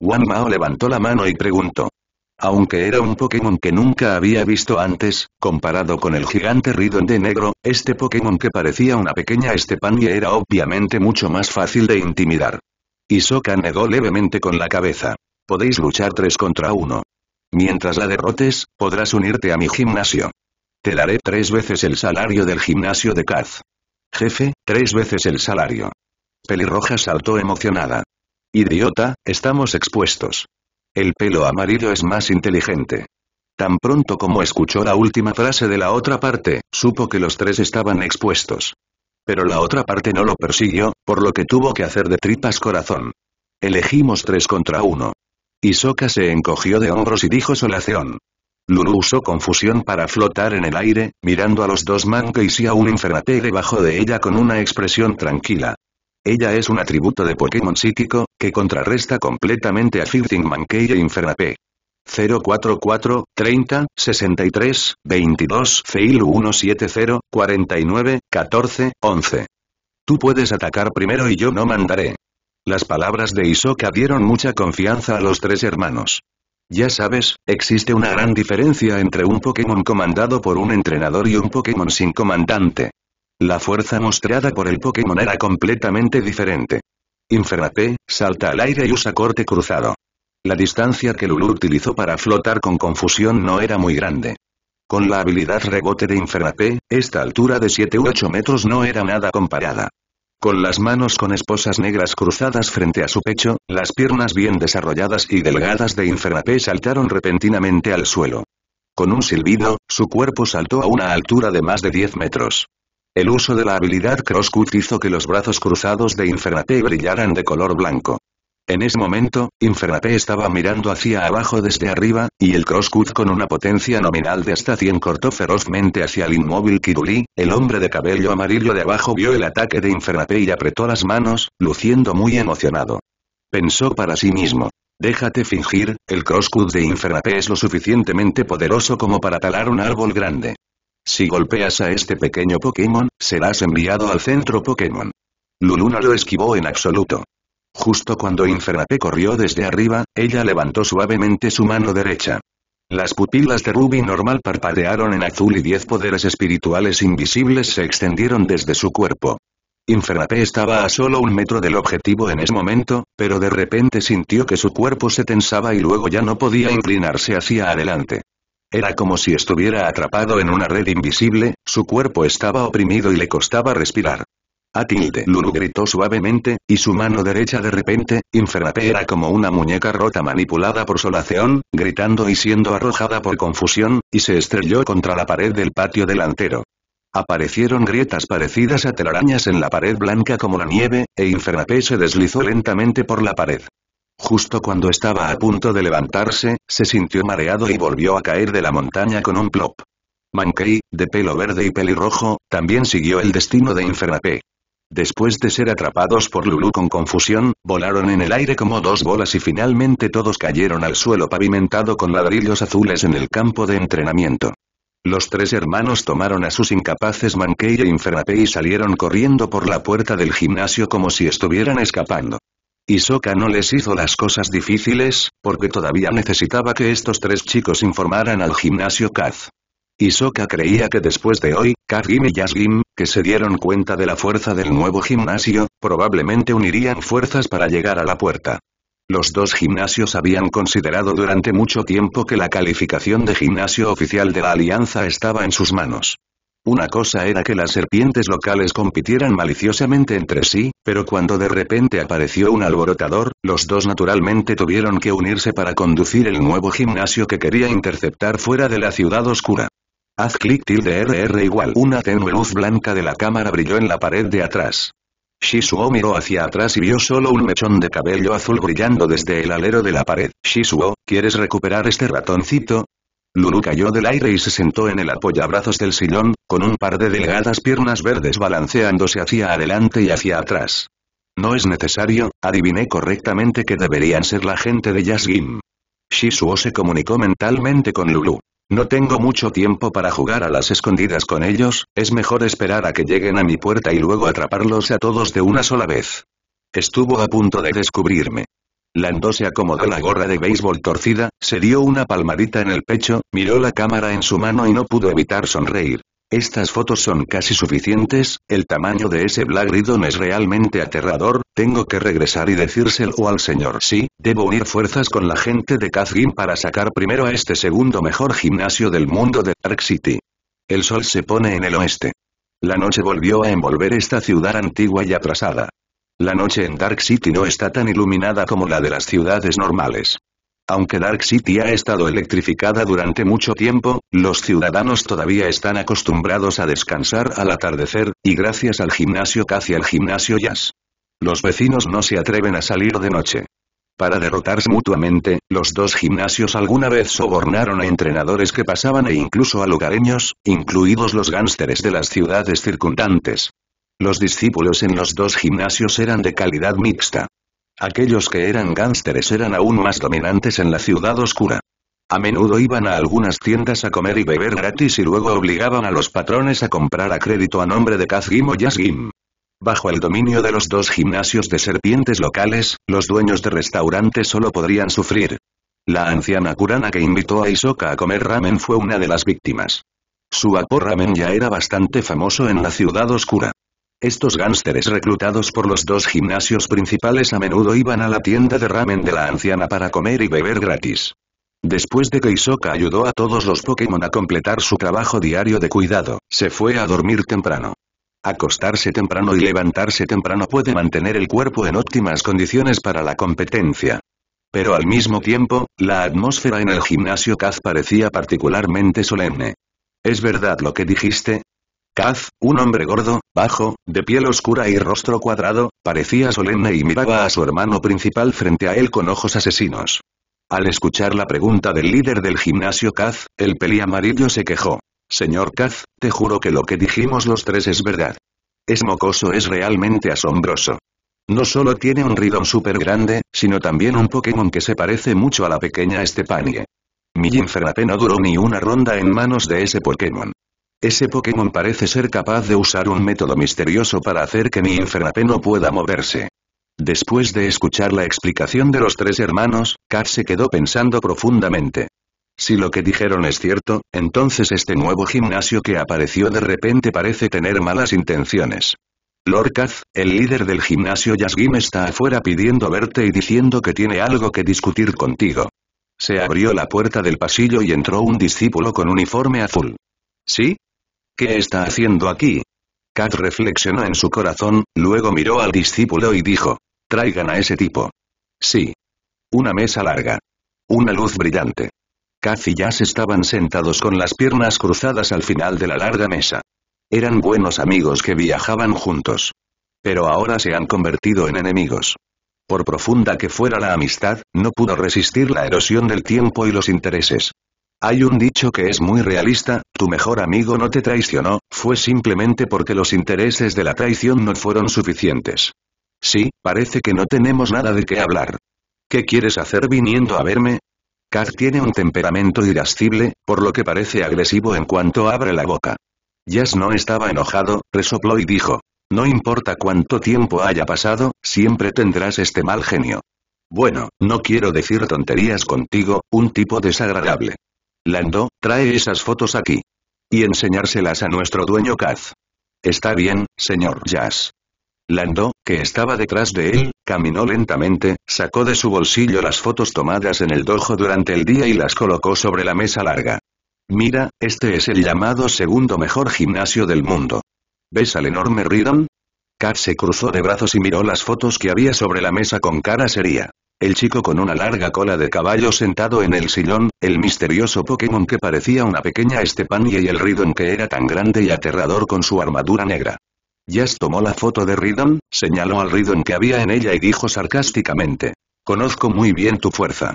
Wan Mao levantó la mano y preguntó. Aunque era un Pokémon que nunca había visto antes, comparado con el gigante Ridon de negro, este Pokémon que parecía una pequeña Estepania era obviamente mucho más fácil de intimidar. Isoka negó levemente con la cabeza. Podéis luchar tres contra uno. Mientras la derrotes, podrás unirte a mi gimnasio. Te daré tres veces el salario del gimnasio de Kaz. Jefe, tres veces el salario. Pelirroja saltó emocionada. Idiota, estamos expuestos. El pelo amarillo es más inteligente. Tan pronto como escuchó la última frase de la otra parte, supo que los tres estaban expuestos. Pero la otra parte no lo persiguió, por lo que tuvo que hacer de tripas corazón. Elegimos tres contra uno. Isoka se encogió de hombros y dijo solación. Lulu usó confusión para flotar en el aire, mirando a los dos mankeys y a un infernate debajo de ella con una expresión tranquila. Ella es un atributo de Pokémon psíquico, que contrarresta completamente a Fighting Mankey e Infernape. 044, 30, 63, 22 Fail 170, 49, 14, 11. Tú puedes atacar primero y yo no mandaré. Las palabras de Isoka dieron mucha confianza a los tres hermanos. Ya sabes, existe una gran diferencia entre un Pokémon comandado por un entrenador y un Pokémon sin comandante. La fuerza mostrada por el Pokémon era completamente diferente. Infernape, salta al aire y usa corte cruzado. La distancia que Lulu utilizó para flotar con confusión no era muy grande. Con la habilidad rebote de Infernape, esta altura de 7 u 8 metros no era nada comparada. Con las manos con esposas negras cruzadas frente a su pecho, las piernas bien desarrolladas y delgadas de Infernape saltaron repentinamente al suelo. Con un silbido, su cuerpo saltó a una altura de más de 10 metros. El uso de la habilidad Crosscut hizo que los brazos cruzados de Infernape brillaran de color blanco. En ese momento, Infernape estaba mirando hacia abajo desde arriba, y el crosscut con una potencia nominal de hasta 100 cortó ferozmente hacia el inmóvil Kiruli, el hombre de cabello amarillo de abajo vio el ataque de Infernape y apretó las manos, luciendo muy emocionado. Pensó para sí mismo. Déjate fingir, el crosscut de Infernape es lo suficientemente poderoso como para talar un árbol grande. Si golpeas a este pequeño Pokémon, serás enviado al centro Pokémon. Luluna lo esquivó en absoluto. Justo cuando Infernape corrió desde arriba, ella levantó suavemente su mano derecha. Las pupilas de Ruby normal parpadearon en azul y diez poderes espirituales invisibles se extendieron desde su cuerpo. Infernape estaba a solo un metro del objetivo en ese momento, pero de repente sintió que su cuerpo se tensaba y luego ya no podía inclinarse hacia adelante. Era como si estuviera atrapado en una red invisible, su cuerpo estaba oprimido y le costaba respirar. Atilde Lulu gritó suavemente, y su mano derecha de repente, Infernape era como una muñeca rota manipulada por solación, gritando y siendo arrojada por confusión, y se estrelló contra la pared del patio delantero. Aparecieron grietas parecidas a telarañas en la pared blanca como la nieve, e Infernape se deslizó lentamente por la pared. Justo cuando estaba a punto de levantarse, se sintió mareado y volvió a caer de la montaña con un plop. Mankey, de pelo verde y pelirrojo, también siguió el destino de Infernape. Después de ser atrapados por Lulu con confusión, volaron en el aire como dos bolas y finalmente todos cayeron al suelo pavimentado con ladrillos azules en el campo de entrenamiento. Los tres hermanos tomaron a sus incapaces Mankey e Infernape y salieron corriendo por la puerta del gimnasio como si estuvieran escapando. Isoka no les hizo las cosas difíciles, porque todavía necesitaba que estos tres chicos informaran al gimnasio Kaz. Isoka creía que después de hoy, GIM y Yasgim, que se dieron cuenta de la fuerza del nuevo gimnasio, probablemente unirían fuerzas para llegar a la puerta. Los dos gimnasios habían considerado durante mucho tiempo que la calificación de gimnasio oficial de la alianza estaba en sus manos. Una cosa era que las serpientes locales compitieran maliciosamente entre sí, pero cuando de repente apareció un alborotador, los dos naturalmente tuvieron que unirse para conducir el nuevo gimnasio que quería interceptar fuera de la ciudad oscura. Haz clic tilde RR igual. Una tenue luz blanca de la cámara brilló en la pared de atrás. Shisuo miró hacia atrás y vio solo un mechón de cabello azul brillando desde el alero de la pared. Shisuo, ¿quieres recuperar este ratoncito? Lulu cayó del aire y se sentó en el apoyabrazos del sillón, con un par de delgadas piernas verdes balanceándose hacia adelante y hacia atrás. No es necesario, adiviné correctamente que deberían ser la gente de Yasgim. Shisuo se comunicó mentalmente con Lulu. No tengo mucho tiempo para jugar a las escondidas con ellos, es mejor esperar a que lleguen a mi puerta y luego atraparlos a todos de una sola vez. Estuvo a punto de descubrirme. Lando se acomodó la gorra de béisbol torcida, se dio una palmadita en el pecho, miró la cámara en su mano y no pudo evitar sonreír. Estas fotos son casi suficientes, el tamaño de ese Black Ridon es realmente aterrador, tengo que regresar y decírselo al señor. Sí, debo unir fuerzas con la gente de Kazgin para sacar primero a este segundo mejor gimnasio del mundo de Dark City. El sol se pone en el oeste. La noche volvió a envolver esta ciudad antigua y atrasada. La noche en Dark City no está tan iluminada como la de las ciudades normales. Aunque Dark City ha estado electrificada durante mucho tiempo, los ciudadanos todavía están acostumbrados a descansar al atardecer, y gracias al gimnasio casi al gimnasio jazz. Los vecinos no se atreven a salir de noche. Para derrotarse mutuamente, los dos gimnasios alguna vez sobornaron a entrenadores que pasaban e incluso a lugareños, incluidos los gánsteres de las ciudades circundantes. Los discípulos en los dos gimnasios eran de calidad mixta. Aquellos que eran gánsteres eran aún más dominantes en la ciudad oscura. A menudo iban a algunas tiendas a comer y beber gratis y luego obligaban a los patrones a comprar a crédito a nombre de Kazgim o Yasgim. Bajo el dominio de los dos gimnasios de serpientes locales, los dueños de restaurantes solo podrían sufrir. La anciana Kurana que invitó a Isoka a comer ramen fue una de las víctimas. Su vapor ramen ya era bastante famoso en la ciudad oscura. Estos gánsteres reclutados por los dos gimnasios principales a menudo iban a la tienda de ramen de la anciana para comer y beber gratis. Después de que Isoka ayudó a todos los Pokémon a completar su trabajo diario de cuidado, se fue a dormir temprano. Acostarse temprano y levantarse temprano puede mantener el cuerpo en óptimas condiciones para la competencia. Pero al mismo tiempo, la atmósfera en el gimnasio Kaz parecía particularmente solemne. Es verdad lo que dijiste, Kaz, un hombre gordo, bajo, de piel oscura y rostro cuadrado, parecía solemne y miraba a su hermano principal frente a él con ojos asesinos. Al escuchar la pregunta del líder del gimnasio Kaz, el peli amarillo se quejó. Señor Kaz, te juro que lo que dijimos los tres es verdad. Es mocoso es realmente asombroso. No solo tiene un ridón súper grande, sino también un Pokémon que se parece mucho a la pequeña Estepanie. Mi Ferrate no duró ni una ronda en manos de ese Pokémon. Ese Pokémon parece ser capaz de usar un método misterioso para hacer que mi Infernape no pueda moverse. Después de escuchar la explicación de los tres hermanos, Kat se quedó pensando profundamente. Si lo que dijeron es cierto, entonces este nuevo gimnasio que apareció de repente parece tener malas intenciones. Lorcaz, el líder del gimnasio Yasgim está afuera pidiendo verte y diciendo que tiene algo que discutir contigo. Se abrió la puerta del pasillo y entró un discípulo con uniforme azul. ¿Sí? ¿Qué está haciendo aquí? Kat reflexionó en su corazón, luego miró al discípulo y dijo. Traigan a ese tipo. Sí. Una mesa larga. Una luz brillante. Kat y Jazz estaban sentados con las piernas cruzadas al final de la larga mesa. Eran buenos amigos que viajaban juntos. Pero ahora se han convertido en enemigos. Por profunda que fuera la amistad, no pudo resistir la erosión del tiempo y los intereses. Hay un dicho que es muy realista, tu mejor amigo no te traicionó, fue simplemente porque los intereses de la traición no fueron suficientes. Sí, parece que no tenemos nada de qué hablar. ¿Qué quieres hacer viniendo a verme? Kat tiene un temperamento irascible, por lo que parece agresivo en cuanto abre la boca. Jazz no estaba enojado, resopló y dijo. No importa cuánto tiempo haya pasado, siempre tendrás este mal genio. Bueno, no quiero decir tonterías contigo, un tipo desagradable. Lando, trae esas fotos aquí. Y enseñárselas a nuestro dueño Kaz. Está bien, señor Jazz. Lando, que estaba detrás de él, caminó lentamente, sacó de su bolsillo las fotos tomadas en el dojo durante el día y las colocó sobre la mesa larga. Mira, este es el llamado segundo mejor gimnasio del mundo. ¿Ves al enorme Ridon? Kat se cruzó de brazos y miró las fotos que había sobre la mesa con cara seria el chico con una larga cola de caballo sentado en el sillón, el misterioso Pokémon que parecía una pequeña Estepania y el Ridon que era tan grande y aterrador con su armadura negra. Jazz tomó la foto de Ridon, señaló al Ridon que había en ella y dijo sarcásticamente. Conozco muy bien tu fuerza.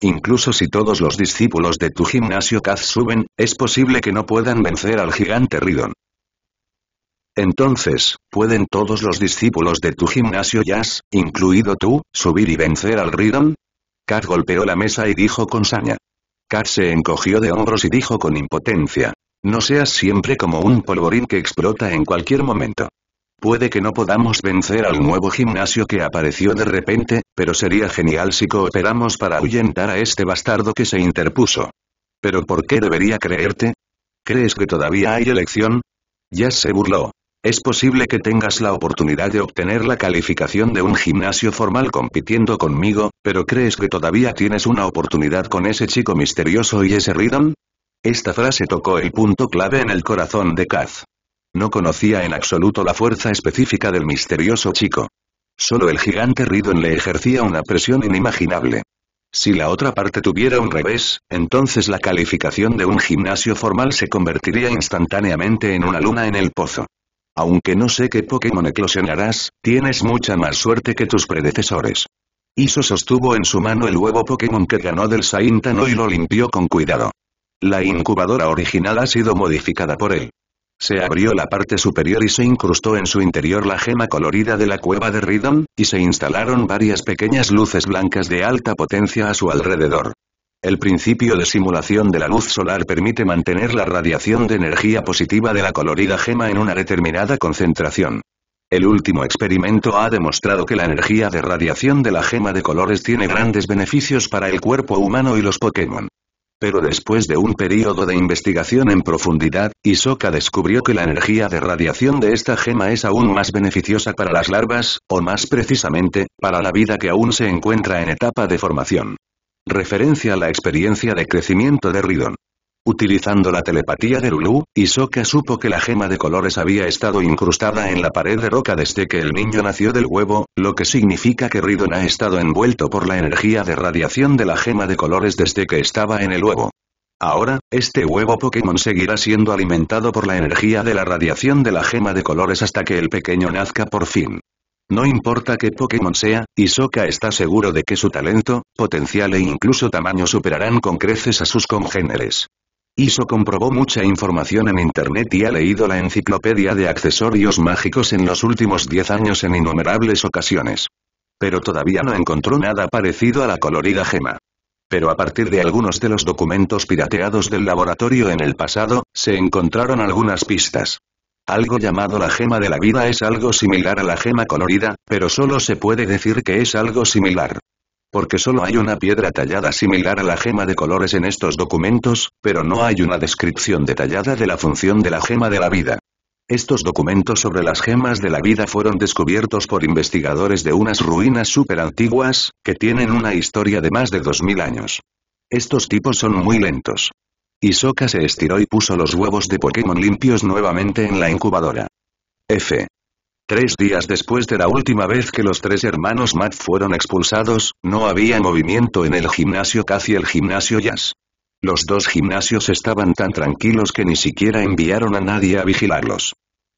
Incluso si todos los discípulos de tu gimnasio Kaz suben, es posible que no puedan vencer al gigante Ridon. Entonces, ¿pueden todos los discípulos de tu gimnasio Jazz, incluido tú, subir y vencer al Ridon? Kat golpeó la mesa y dijo con saña. Kat se encogió de hombros y dijo con impotencia. No seas siempre como un polvorín que explota en cualquier momento. Puede que no podamos vencer al nuevo gimnasio que apareció de repente, pero sería genial si cooperamos para ahuyentar a este bastardo que se interpuso. ¿Pero por qué debería creerte? ¿Crees que todavía hay elección? Jazz se burló. Es posible que tengas la oportunidad de obtener la calificación de un gimnasio formal compitiendo conmigo, pero ¿crees que todavía tienes una oportunidad con ese chico misterioso y ese Ridon? Esta frase tocó el punto clave en el corazón de Kaz. No conocía en absoluto la fuerza específica del misterioso chico. Solo el gigante Ridon le ejercía una presión inimaginable. Si la otra parte tuviera un revés, entonces la calificación de un gimnasio formal se convertiría instantáneamente en una luna en el pozo. Aunque no sé qué Pokémon eclosionarás, tienes mucha más suerte que tus predecesores. Iso sostuvo en su mano el huevo Pokémon que ganó del Saintano y lo limpió con cuidado. La incubadora original ha sido modificada por él. Se abrió la parte superior y se incrustó en su interior la gema colorida de la cueva de Ridon, y se instalaron varias pequeñas luces blancas de alta potencia a su alrededor. El principio de simulación de la luz solar permite mantener la radiación de energía positiva de la colorida gema en una determinada concentración. El último experimento ha demostrado que la energía de radiación de la gema de colores tiene grandes beneficios para el cuerpo humano y los Pokémon. Pero después de un período de investigación en profundidad, Isoka descubrió que la energía de radiación de esta gema es aún más beneficiosa para las larvas, o más precisamente, para la vida que aún se encuentra en etapa de formación referencia a la experiencia de crecimiento de Ridon. Utilizando la telepatía de Lulu, Isoka supo que la gema de colores había estado incrustada en la pared de roca desde que el niño nació del huevo, lo que significa que Ridon ha estado envuelto por la energía de radiación de la gema de colores desde que estaba en el huevo. Ahora, este huevo Pokémon seguirá siendo alimentado por la energía de la radiación de la gema de colores hasta que el pequeño nazca por fin. No importa qué Pokémon sea, Isoka está seguro de que su talento, potencial e incluso tamaño superarán con creces a sus congéneres. Iso comprobó mucha información en internet y ha leído la enciclopedia de accesorios mágicos en los últimos 10 años en innumerables ocasiones. Pero todavía no encontró nada parecido a la colorida gema. Pero a partir de algunos de los documentos pirateados del laboratorio en el pasado, se encontraron algunas pistas. Algo llamado la gema de la vida es algo similar a la gema colorida, pero solo se puede decir que es algo similar. Porque solo hay una piedra tallada similar a la gema de colores en estos documentos, pero no hay una descripción detallada de la función de la gema de la vida. Estos documentos sobre las gemas de la vida fueron descubiertos por investigadores de unas ruinas antiguas, que tienen una historia de más de 2000 años. Estos tipos son muy lentos. Isoka se estiró y puso los huevos de Pokémon limpios nuevamente en la incubadora. F. Tres días después de la última vez que los tres hermanos Matt fueron expulsados, no había movimiento en el gimnasio casi el gimnasio Jazz. Los dos gimnasios estaban tan tranquilos que ni siquiera enviaron a nadie a vigilarlos.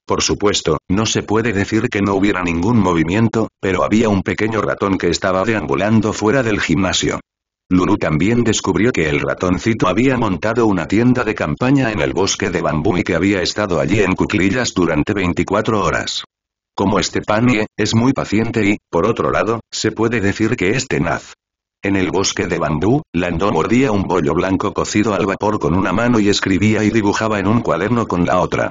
Por supuesto, no se puede decir que no hubiera ningún movimiento, pero había un pequeño ratón que estaba deambulando fuera del gimnasio. Lulu también descubrió que el ratoncito había montado una tienda de campaña en el bosque de bambú y que había estado allí en cuclillas durante 24 horas. Como Stepanie, es muy paciente y, por otro lado, se puede decir que es tenaz. En el bosque de bambú, Landó mordía un bollo blanco cocido al vapor con una mano y escribía y dibujaba en un cuaderno con la otra.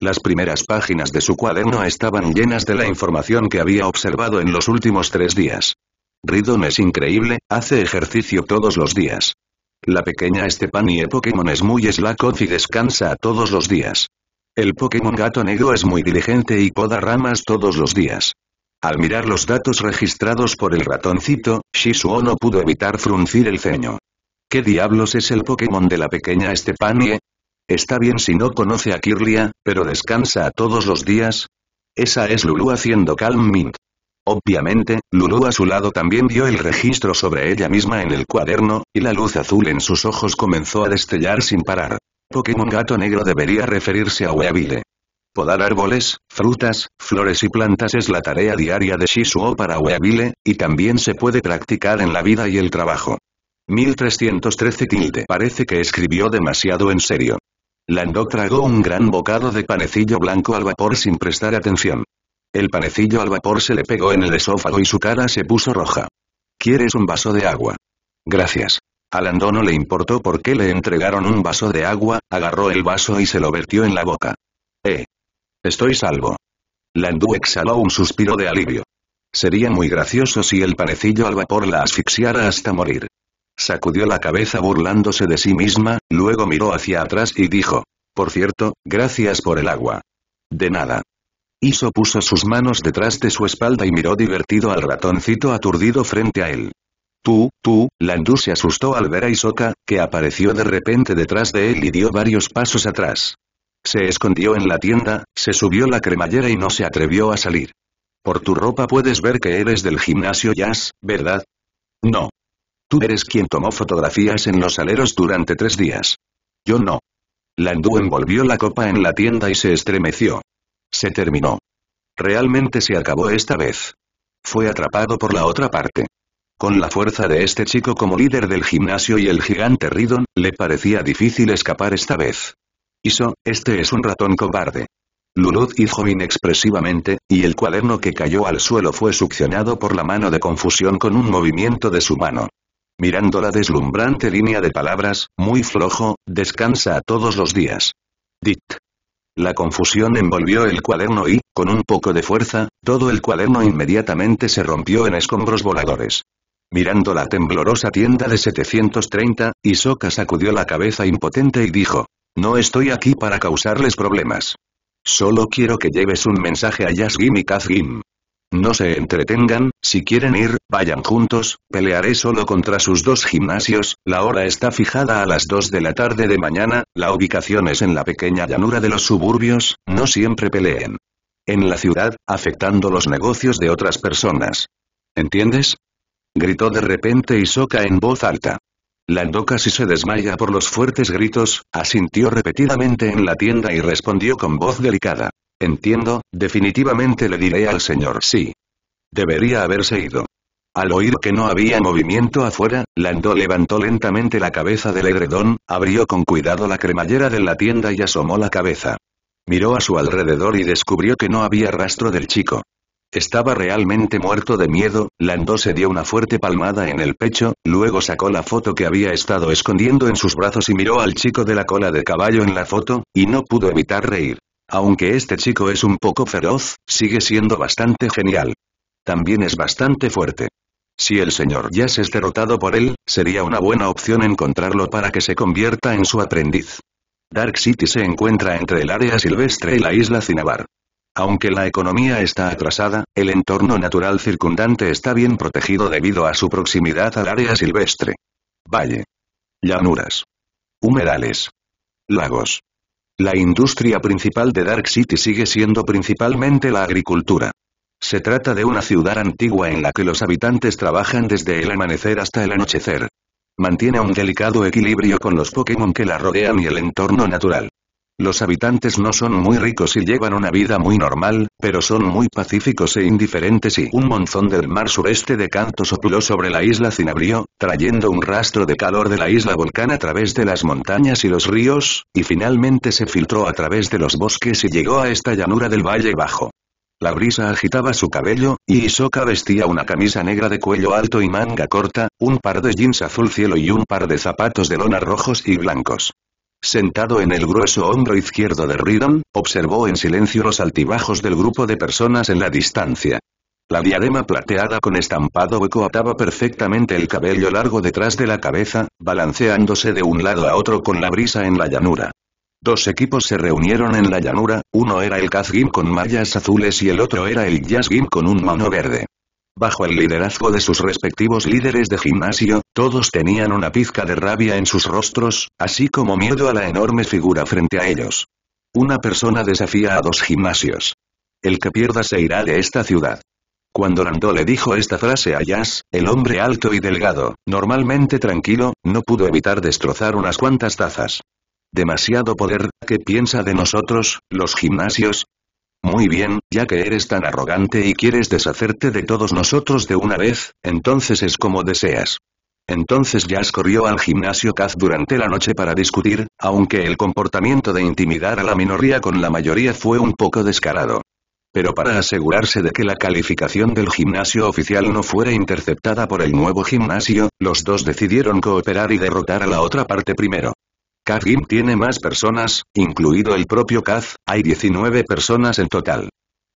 Las primeras páginas de su cuaderno estaban llenas de la información que había observado en los últimos tres días. Ridon es increíble, hace ejercicio todos los días. La pequeña Estepanie e Pokémon es muy slack y descansa todos los días. El Pokémon gato negro es muy diligente y poda ramas todos los días. Al mirar los datos registrados por el ratoncito, Shisuo no pudo evitar fruncir el ceño. ¿Qué diablos es el Pokémon de la pequeña Estepanie? Está bien si no conoce a Kirlia, pero descansa todos los días. Esa es Lulu haciendo Calm Mint. Obviamente, Lulu a su lado también vio el registro sobre ella misma en el cuaderno, y la luz azul en sus ojos comenzó a destellar sin parar. Pokémon gato negro debería referirse a Weavile. Podar árboles, frutas, flores y plantas es la tarea diaria de Shisuo para Weavile, y también se puede practicar en la vida y el trabajo. 1313 Tilde parece que escribió demasiado en serio. Lando tragó un gran bocado de panecillo blanco al vapor sin prestar atención. El panecillo al vapor se le pegó en el esófago y su cara se puso roja. ¿Quieres un vaso de agua? Gracias. Al no le importó por qué le entregaron un vaso de agua, agarró el vaso y se lo vertió en la boca. Eh. Estoy salvo. Landú exhaló un suspiro de alivio. Sería muy gracioso si el panecillo al vapor la asfixiara hasta morir. Sacudió la cabeza burlándose de sí misma, luego miró hacia atrás y dijo. Por cierto, gracias por el agua. De nada. Iso puso sus manos detrás de su espalda y miró divertido al ratoncito aturdido frente a él. Tú, tú, Landú se asustó al ver a Isoka, que apareció de repente detrás de él y dio varios pasos atrás. Se escondió en la tienda, se subió la cremallera y no se atrevió a salir. Por tu ropa puedes ver que eres del gimnasio jazz, ¿verdad? No. Tú eres quien tomó fotografías en los aleros durante tres días. Yo no. Landú envolvió la copa en la tienda y se estremeció. Se terminó. Realmente se acabó esta vez. Fue atrapado por la otra parte. Con la fuerza de este chico como líder del gimnasio y el gigante Ridon, le parecía difícil escapar esta vez. Iso, este es un ratón cobarde. Lulut dijo inexpresivamente, y el cuaderno que cayó al suelo fue succionado por la mano de confusión con un movimiento de su mano. Mirando la deslumbrante línea de palabras, muy flojo, descansa a todos los días. Dit. La confusión envolvió el cuaderno y, con un poco de fuerza, todo el cuaderno inmediatamente se rompió en escombros voladores. Mirando la temblorosa tienda de 730, Isoka sacudió la cabeza impotente y dijo, «No estoy aquí para causarles problemas. Solo quiero que lleves un mensaje a Yasgim y Kazgim. No se entretengan, si quieren ir, vayan juntos, pelearé solo contra sus dos gimnasios, la hora está fijada a las 2 de la tarde de mañana, la ubicación es en la pequeña llanura de los suburbios, no siempre peleen. En la ciudad, afectando los negocios de otras personas. ¿Entiendes? Gritó de repente Isoka en voz alta. Lando casi se desmaya por los fuertes gritos, asintió repetidamente en la tienda y respondió con voz delicada. Entiendo, definitivamente le diré al señor sí. Debería haberse ido. Al oír que no había movimiento afuera, Lando levantó lentamente la cabeza del edredón, abrió con cuidado la cremallera de la tienda y asomó la cabeza. Miró a su alrededor y descubrió que no había rastro del chico. Estaba realmente muerto de miedo, Landó se dio una fuerte palmada en el pecho, luego sacó la foto que había estado escondiendo en sus brazos y miró al chico de la cola de caballo en la foto, y no pudo evitar reír. Aunque este chico es un poco feroz, sigue siendo bastante genial. También es bastante fuerte. Si el señor Jazz es derrotado por él, sería una buena opción encontrarlo para que se convierta en su aprendiz. Dark City se encuentra entre el área silvestre y la isla Cinabar. Aunque la economía está atrasada, el entorno natural circundante está bien protegido debido a su proximidad al área silvestre. Valle. Llanuras. Humedales. Lagos. La industria principal de Dark City sigue siendo principalmente la agricultura. Se trata de una ciudad antigua en la que los habitantes trabajan desde el amanecer hasta el anochecer. Mantiene un delicado equilibrio con los Pokémon que la rodean y el entorno natural. Los habitantes no son muy ricos y llevan una vida muy normal, pero son muy pacíficos e indiferentes y un monzón del mar sureste de cantos sopló sobre la isla Cinabrio, trayendo un rastro de calor de la isla volcán a través de las montañas y los ríos, y finalmente se filtró a través de los bosques y llegó a esta llanura del valle bajo. La brisa agitaba su cabello, y Isoka vestía una camisa negra de cuello alto y manga corta, un par de jeans azul cielo y un par de zapatos de lona rojos y blancos. Sentado en el grueso hombro izquierdo de Ridon, observó en silencio los altibajos del grupo de personas en la distancia. La diadema plateada con estampado hueco ataba perfectamente el cabello largo detrás de la cabeza, balanceándose de un lado a otro con la brisa en la llanura. Dos equipos se reunieron en la llanura, uno era el Kazgim con mallas azules y el otro era el Jazzgim con un mano verde bajo el liderazgo de sus respectivos líderes de gimnasio, todos tenían una pizca de rabia en sus rostros, así como miedo a la enorme figura frente a ellos. Una persona desafía a dos gimnasios. El que pierda se irá de esta ciudad. Cuando Rando le dijo esta frase a Jazz, el hombre alto y delgado, normalmente tranquilo, no pudo evitar destrozar unas cuantas tazas. Demasiado poder, ¿qué piensa de nosotros, los gimnasios? Muy bien, ya que eres tan arrogante y quieres deshacerte de todos nosotros de una vez, entonces es como deseas. Entonces Jazz corrió al gimnasio Kaz durante la noche para discutir, aunque el comportamiento de intimidar a la minoría con la mayoría fue un poco descarado. Pero para asegurarse de que la calificación del gimnasio oficial no fuera interceptada por el nuevo gimnasio, los dos decidieron cooperar y derrotar a la otra parte primero. Gim tiene más personas, incluido el propio Kaz, hay 19 personas en total.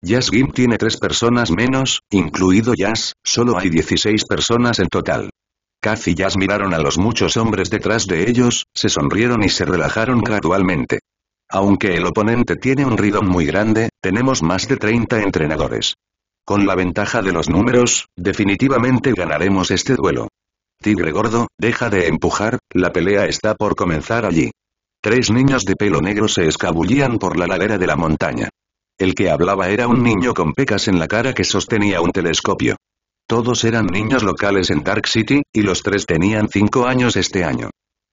Gim tiene 3 personas menos, incluido Jazz, solo hay 16 personas en total. Kaz y Yas miraron a los muchos hombres detrás de ellos, se sonrieron y se relajaron gradualmente. Aunque el oponente tiene un ridón muy grande, tenemos más de 30 entrenadores. Con la ventaja de los números, definitivamente ganaremos este duelo. Tigre gordo, deja de empujar, la pelea está por comenzar allí. Tres niños de pelo negro se escabullían por la ladera de la montaña. El que hablaba era un niño con pecas en la cara que sostenía un telescopio. Todos eran niños locales en Dark City, y los tres tenían cinco años este año.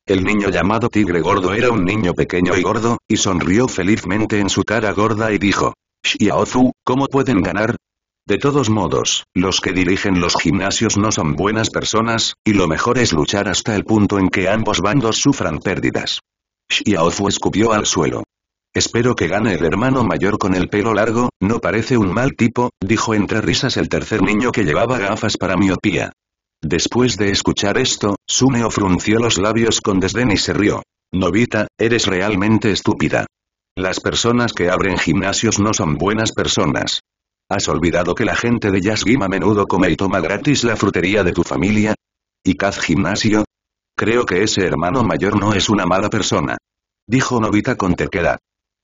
El niño llamado Tigre Gordo era un niño pequeño y gordo, y sonrió felizmente en su cara gorda y dijo, Xiaozu, ¿cómo pueden ganar? De todos modos, los que dirigen los gimnasios no son buenas personas, y lo mejor es luchar hasta el punto en que ambos bandos sufran pérdidas. Xiaofu escupió al suelo. Espero que gane el hermano mayor con el pelo largo, no parece un mal tipo, dijo entre risas el tercer niño que llevaba gafas para miopía. Después de escuchar esto, Suneo frunció los labios con desdén y se rió. Novita, eres realmente estúpida. Las personas que abren gimnasios no son buenas personas. ¿Has olvidado que la gente de Yasgim a menudo come y toma gratis la frutería de tu familia? ¿Y Kaz Gimnasio? Creo que ese hermano mayor no es una mala persona. Dijo Novita con terquedad.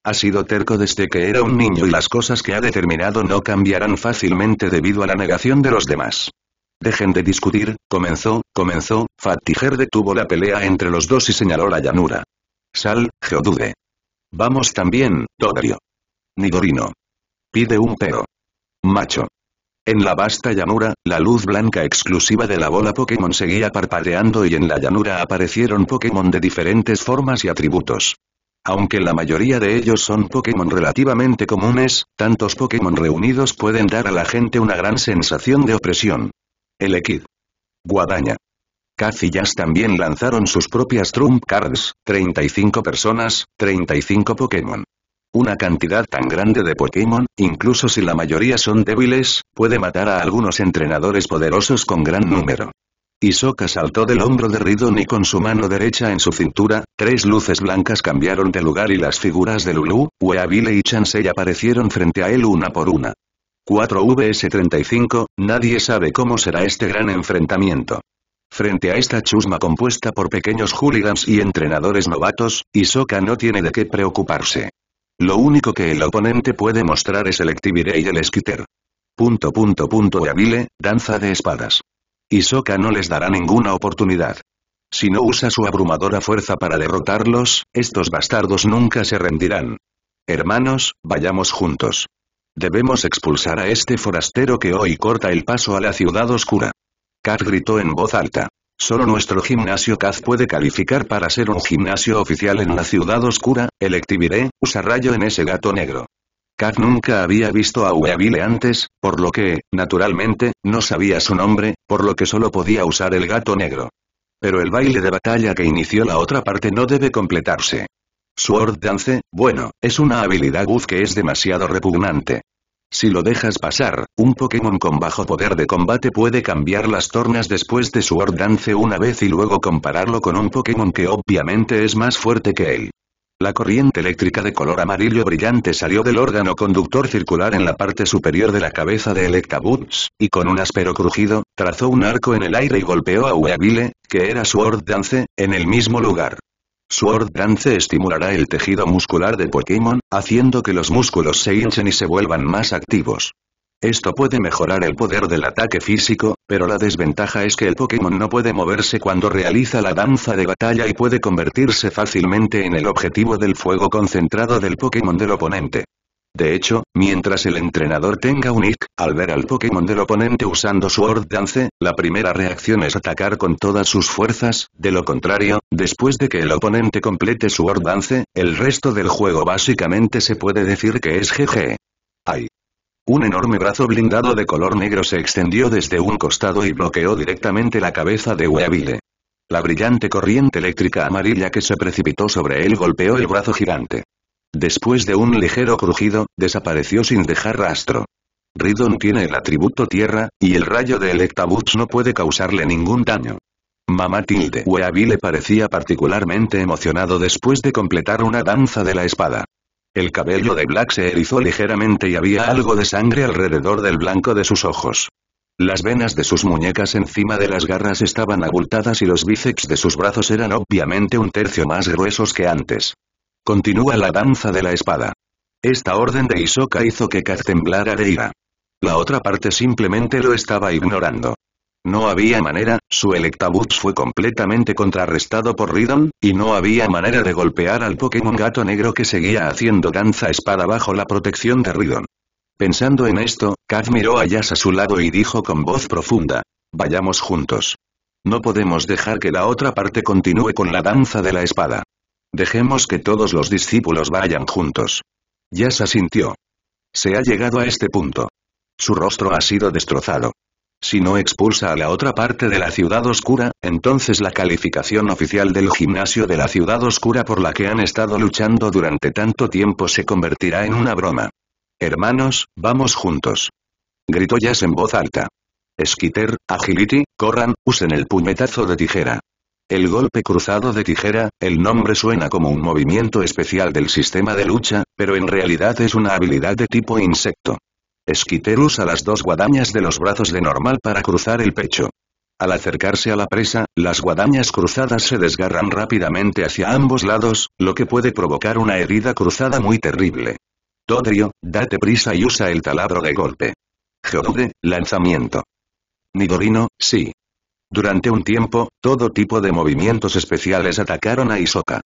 Ha sido terco desde que era un niño y las cosas que ha determinado no cambiarán fácilmente debido a la negación de los demás. Dejen de discutir, comenzó, comenzó, Fatiger detuvo la pelea entre los dos y señaló la llanura. Sal, Geodude. Vamos también, Todrio. Nidorino. Pide un pero. Macho. En la vasta llanura, la luz blanca exclusiva de la bola Pokémon seguía parpadeando y en la llanura aparecieron Pokémon de diferentes formas y atributos. Aunque la mayoría de ellos son Pokémon relativamente comunes, tantos Pokémon reunidos pueden dar a la gente una gran sensación de opresión. El Equid. Guadaña. Kaz también lanzaron sus propias Trump Cards, 35 personas, 35 Pokémon. Una cantidad tan grande de Pokémon, incluso si la mayoría son débiles, puede matar a algunos entrenadores poderosos con gran número. Hisoka saltó del hombro de Ridon y con su mano derecha en su cintura, tres luces blancas cambiaron de lugar y las figuras de Lulu, Weavile y Chansey aparecieron frente a él una por una. 4VS35, nadie sabe cómo será este gran enfrentamiento. Frente a esta chusma compuesta por pequeños hooligans y entrenadores novatos, Hisoka no tiene de qué preocuparse. Lo único que el oponente puede mostrar es el Activire y el Esquiter. Punto punto punto Habile, danza de espadas. Isoka no les dará ninguna oportunidad. Si no usa su abrumadora fuerza para derrotarlos, estos bastardos nunca se rendirán. Hermanos, vayamos juntos. Debemos expulsar a este forastero que hoy corta el paso a la ciudad oscura. Kat gritó en voz alta. Solo nuestro gimnasio Kaz puede calificar para ser un gimnasio oficial en la ciudad oscura, electiviré, usa rayo en ese gato negro. Kaz nunca había visto a Weavile antes, por lo que, naturalmente, no sabía su nombre, por lo que solo podía usar el gato negro. Pero el baile de batalla que inició la otra parte no debe completarse. Sword Dance, bueno, es una habilidad Guz que es demasiado repugnante. Si lo dejas pasar, un Pokémon con bajo poder de combate puede cambiar las tornas después de su Dance una vez y luego compararlo con un Pokémon que obviamente es más fuerte que él. La corriente eléctrica de color amarillo brillante salió del órgano conductor circular en la parte superior de la cabeza de Electabuzz, y con un áspero crujido, trazó un arco en el aire y golpeó a Weavile, que era su Dance, en el mismo lugar. Sword Dance estimulará el tejido muscular de Pokémon, haciendo que los músculos se hinchen y se vuelvan más activos. Esto puede mejorar el poder del ataque físico, pero la desventaja es que el Pokémon no puede moverse cuando realiza la danza de batalla y puede convertirse fácilmente en el objetivo del fuego concentrado del Pokémon del oponente. De hecho, mientras el entrenador tenga un IC, al ver al Pokémon del oponente usando Sword Dance, la primera reacción es atacar con todas sus fuerzas, de lo contrario, después de que el oponente complete Sword Dance, el resto del juego básicamente se puede decir que es GG. Ay. Un enorme brazo blindado de color negro se extendió desde un costado y bloqueó directamente la cabeza de Weavile. La brillante corriente eléctrica amarilla que se precipitó sobre él golpeó el brazo gigante. Después de un ligero crujido, desapareció sin dejar rastro. Ridon tiene el atributo tierra, y el rayo de Electabuzz no puede causarle ningún daño. Mamá Tilde Weavy le parecía particularmente emocionado después de completar una danza de la espada. El cabello de Black se erizó ligeramente y había algo de sangre alrededor del blanco de sus ojos. Las venas de sus muñecas encima de las garras estaban abultadas y los bíceps de sus brazos eran obviamente un tercio más gruesos que antes. Continúa la danza de la espada. Esta orden de Isoka hizo que Kaz temblara de ira. La otra parte simplemente lo estaba ignorando. No había manera, su Electabuzz fue completamente contrarrestado por Ridon, y no había manera de golpear al Pokémon gato negro que seguía haciendo danza espada bajo la protección de Ridon. Pensando en esto, Kaz miró a Yas a su lado y dijo con voz profunda, «Vayamos juntos. No podemos dejar que la otra parte continúe con la danza de la espada. Dejemos que todos los discípulos vayan juntos. Ya se asintió. Se ha llegado a este punto. Su rostro ha sido destrozado. Si no expulsa a la otra parte de la ciudad oscura, entonces la calificación oficial del gimnasio de la ciudad oscura por la que han estado luchando durante tanto tiempo se convertirá en una broma. Hermanos, vamos juntos. Gritó yas en voz alta. Skitter, Agility, corran, usen el puñetazo de tijera. El golpe cruzado de tijera, el nombre suena como un movimiento especial del sistema de lucha, pero en realidad es una habilidad de tipo insecto. Esquiter usa las dos guadañas de los brazos de normal para cruzar el pecho. Al acercarse a la presa, las guadañas cruzadas se desgarran rápidamente hacia ambos lados, lo que puede provocar una herida cruzada muy terrible. Todrio, date prisa y usa el taladro de golpe. Geode, lanzamiento. Nidorino, sí. Durante un tiempo, todo tipo de movimientos especiales atacaron a Isoka.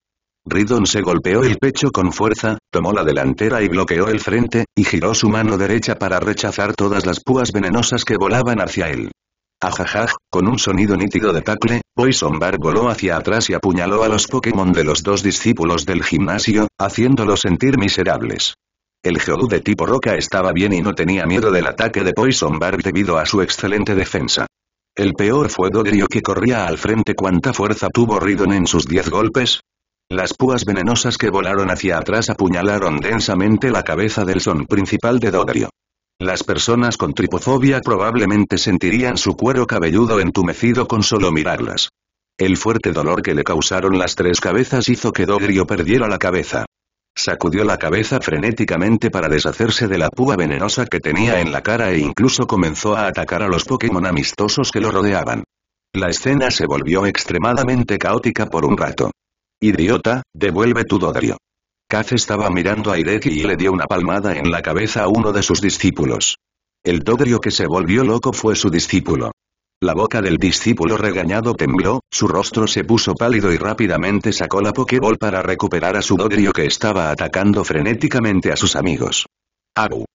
Ridon se golpeó el pecho con fuerza, tomó la delantera y bloqueó el frente, y giró su mano derecha para rechazar todas las púas venenosas que volaban hacia él. Ajajaj, con un sonido nítido de tacle, Poison Bar voló hacia atrás y apuñaló a los Pokémon de los dos discípulos del gimnasio, haciéndolos sentir miserables. El Geodude de tipo roca estaba bien y no tenía miedo del ataque de Poison Bar debido a su excelente defensa. El peor fue Dogrio que corría al frente cuánta fuerza tuvo Ridon en sus diez golpes. Las púas venenosas que volaron hacia atrás apuñalaron densamente la cabeza del son principal de Dogrio. Las personas con tripofobia probablemente sentirían su cuero cabelludo entumecido con solo mirarlas. El fuerte dolor que le causaron las tres cabezas hizo que Dogrio perdiera la cabeza. Sacudió la cabeza frenéticamente para deshacerse de la púa venenosa que tenía en la cara e incluso comenzó a atacar a los Pokémon amistosos que lo rodeaban. La escena se volvió extremadamente caótica por un rato. Idiota, devuelve tu Dodrio. Kaz estaba mirando a Ideki y le dio una palmada en la cabeza a uno de sus discípulos. El Dodrio que se volvió loco fue su discípulo. La boca del discípulo regañado tembló, su rostro se puso pálido y rápidamente sacó la pokeball para recuperar a su Dodrio que estaba atacando frenéticamente a sus amigos. ¡Au!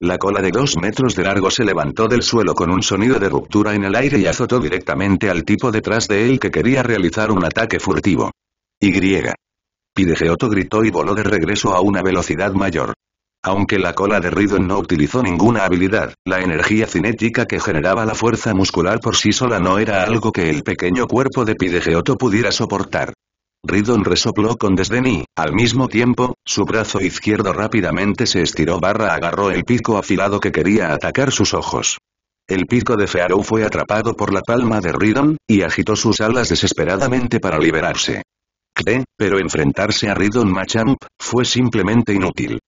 La cola de dos metros de largo se levantó del suelo con un sonido de ruptura en el aire y azotó directamente al tipo detrás de él que quería realizar un ataque furtivo. Y. Pidegeoto gritó y voló de regreso a una velocidad mayor. Aunque la cola de Ridon no utilizó ninguna habilidad, la energía cinética que generaba la fuerza muscular por sí sola no era algo que el pequeño cuerpo de Pidegeoto pudiera soportar. Ridon resopló con desdén y, al mismo tiempo, su brazo izquierdo rápidamente se estiró barra agarró el pico afilado que quería atacar sus ojos. El pico de Fearow fue atrapado por la palma de Ridon, y agitó sus alas desesperadamente para liberarse. Cree, pero enfrentarse a Ridon Machamp, fue simplemente inútil.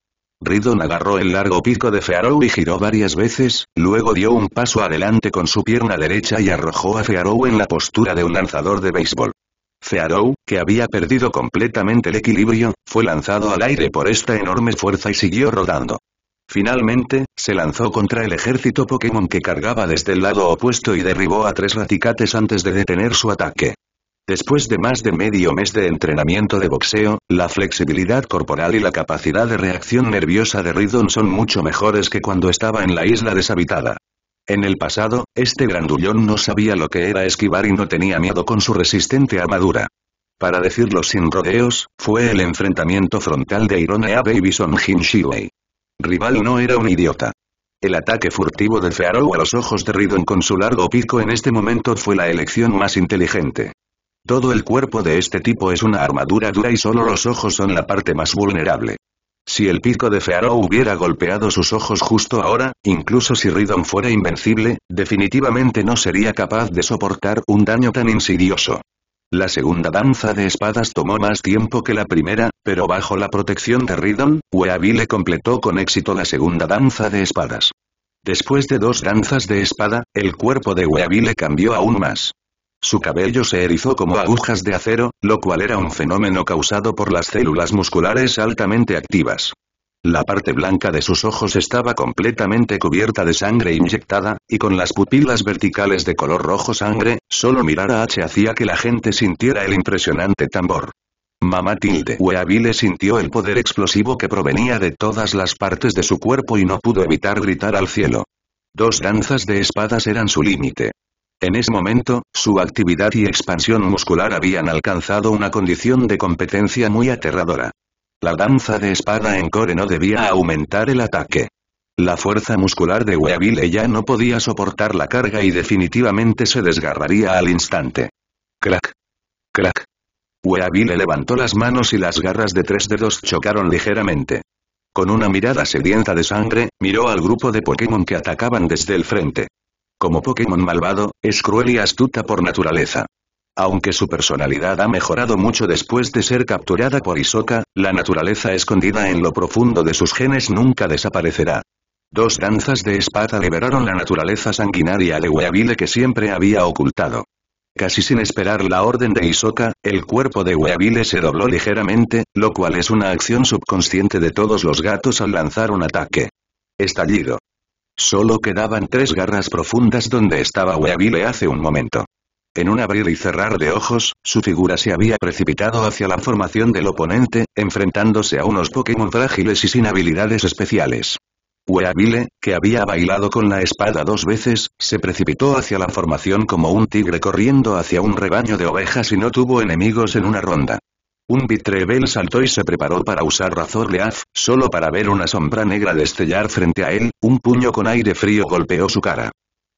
Ridon agarró el largo pico de Fearow y giró varias veces, luego dio un paso adelante con su pierna derecha y arrojó a Fearow en la postura de un lanzador de béisbol. Fearow, que había perdido completamente el equilibrio, fue lanzado al aire por esta enorme fuerza y siguió rodando. Finalmente, se lanzó contra el ejército Pokémon que cargaba desde el lado opuesto y derribó a tres raticates antes de detener su ataque. Después de más de medio mes de entrenamiento de boxeo, la flexibilidad corporal y la capacidad de reacción nerviosa de Ridon son mucho mejores que cuando estaba en la isla deshabitada. En el pasado, este grandullón no sabía lo que era esquivar y no tenía miedo con su resistente armadura. Para decirlo sin rodeos, fue el enfrentamiento frontal de Ironea a y Bison Shiwei. Rival no era un idiota. El ataque furtivo de Fearow a los ojos de Ridon con su largo pico en este momento fue la elección más inteligente. Todo el cuerpo de este tipo es una armadura dura y solo los ojos son la parte más vulnerable. Si el pico de Fearo hubiera golpeado sus ojos justo ahora, incluso si Ridon fuera invencible, definitivamente no sería capaz de soportar un daño tan insidioso. La segunda danza de espadas tomó más tiempo que la primera, pero bajo la protección de Ridon, Weavile completó con éxito la segunda danza de espadas. Después de dos danzas de espada, el cuerpo de Weavile cambió aún más. Su cabello se erizó como agujas de acero, lo cual era un fenómeno causado por las células musculares altamente activas. La parte blanca de sus ojos estaba completamente cubierta de sangre inyectada, y con las pupilas verticales de color rojo sangre, solo mirar a H hacía que la gente sintiera el impresionante tambor. Mamá Tilde Weavile sintió el poder explosivo que provenía de todas las partes de su cuerpo y no pudo evitar gritar al cielo. Dos danzas de espadas eran su límite. En ese momento, su actividad y expansión muscular habían alcanzado una condición de competencia muy aterradora. La danza de espada en core no debía aumentar el ataque. La fuerza muscular de Weavile ya no podía soportar la carga y definitivamente se desgarraría al instante. Crack. Crack. Weavile levantó las manos y las garras de tres dedos chocaron ligeramente. Con una mirada sedienta de sangre, miró al grupo de Pokémon que atacaban desde el frente. Como Pokémon malvado, es cruel y astuta por naturaleza. Aunque su personalidad ha mejorado mucho después de ser capturada por Isoka, la naturaleza escondida en lo profundo de sus genes nunca desaparecerá. Dos danzas de espada liberaron la naturaleza sanguinaria de Weavile que siempre había ocultado. Casi sin esperar la orden de Isoka, el cuerpo de Weavile se dobló ligeramente, lo cual es una acción subconsciente de todos los gatos al lanzar un ataque. Estallido. Solo quedaban tres garras profundas donde estaba Weavile hace un momento. En un abrir y cerrar de ojos, su figura se había precipitado hacia la formación del oponente, enfrentándose a unos Pokémon frágiles y sin habilidades especiales. Weavile, que había bailado con la espada dos veces, se precipitó hacia la formación como un tigre corriendo hacia un rebaño de ovejas y no tuvo enemigos en una ronda. Un Vitrebel saltó y se preparó para usar Razor Leaf, solo para ver una sombra negra destellar frente a él, un puño con aire frío golpeó su cara.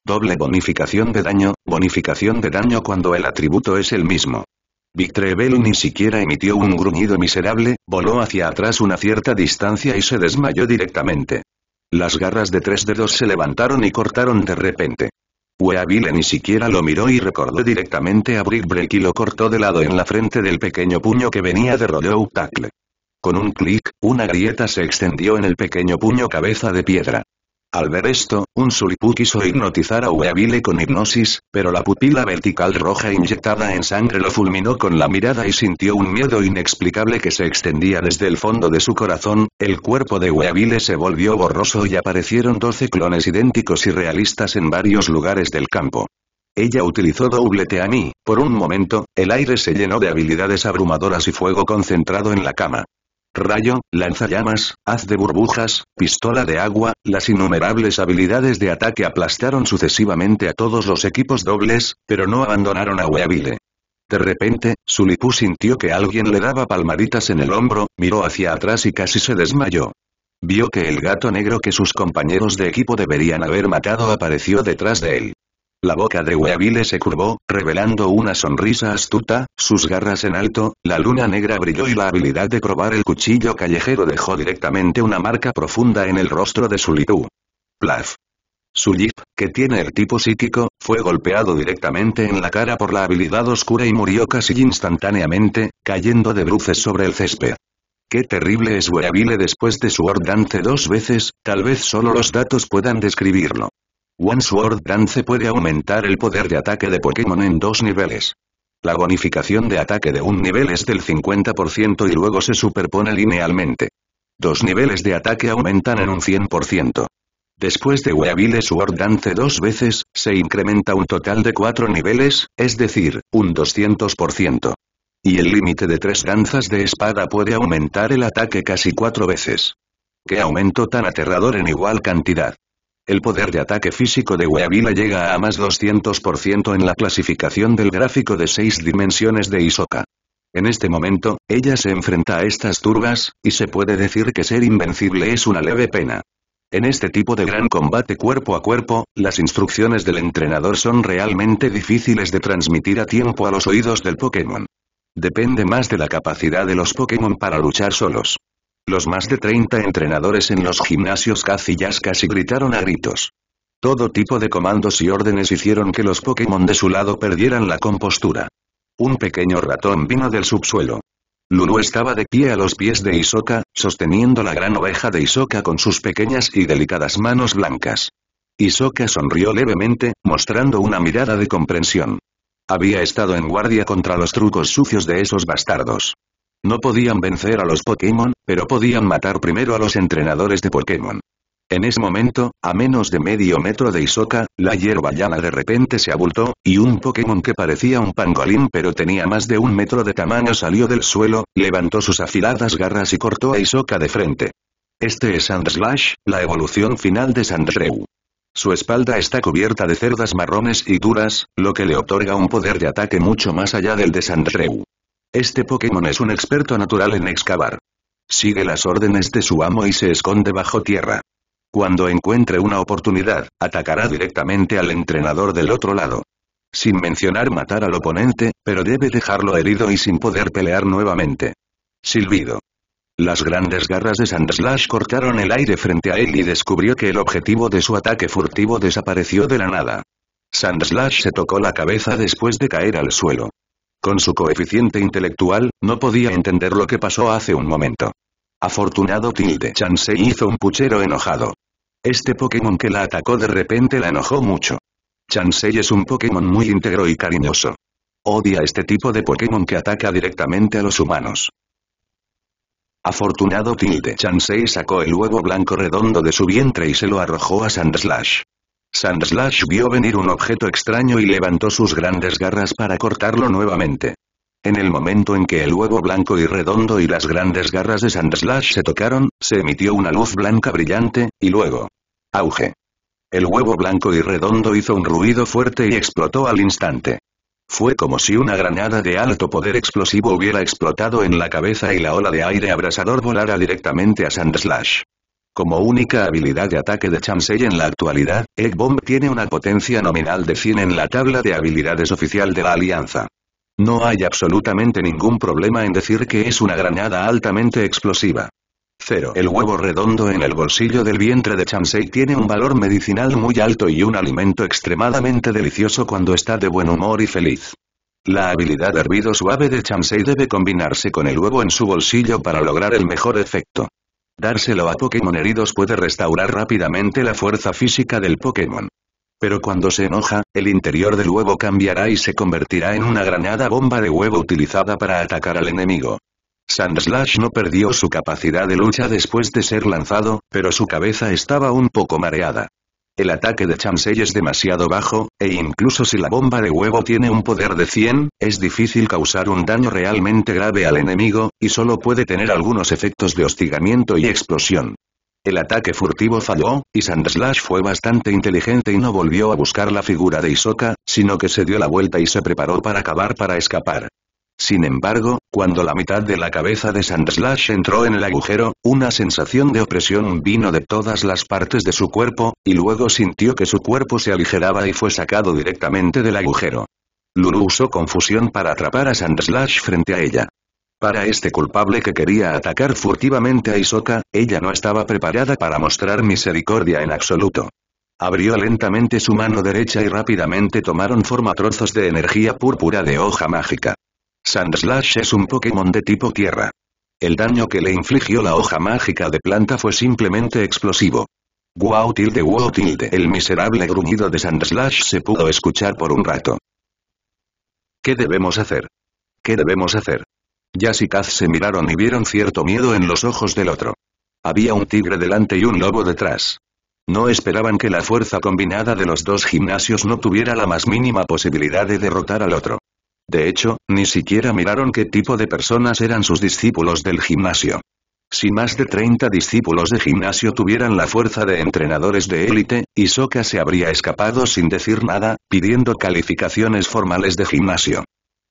Doble bonificación de daño, bonificación de daño cuando el atributo es el mismo. Victrebel ni siquiera emitió un gruñido miserable, voló hacia atrás una cierta distancia y se desmayó directamente. Las garras de tres dedos se levantaron y cortaron de repente. Weavile ni siquiera lo miró y recordó directamente a Brick Break y lo cortó de lado en la frente del pequeño puño que venía de rodeo Tackle. Con un clic, una grieta se extendió en el pequeño puño cabeza de piedra. Al ver esto, un suripu quiso hipnotizar a Weavile con hipnosis, pero la pupila vertical roja inyectada en sangre lo fulminó con la mirada y sintió un miedo inexplicable que se extendía desde el fondo de su corazón, el cuerpo de Weavile se volvió borroso y aparecieron 12 clones idénticos y realistas en varios lugares del campo. Ella utilizó doblete a por un momento, el aire se llenó de habilidades abrumadoras y fuego concentrado en la cama rayo, lanzallamas, haz de burbujas, pistola de agua, las innumerables habilidades de ataque aplastaron sucesivamente a todos los equipos dobles, pero no abandonaron a Weavile. De repente, Sulipu sintió que alguien le daba palmaditas en el hombro, miró hacia atrás y casi se desmayó. Vio que el gato negro que sus compañeros de equipo deberían haber matado apareció detrás de él. La boca de Weavile se curvó, revelando una sonrisa astuta, sus garras en alto, la luna negra brilló y la habilidad de probar el cuchillo callejero dejó directamente una marca profunda en el rostro de Sulitu. Plaf. Su jeep, que tiene el tipo psíquico, fue golpeado directamente en la cara por la habilidad oscura y murió casi instantáneamente, cayendo de bruces sobre el césped. Qué terrible es Weavile después de su ordante dos veces, tal vez solo los datos puedan describirlo. One Sword Dance puede aumentar el poder de ataque de Pokémon en dos niveles. La bonificación de ataque de un nivel es del 50% y luego se superpone linealmente. Dos niveles de ataque aumentan en un 100%. Después de Weavile Sword Dance dos veces, se incrementa un total de cuatro niveles, es decir, un 200%. Y el límite de tres danzas de espada puede aumentar el ataque casi cuatro veces. ¡Qué aumento tan aterrador en igual cantidad! El poder de ataque físico de Weavila llega a más 200% en la clasificación del gráfico de seis dimensiones de Isoka. En este momento, ella se enfrenta a estas turbas, y se puede decir que ser invencible es una leve pena. En este tipo de gran combate cuerpo a cuerpo, las instrucciones del entrenador son realmente difíciles de transmitir a tiempo a los oídos del Pokémon. Depende más de la capacidad de los Pokémon para luchar solos. Los más de 30 entrenadores en los gimnasios Kazillas casi gritaron a gritos. Todo tipo de comandos y órdenes hicieron que los Pokémon de su lado perdieran la compostura. Un pequeño ratón vino del subsuelo. Lulu estaba de pie a los pies de Isoka, sosteniendo la gran oveja de Isoka con sus pequeñas y delicadas manos blancas. Isoka sonrió levemente, mostrando una mirada de comprensión. Había estado en guardia contra los trucos sucios de esos bastardos. No podían vencer a los Pokémon, pero podían matar primero a los entrenadores de Pokémon. En ese momento, a menos de medio metro de Isoka, la hierba llana de repente se abultó, y un Pokémon que parecía un pangolín pero tenía más de un metro de tamaño salió del suelo, levantó sus afiladas garras y cortó a Isoka de frente. Este es Sandslash, la evolución final de Sandreu. Su espalda está cubierta de cerdas marrones y duras, lo que le otorga un poder de ataque mucho más allá del de Sandreu. Este Pokémon es un experto natural en excavar. Sigue las órdenes de su amo y se esconde bajo tierra. Cuando encuentre una oportunidad, atacará directamente al entrenador del otro lado. Sin mencionar matar al oponente, pero debe dejarlo herido y sin poder pelear nuevamente. Silbido. Las grandes garras de Sandslash cortaron el aire frente a él y descubrió que el objetivo de su ataque furtivo desapareció de la nada. Sandslash se tocó la cabeza después de caer al suelo. Con su coeficiente intelectual, no podía entender lo que pasó hace un momento. Afortunado Tilde Chan hizo un puchero enojado. Este Pokémon que la atacó de repente la enojó mucho. Chansey es un Pokémon muy íntegro y cariñoso. Odia este tipo de Pokémon que ataca directamente a los humanos. Afortunado Tilde Chansey sacó el huevo blanco redondo de su vientre y se lo arrojó a Sandslash. Sandslash vio venir un objeto extraño y levantó sus grandes garras para cortarlo nuevamente. En el momento en que el huevo blanco y redondo y las grandes garras de Sandslash se tocaron, se emitió una luz blanca brillante, y luego... ¡Auge! El huevo blanco y redondo hizo un ruido fuerte y explotó al instante. Fue como si una granada de alto poder explosivo hubiera explotado en la cabeza y la ola de aire abrasador volara directamente a Sandslash. Como única habilidad de ataque de Chansey en la actualidad, Egg Bomb tiene una potencia nominal de 100 en la tabla de habilidades oficial de la Alianza. No hay absolutamente ningún problema en decir que es una granada altamente explosiva. 0. El huevo redondo en el bolsillo del vientre de Chansey tiene un valor medicinal muy alto y un alimento extremadamente delicioso cuando está de buen humor y feliz. La habilidad hervido suave de Chansey debe combinarse con el huevo en su bolsillo para lograr el mejor efecto. Dárselo a Pokémon heridos puede restaurar rápidamente la fuerza física del Pokémon. Pero cuando se enoja, el interior del huevo cambiará y se convertirá en una granada bomba de huevo utilizada para atacar al enemigo. Sandslash no perdió su capacidad de lucha después de ser lanzado, pero su cabeza estaba un poco mareada. El ataque de Chansey es demasiado bajo, e incluso si la bomba de huevo tiene un poder de 100, es difícil causar un daño realmente grave al enemigo, y solo puede tener algunos efectos de hostigamiento y explosión. El ataque furtivo falló, y Sandslash fue bastante inteligente y no volvió a buscar la figura de Isoka, sino que se dio la vuelta y se preparó para acabar para escapar. Sin embargo, cuando la mitad de la cabeza de Sandslash entró en el agujero, una sensación de opresión vino de todas las partes de su cuerpo, y luego sintió que su cuerpo se aligeraba y fue sacado directamente del agujero. Lulu usó confusión para atrapar a Sandslash frente a ella. Para este culpable que quería atacar furtivamente a Isoka, ella no estaba preparada para mostrar misericordia en absoluto. Abrió lentamente su mano derecha y rápidamente tomaron forma trozos de energía púrpura de hoja mágica. Sandslash es un Pokémon de tipo tierra. El daño que le infligió la hoja mágica de planta fue simplemente explosivo. Wow tilde wow tilde. El miserable gruñido de Sandslash se pudo escuchar por un rato. ¿Qué debemos hacer? ¿Qué debemos hacer? Yas y Kaz se miraron y vieron cierto miedo en los ojos del otro. Había un tigre delante y un lobo detrás. No esperaban que la fuerza combinada de los dos gimnasios no tuviera la más mínima posibilidad de derrotar al otro. De hecho, ni siquiera miraron qué tipo de personas eran sus discípulos del gimnasio. Si más de 30 discípulos de gimnasio tuvieran la fuerza de entrenadores de élite, Isoka se habría escapado sin decir nada, pidiendo calificaciones formales de gimnasio.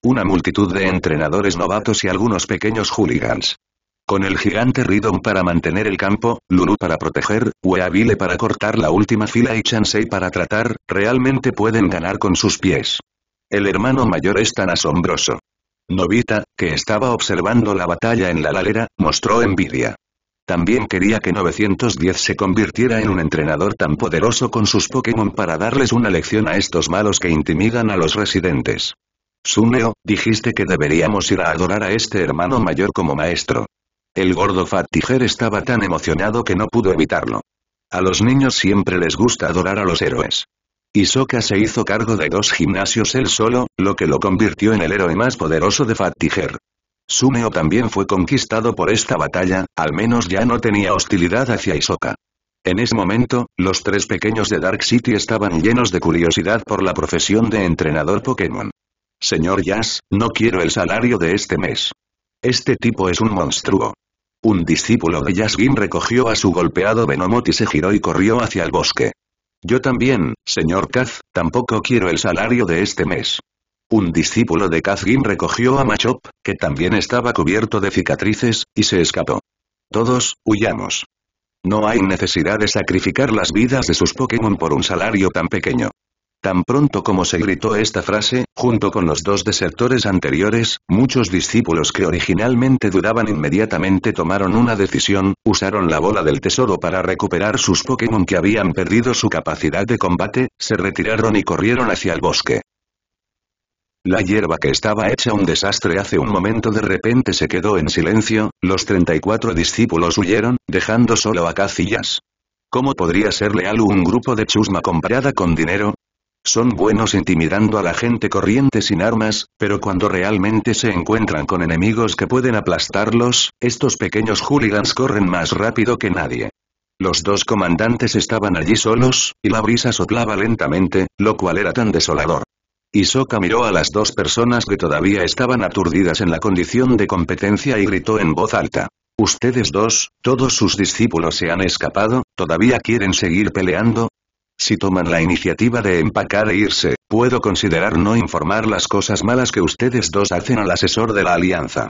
Una multitud de entrenadores novatos y algunos pequeños hooligans. Con el gigante Ridon para mantener el campo, Lulu para proteger, Weavile para cortar la última fila y Chansey para tratar, realmente pueden ganar con sus pies. El hermano mayor es tan asombroso. Novita, que estaba observando la batalla en la lalera, mostró envidia. También quería que 910 se convirtiera en un entrenador tan poderoso con sus Pokémon para darles una lección a estos malos que intimidan a los residentes. Suneo, dijiste que deberíamos ir a adorar a este hermano mayor como maestro. El gordo Fat Tiger estaba tan emocionado que no pudo evitarlo. A los niños siempre les gusta adorar a los héroes. Isoka se hizo cargo de dos gimnasios él solo, lo que lo convirtió en el héroe más poderoso de Fatiger. Sumeo también fue conquistado por esta batalla, al menos ya no tenía hostilidad hacia Isoka. En ese momento, los tres pequeños de Dark City estaban llenos de curiosidad por la profesión de entrenador Pokémon. Señor Jazz, no quiero el salario de este mes. Este tipo es un monstruo. Un discípulo de Yasgin recogió a su golpeado Venomoth y se giró y corrió hacia el bosque. Yo también, señor Kaz, tampoco quiero el salario de este mes. Un discípulo de Kazgin recogió a Machop, que también estaba cubierto de cicatrices, y se escapó. Todos, huyamos. No hay necesidad de sacrificar las vidas de sus Pokémon por un salario tan pequeño. Tan pronto como se gritó esta frase, junto con los dos desertores anteriores, muchos discípulos que originalmente dudaban inmediatamente tomaron una decisión, usaron la bola del tesoro para recuperar sus Pokémon que habían perdido su capacidad de combate, se retiraron y corrieron hacia el bosque. La hierba que estaba hecha un desastre hace un momento de repente se quedó en silencio, los 34 discípulos huyeron, dejando solo a Cacillas. ¿Cómo podría ser leal un grupo de chusma comparada con dinero? Son buenos intimidando a la gente corriente sin armas, pero cuando realmente se encuentran con enemigos que pueden aplastarlos, estos pequeños hooligans corren más rápido que nadie. Los dos comandantes estaban allí solos, y la brisa soplaba lentamente, lo cual era tan desolador. Isoka miró a las dos personas que todavía estaban aturdidas en la condición de competencia y gritó en voz alta. Ustedes dos, todos sus discípulos se han escapado, ¿todavía quieren seguir peleando? Si toman la iniciativa de empacar e irse, puedo considerar no informar las cosas malas que ustedes dos hacen al asesor de la alianza.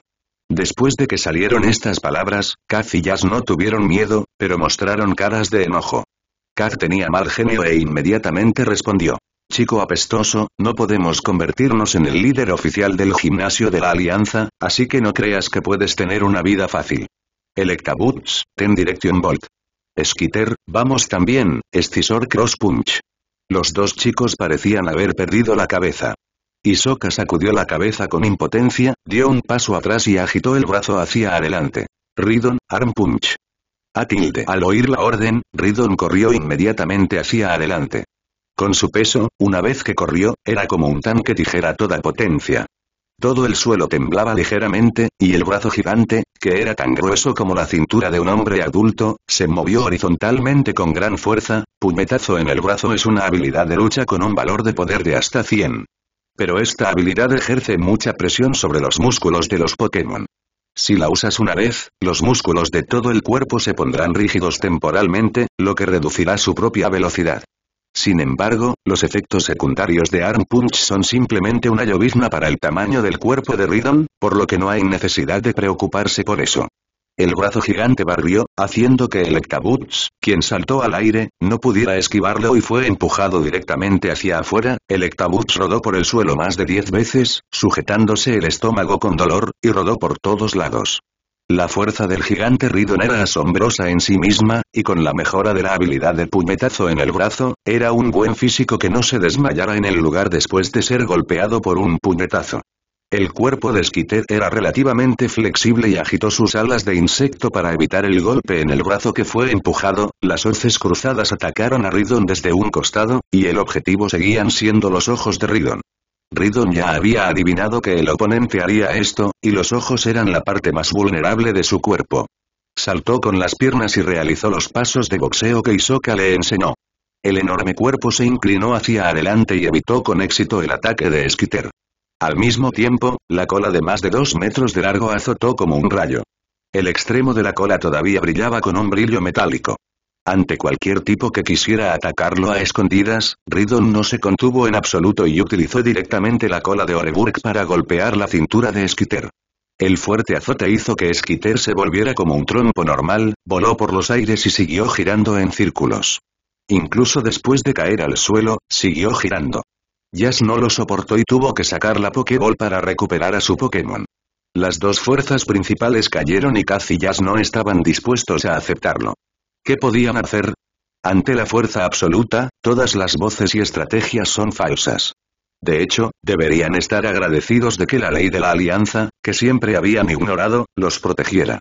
Después de que salieron estas palabras, Kaz y Jazz no tuvieron miedo, pero mostraron caras de enojo. Kaz tenía mal genio e inmediatamente respondió. Chico apestoso, no podemos convertirnos en el líder oficial del gimnasio de la alianza, así que no creas que puedes tener una vida fácil. Boots, ten Dirección bolt. «Skitter, vamos también, escisor cross punch. Los dos chicos parecían haber perdido la cabeza. Isoka sacudió la cabeza con impotencia, dio un paso atrás y agitó el brazo hacia adelante. Ridon, arm punch. Atilde. Al oír la orden, Ridon corrió inmediatamente hacia adelante. Con su peso, una vez que corrió, era como un tanque tijera toda potencia. Todo el suelo temblaba ligeramente, y el brazo gigante, que era tan grueso como la cintura de un hombre adulto, se movió horizontalmente con gran fuerza, puñetazo en el brazo es una habilidad de lucha con un valor de poder de hasta 100. Pero esta habilidad ejerce mucha presión sobre los músculos de los Pokémon. Si la usas una vez, los músculos de todo el cuerpo se pondrán rígidos temporalmente, lo que reducirá su propia velocidad. Sin embargo, los efectos secundarios de Arm Punch son simplemente una llovizna para el tamaño del cuerpo de Ridon, por lo que no hay necesidad de preocuparse por eso. El brazo gigante barrió, haciendo que Electabuzz, quien saltó al aire, no pudiera esquivarlo y fue empujado directamente hacia afuera, Electabuzz rodó por el suelo más de 10 veces, sujetándose el estómago con dolor, y rodó por todos lados. La fuerza del gigante Ridon era asombrosa en sí misma, y con la mejora de la habilidad de puñetazo en el brazo, era un buen físico que no se desmayara en el lugar después de ser golpeado por un puñetazo. El cuerpo de Skitter era relativamente flexible y agitó sus alas de insecto para evitar el golpe en el brazo que fue empujado, las hoces cruzadas atacaron a Ridon desde un costado, y el objetivo seguían siendo los ojos de Ridon. Ridon ya había adivinado que el oponente haría esto, y los ojos eran la parte más vulnerable de su cuerpo. Saltó con las piernas y realizó los pasos de boxeo que Isoka le enseñó. El enorme cuerpo se inclinó hacia adelante y evitó con éxito el ataque de Skitter. Al mismo tiempo, la cola de más de dos metros de largo azotó como un rayo. El extremo de la cola todavía brillaba con un brillo metálico. Ante cualquier tipo que quisiera atacarlo a escondidas, Ridon no se contuvo en absoluto y utilizó directamente la cola de Oreburg para golpear la cintura de Skitter. El fuerte azote hizo que Skitter se volviera como un trompo normal, voló por los aires y siguió girando en círculos. Incluso después de caer al suelo, siguió girando. Jazz no lo soportó y tuvo que sacar la Pokéball para recuperar a su Pokémon. Las dos fuerzas principales cayeron y Kaz y Jazz no estaban dispuestos a aceptarlo. ¿Qué podían hacer? Ante la fuerza absoluta, todas las voces y estrategias son falsas. De hecho, deberían estar agradecidos de que la ley de la alianza, que siempre habían ignorado, los protegiera.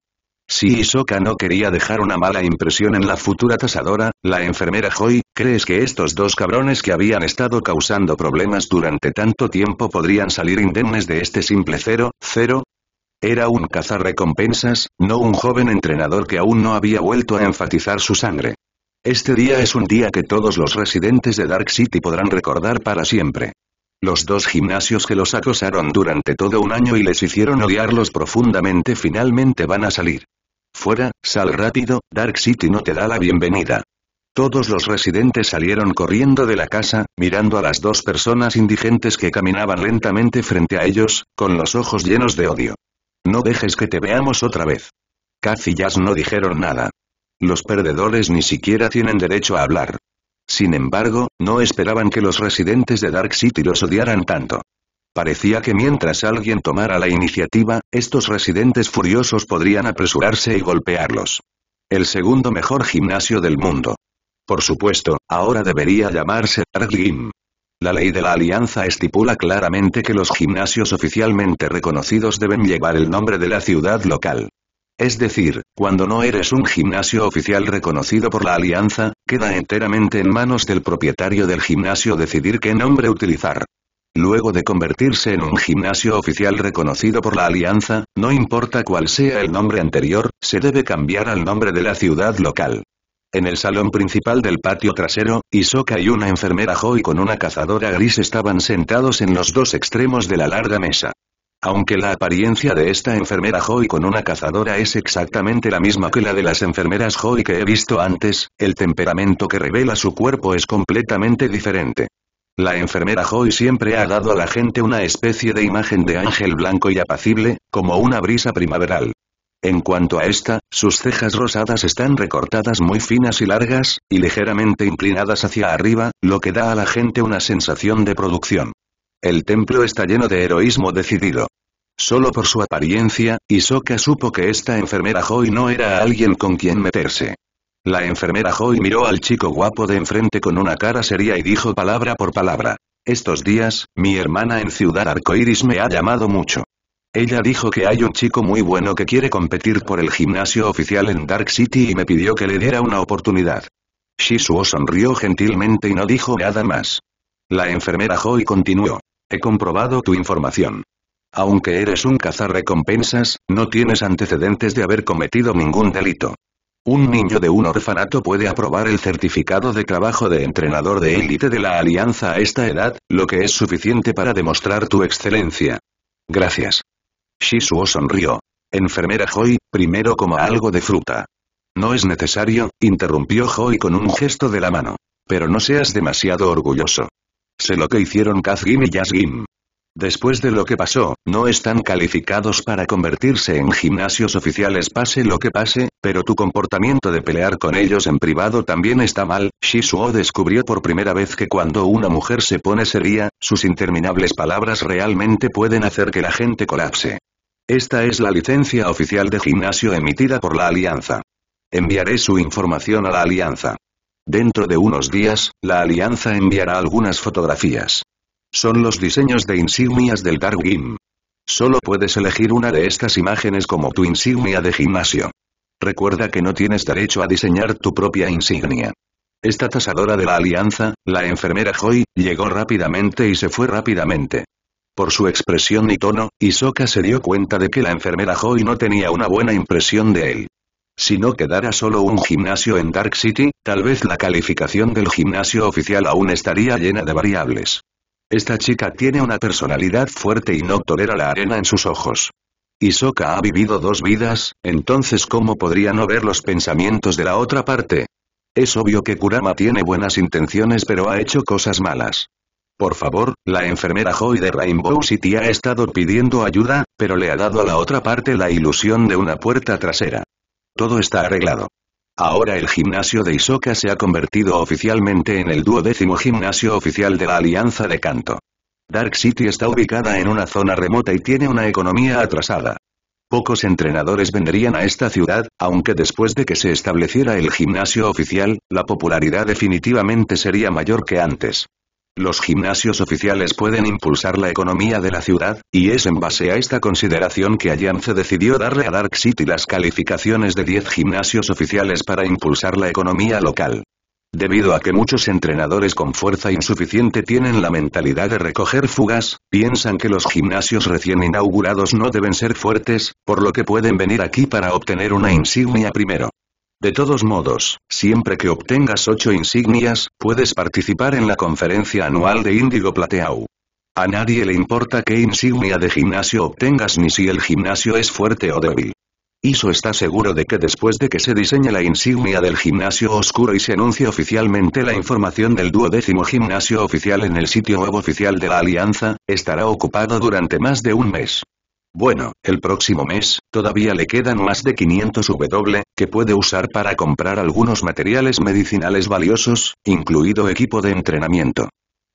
Si Isoka no quería dejar una mala impresión en la futura tasadora, la enfermera Joy, ¿crees que estos dos cabrones que habían estado causando problemas durante tanto tiempo podrían salir indemnes de este simple cero, cero? Era un recompensas, no un joven entrenador que aún no había vuelto a enfatizar su sangre. Este día es un día que todos los residentes de Dark City podrán recordar para siempre. Los dos gimnasios que los acosaron durante todo un año y les hicieron odiarlos profundamente finalmente van a salir. Fuera, sal rápido, Dark City no te da la bienvenida. Todos los residentes salieron corriendo de la casa, mirando a las dos personas indigentes que caminaban lentamente frente a ellos, con los ojos llenos de odio. No dejes que te veamos otra vez. Kaz y Jazz no dijeron nada. Los perdedores ni siquiera tienen derecho a hablar. Sin embargo, no esperaban que los residentes de Dark City los odiaran tanto. Parecía que mientras alguien tomara la iniciativa, estos residentes furiosos podrían apresurarse y golpearlos. El segundo mejor gimnasio del mundo. Por supuesto, ahora debería llamarse Dark Gym. La ley de la alianza estipula claramente que los gimnasios oficialmente reconocidos deben llevar el nombre de la ciudad local. Es decir, cuando no eres un gimnasio oficial reconocido por la alianza, queda enteramente en manos del propietario del gimnasio decidir qué nombre utilizar. Luego de convertirse en un gimnasio oficial reconocido por la alianza, no importa cuál sea el nombre anterior, se debe cambiar al nombre de la ciudad local. En el salón principal del patio trasero, Isoka y una enfermera Joy con una cazadora gris estaban sentados en los dos extremos de la larga mesa. Aunque la apariencia de esta enfermera Joy con una cazadora es exactamente la misma que la de las enfermeras Joy que he visto antes, el temperamento que revela su cuerpo es completamente diferente. La enfermera Joy siempre ha dado a la gente una especie de imagen de ángel blanco y apacible, como una brisa primaveral. En cuanto a esta, sus cejas rosadas están recortadas muy finas y largas, y ligeramente inclinadas hacia arriba, lo que da a la gente una sensación de producción. El templo está lleno de heroísmo decidido. Solo por su apariencia, Isoka supo que esta enfermera Joy no era alguien con quien meterse. La enfermera Joy miró al chico guapo de enfrente con una cara seria y dijo palabra por palabra. Estos días, mi hermana en Ciudad Arcoiris me ha llamado mucho. Ella dijo que hay un chico muy bueno que quiere competir por el gimnasio oficial en Dark City y me pidió que le diera una oportunidad. Shizuo sonrió gentilmente y no dijo nada más. La enfermera Joy continuó. He comprobado tu información. Aunque eres un cazarrecompensas, no tienes antecedentes de haber cometido ningún delito. Un niño de un orfanato puede aprobar el certificado de trabajo de entrenador de élite de la Alianza a esta edad, lo que es suficiente para demostrar tu excelencia. Gracias. Shisuo sonrió. Enfermera Joy, primero como algo de fruta. No es necesario, interrumpió Joy con un gesto de la mano. Pero no seas demasiado orgulloso. Sé lo que hicieron Kazgim y Yasgim. Después de lo que pasó, no están calificados para convertirse en gimnasios oficiales pase lo que pase, pero tu comportamiento de pelear con ellos en privado también está mal. Shisuo descubrió por primera vez que cuando una mujer se pone seria, sus interminables palabras realmente pueden hacer que la gente colapse. Esta es la licencia oficial de gimnasio emitida por la Alianza. Enviaré su información a la Alianza. Dentro de unos días, la Alianza enviará algunas fotografías. Son los diseños de insignias del Dark Solo puedes elegir una de estas imágenes como tu insignia de gimnasio. Recuerda que no tienes derecho a diseñar tu propia insignia. Esta tasadora de la Alianza, la enfermera Joy, llegó rápidamente y se fue rápidamente. Por su expresión y tono, Isoka se dio cuenta de que la enfermera Joy no tenía una buena impresión de él. Si no quedara solo un gimnasio en Dark City, tal vez la calificación del gimnasio oficial aún estaría llena de variables. Esta chica tiene una personalidad fuerte y no tolera la arena en sus ojos. Isoka ha vivido dos vidas, entonces ¿cómo podría no ver los pensamientos de la otra parte? Es obvio que Kurama tiene buenas intenciones pero ha hecho cosas malas. Por favor, la enfermera Joy de Rainbow City ha estado pidiendo ayuda, pero le ha dado a la otra parte la ilusión de una puerta trasera. Todo está arreglado. Ahora el gimnasio de Isoka se ha convertido oficialmente en el duodécimo gimnasio oficial de la Alianza de Canto. Dark City está ubicada en una zona remota y tiene una economía atrasada. Pocos entrenadores vendrían a esta ciudad, aunque después de que se estableciera el gimnasio oficial, la popularidad definitivamente sería mayor que antes. Los gimnasios oficiales pueden impulsar la economía de la ciudad, y es en base a esta consideración que Allianz decidió darle a Dark City las calificaciones de 10 gimnasios oficiales para impulsar la economía local. Debido a que muchos entrenadores con fuerza insuficiente tienen la mentalidad de recoger fugas, piensan que los gimnasios recién inaugurados no deben ser fuertes, por lo que pueden venir aquí para obtener una insignia primero. De todos modos, siempre que obtengas ocho insignias, puedes participar en la conferencia anual de Índigo Plateau. A nadie le importa qué insignia de gimnasio obtengas ni si el gimnasio es fuerte o débil. ISO está seguro de que después de que se diseñe la insignia del gimnasio oscuro y se anuncie oficialmente la información del duodécimo gimnasio oficial en el sitio web oficial de la alianza, estará ocupado durante más de un mes. Bueno, el próximo mes, todavía le quedan más de 500 W, puede usar para comprar algunos materiales medicinales valiosos, incluido equipo de entrenamiento.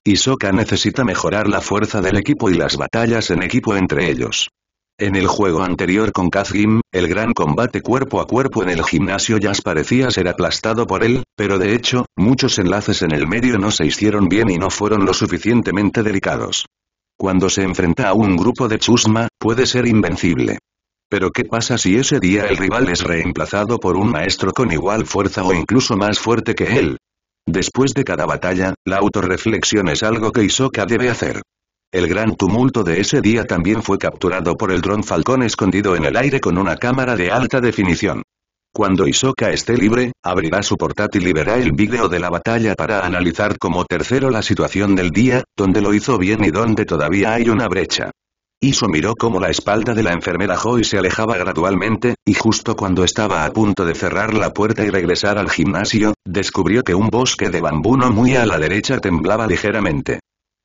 Isoka necesita mejorar la fuerza del equipo y las batallas en equipo entre ellos. En el juego anterior con Kazgim, el gran combate cuerpo a cuerpo en el gimnasio ya parecía ser aplastado por él, pero de hecho, muchos enlaces en el medio no se hicieron bien y no fueron lo suficientemente delicados. Cuando se enfrenta a un grupo de chusma, puede ser invencible. Pero ¿qué pasa si ese día el rival es reemplazado por un maestro con igual fuerza o incluso más fuerte que él? Después de cada batalla, la autorreflexión es algo que Isoka debe hacer. El gran tumulto de ese día también fue capturado por el dron Falcón escondido en el aire con una cámara de alta definición. Cuando Isoka esté libre, abrirá su portátil y verá el vídeo de la batalla para analizar como tercero la situación del día, donde lo hizo bien y donde todavía hay una brecha. Iso miró cómo la espalda de la enfermera Joy se alejaba gradualmente, y justo cuando estaba a punto de cerrar la puerta y regresar al gimnasio, descubrió que un bosque de bambú no muy a la derecha temblaba ligeramente.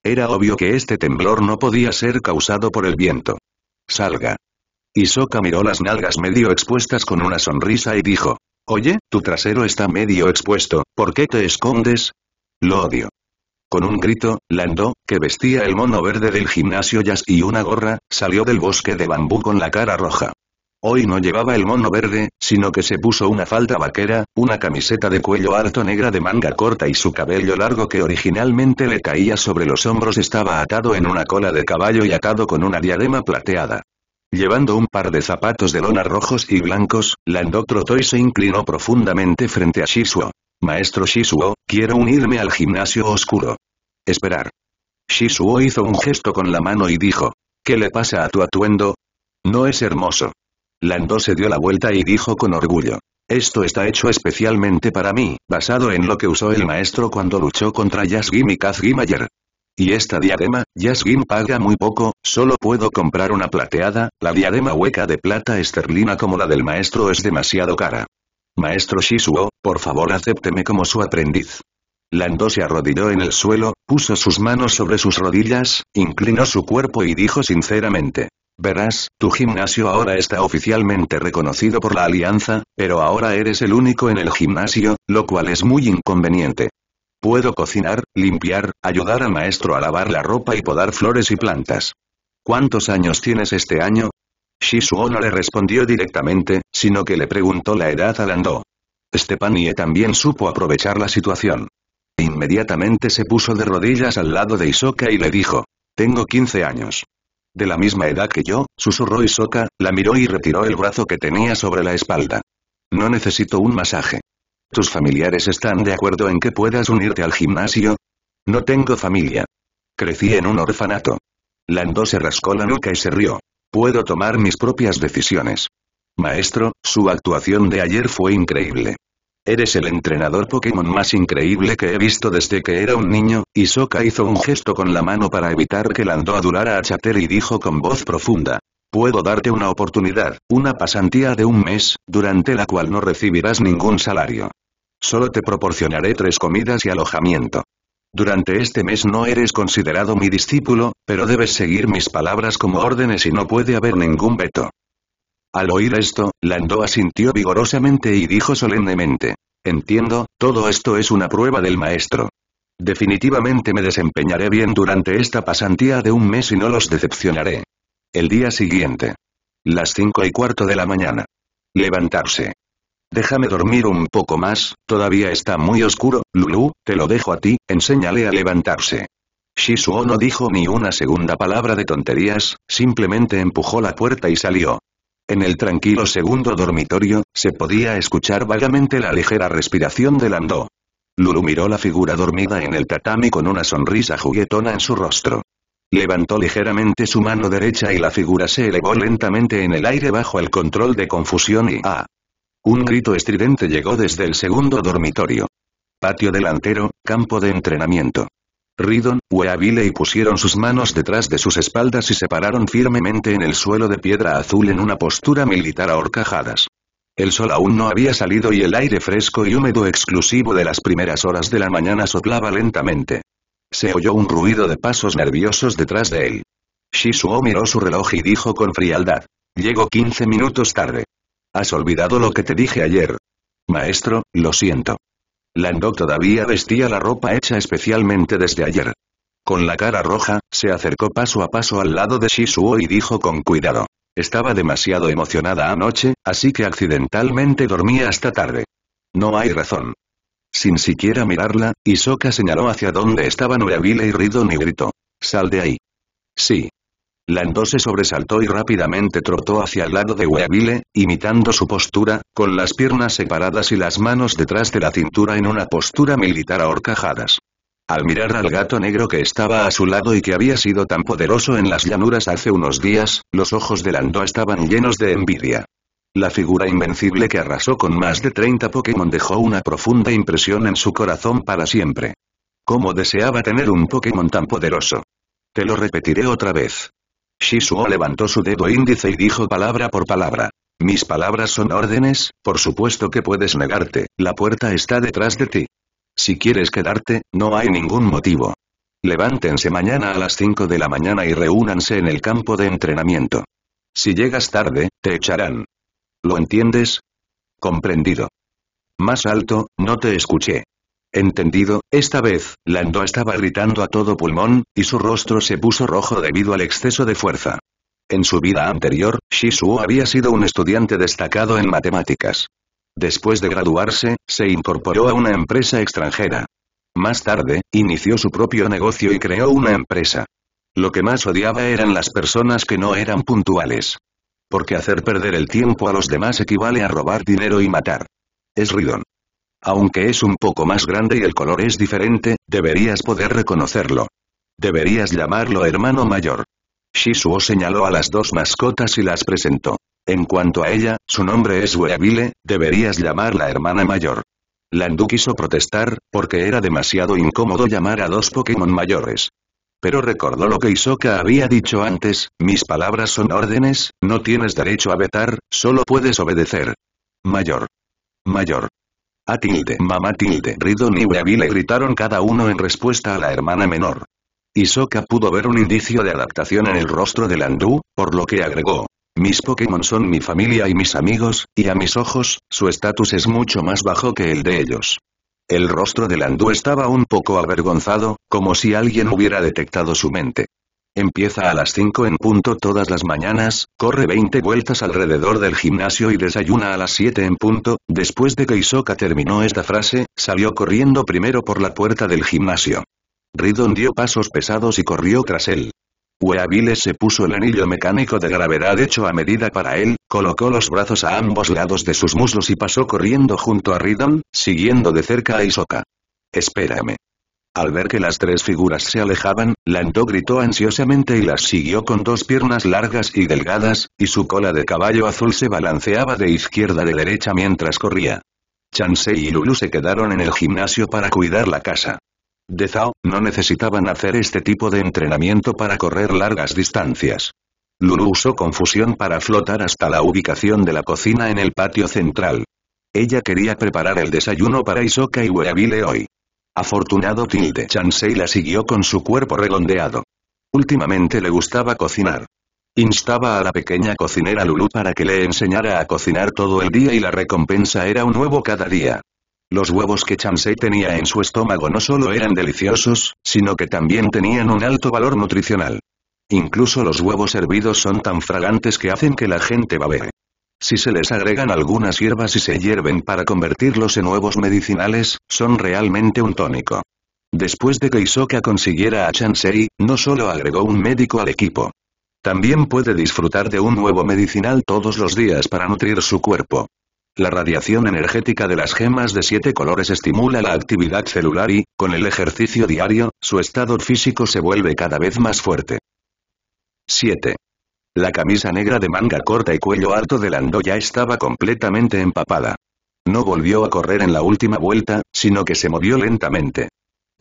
Era obvio que este temblor no podía ser causado por el viento. Salga. Isoka miró las nalgas medio expuestas con una sonrisa y dijo, Oye, tu trasero está medio expuesto, ¿por qué te escondes? Lo odio. Con un grito, Landó, que vestía el mono verde del gimnasio jazz y una gorra, salió del bosque de bambú con la cara roja. Hoy no llevaba el mono verde, sino que se puso una falda vaquera, una camiseta de cuello alto negra de manga corta y su cabello largo que originalmente le caía sobre los hombros estaba atado en una cola de caballo y atado con una diadema plateada. Llevando un par de zapatos de lona rojos y blancos, Landó trotó y se inclinó profundamente frente a Shisuo. Maestro Shisuo, quiero unirme al gimnasio oscuro. Esperar. Shisuo hizo un gesto con la mano y dijo. ¿Qué le pasa a tu atuendo? No es hermoso. Lando se dio la vuelta y dijo con orgullo. Esto está hecho especialmente para mí, basado en lo que usó el maestro cuando luchó contra Yasgim y Kazgim Y esta diadema, Yasgim paga muy poco, solo puedo comprar una plateada, la diadema hueca de plata esterlina como la del maestro es demasiado cara. Maestro Shisuo, por favor acépteme como su aprendiz. Lando se arrodilló en el suelo, puso sus manos sobre sus rodillas, inclinó su cuerpo y dijo sinceramente. Verás, tu gimnasio ahora está oficialmente reconocido por la alianza, pero ahora eres el único en el gimnasio, lo cual es muy inconveniente. Puedo cocinar, limpiar, ayudar al maestro a lavar la ropa y podar flores y plantas. ¿Cuántos años tienes este año? Shisuo no le respondió directamente, sino que le preguntó la edad a Lando. Stepanie también supo aprovechar la situación. Inmediatamente se puso de rodillas al lado de Isoka y le dijo, tengo 15 años. De la misma edad que yo, susurró Isoka, la miró y retiró el brazo que tenía sobre la espalda. No necesito un masaje. ¿Tus familiares están de acuerdo en que puedas unirte al gimnasio? No tengo familia. Crecí en un orfanato. Landó se rascó la nuca y se rió. Puedo tomar mis propias decisiones. Maestro, su actuación de ayer fue increíble. Eres el entrenador Pokémon más increíble que he visto desde que era un niño, y Soka hizo un gesto con la mano para evitar que Lando adulara a Chatter y dijo con voz profunda. Puedo darte una oportunidad, una pasantía de un mes, durante la cual no recibirás ningún salario. Solo te proporcionaré tres comidas y alojamiento. Durante este mes no eres considerado mi discípulo, pero debes seguir mis palabras como órdenes y no puede haber ningún veto. Al oír esto, Lando asintió vigorosamente y dijo solemnemente. Entiendo, todo esto es una prueba del maestro. Definitivamente me desempeñaré bien durante esta pasantía de un mes y no los decepcionaré. El día siguiente. Las cinco y cuarto de la mañana. Levantarse. Déjame dormir un poco más, todavía está muy oscuro, Lulu, te lo dejo a ti, enséñale a levantarse. Shisuo no dijo ni una segunda palabra de tonterías, simplemente empujó la puerta y salió. En el tranquilo segundo dormitorio, se podía escuchar vagamente la ligera respiración de andó. Lulu miró la figura dormida en el tatami con una sonrisa juguetona en su rostro. Levantó ligeramente su mano derecha y la figura se elevó lentamente en el aire bajo el control de confusión y ¡ah! Un grito estridente llegó desde el segundo dormitorio. Patio delantero, campo de entrenamiento. Ridon, Weavile y pusieron sus manos detrás de sus espaldas y se pararon firmemente en el suelo de piedra azul en una postura militar a horcajadas. El sol aún no había salido y el aire fresco y húmedo exclusivo de las primeras horas de la mañana soplaba lentamente. Se oyó un ruido de pasos nerviosos detrás de él. Shisuo miró su reloj y dijo con frialdad. Llego 15 minutos tarde. Has olvidado lo que te dije ayer. Maestro, lo siento. Landó todavía vestía la ropa hecha especialmente desde ayer. Con la cara roja, se acercó paso a paso al lado de Shisuo y dijo con cuidado. Estaba demasiado emocionada anoche, así que accidentalmente dormía hasta tarde. No hay razón. Sin siquiera mirarla, Isoka señaló hacia donde estaban Urabile y Ridon y gritó. Sal de ahí. Sí, Lando se sobresaltó y rápidamente trotó hacia el lado de Weavile, imitando su postura, con las piernas separadas y las manos detrás de la cintura en una postura militar a horcajadas. Al mirar al gato negro que estaba a su lado y que había sido tan poderoso en las llanuras hace unos días, los ojos de Lando estaban llenos de envidia. La figura invencible que arrasó con más de 30 Pokémon dejó una profunda impresión en su corazón para siempre. ¿Cómo deseaba tener un Pokémon tan poderoso? Te lo repetiré otra vez. Shisuo levantó su dedo índice y dijo palabra por palabra. Mis palabras son órdenes, por supuesto que puedes negarte, la puerta está detrás de ti. Si quieres quedarte, no hay ningún motivo. Levántense mañana a las 5 de la mañana y reúnanse en el campo de entrenamiento. Si llegas tarde, te echarán. ¿Lo entiendes? Comprendido. Más alto, no te escuché. Entendido, esta vez, Lando estaba gritando a todo pulmón, y su rostro se puso rojo debido al exceso de fuerza. En su vida anterior, Shizuo había sido un estudiante destacado en matemáticas. Después de graduarse, se incorporó a una empresa extranjera. Más tarde, inició su propio negocio y creó una empresa. Lo que más odiaba eran las personas que no eran puntuales. Porque hacer perder el tiempo a los demás equivale a robar dinero y matar. Es ridón. Aunque es un poco más grande y el color es diferente, deberías poder reconocerlo. Deberías llamarlo hermano mayor. Shisuo señaló a las dos mascotas y las presentó. En cuanto a ella, su nombre es Weavile, deberías llamarla hermana mayor. Landu quiso protestar, porque era demasiado incómodo llamar a dos Pokémon mayores. Pero recordó lo que Isoka había dicho antes, mis palabras son órdenes, no tienes derecho a vetar, solo puedes obedecer. Mayor. Mayor. A mamá tilde, Ridon y le gritaron cada uno en respuesta a la hermana menor. Isoka pudo ver un indicio de adaptación en el rostro de Landú, por lo que agregó. Mis Pokémon son mi familia y mis amigos, y a mis ojos, su estatus es mucho más bajo que el de ellos. El rostro de Landú estaba un poco avergonzado, como si alguien hubiera detectado su mente. Empieza a las 5 en punto todas las mañanas, corre 20 vueltas alrededor del gimnasio y desayuna a las 7 en punto. Después de que Isoka terminó esta frase, salió corriendo primero por la puerta del gimnasio. Ridon dio pasos pesados y corrió tras él. Weaviles se puso el anillo mecánico de gravedad hecho a medida para él, colocó los brazos a ambos lados de sus muslos y pasó corriendo junto a Ridon, siguiendo de cerca a Isoka. Espérame. Al ver que las tres figuras se alejaban, Lando gritó ansiosamente y las siguió con dos piernas largas y delgadas, y su cola de caballo azul se balanceaba de izquierda a de derecha mientras corría. Chansey y Lulu se quedaron en el gimnasio para cuidar la casa. De Zhao, no necesitaban hacer este tipo de entrenamiento para correr largas distancias. Lulu usó confusión para flotar hasta la ubicación de la cocina en el patio central. Ella quería preparar el desayuno para Isoka y Weavile hoy. Afortunado Tilde Chansey la siguió con su cuerpo redondeado. Últimamente le gustaba cocinar. Instaba a la pequeña cocinera Lulu para que le enseñara a cocinar todo el día y la recompensa era un huevo cada día. Los huevos que Chansey tenía en su estómago no solo eran deliciosos, sino que también tenían un alto valor nutricional. Incluso los huevos hervidos son tan fragantes que hacen que la gente babee. Si se les agregan algunas hierbas y se hierven para convertirlos en nuevos medicinales, son realmente un tónico. Después de que Isoka consiguiera a Chansei, no solo agregó un médico al equipo. También puede disfrutar de un nuevo medicinal todos los días para nutrir su cuerpo. La radiación energética de las gemas de siete colores estimula la actividad celular y, con el ejercicio diario, su estado físico se vuelve cada vez más fuerte. 7. La camisa negra de manga corta y cuello alto de Lando ya estaba completamente empapada. No volvió a correr en la última vuelta, sino que se movió lentamente.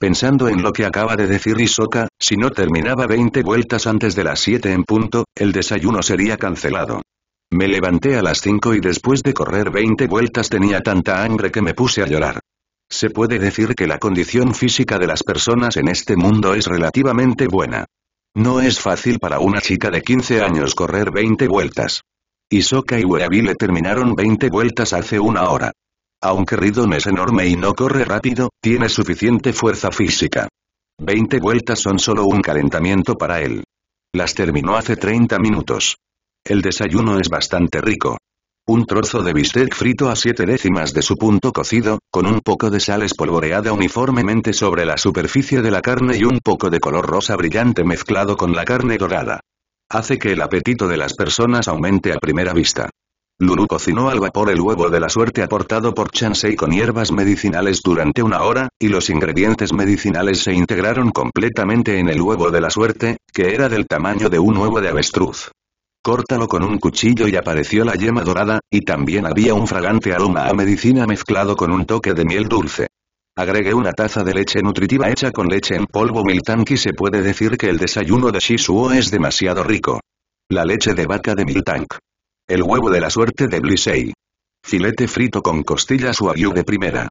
Pensando en lo que acaba de decir Isoka, si no terminaba 20 vueltas antes de las 7 en punto, el desayuno sería cancelado. Me levanté a las 5 y después de correr 20 vueltas tenía tanta hambre que me puse a llorar. Se puede decir que la condición física de las personas en este mundo es relativamente buena. No es fácil para una chica de 15 años correr 20 vueltas. Isoka y le terminaron 20 vueltas hace una hora. Aunque Ridon es enorme y no corre rápido, tiene suficiente fuerza física. 20 vueltas son solo un calentamiento para él. Las terminó hace 30 minutos. El desayuno es bastante rico. Un trozo de bistec frito a siete décimas de su punto cocido, con un poco de sal espolvoreada uniformemente sobre la superficie de la carne y un poco de color rosa brillante mezclado con la carne dorada. Hace que el apetito de las personas aumente a primera vista. Lulu cocinó al vapor el huevo de la suerte aportado por Chansey con hierbas medicinales durante una hora, y los ingredientes medicinales se integraron completamente en el huevo de la suerte, que era del tamaño de un huevo de avestruz. Córtalo con un cuchillo y apareció la yema dorada, y también había un fragante aroma a medicina mezclado con un toque de miel dulce. Agregue una taza de leche nutritiva hecha con leche en polvo y se puede decir que el desayuno de Shisuo es demasiado rico. La leche de vaca de Miltank. El huevo de la suerte de Blissey. Filete frito con costillas ayu de primera.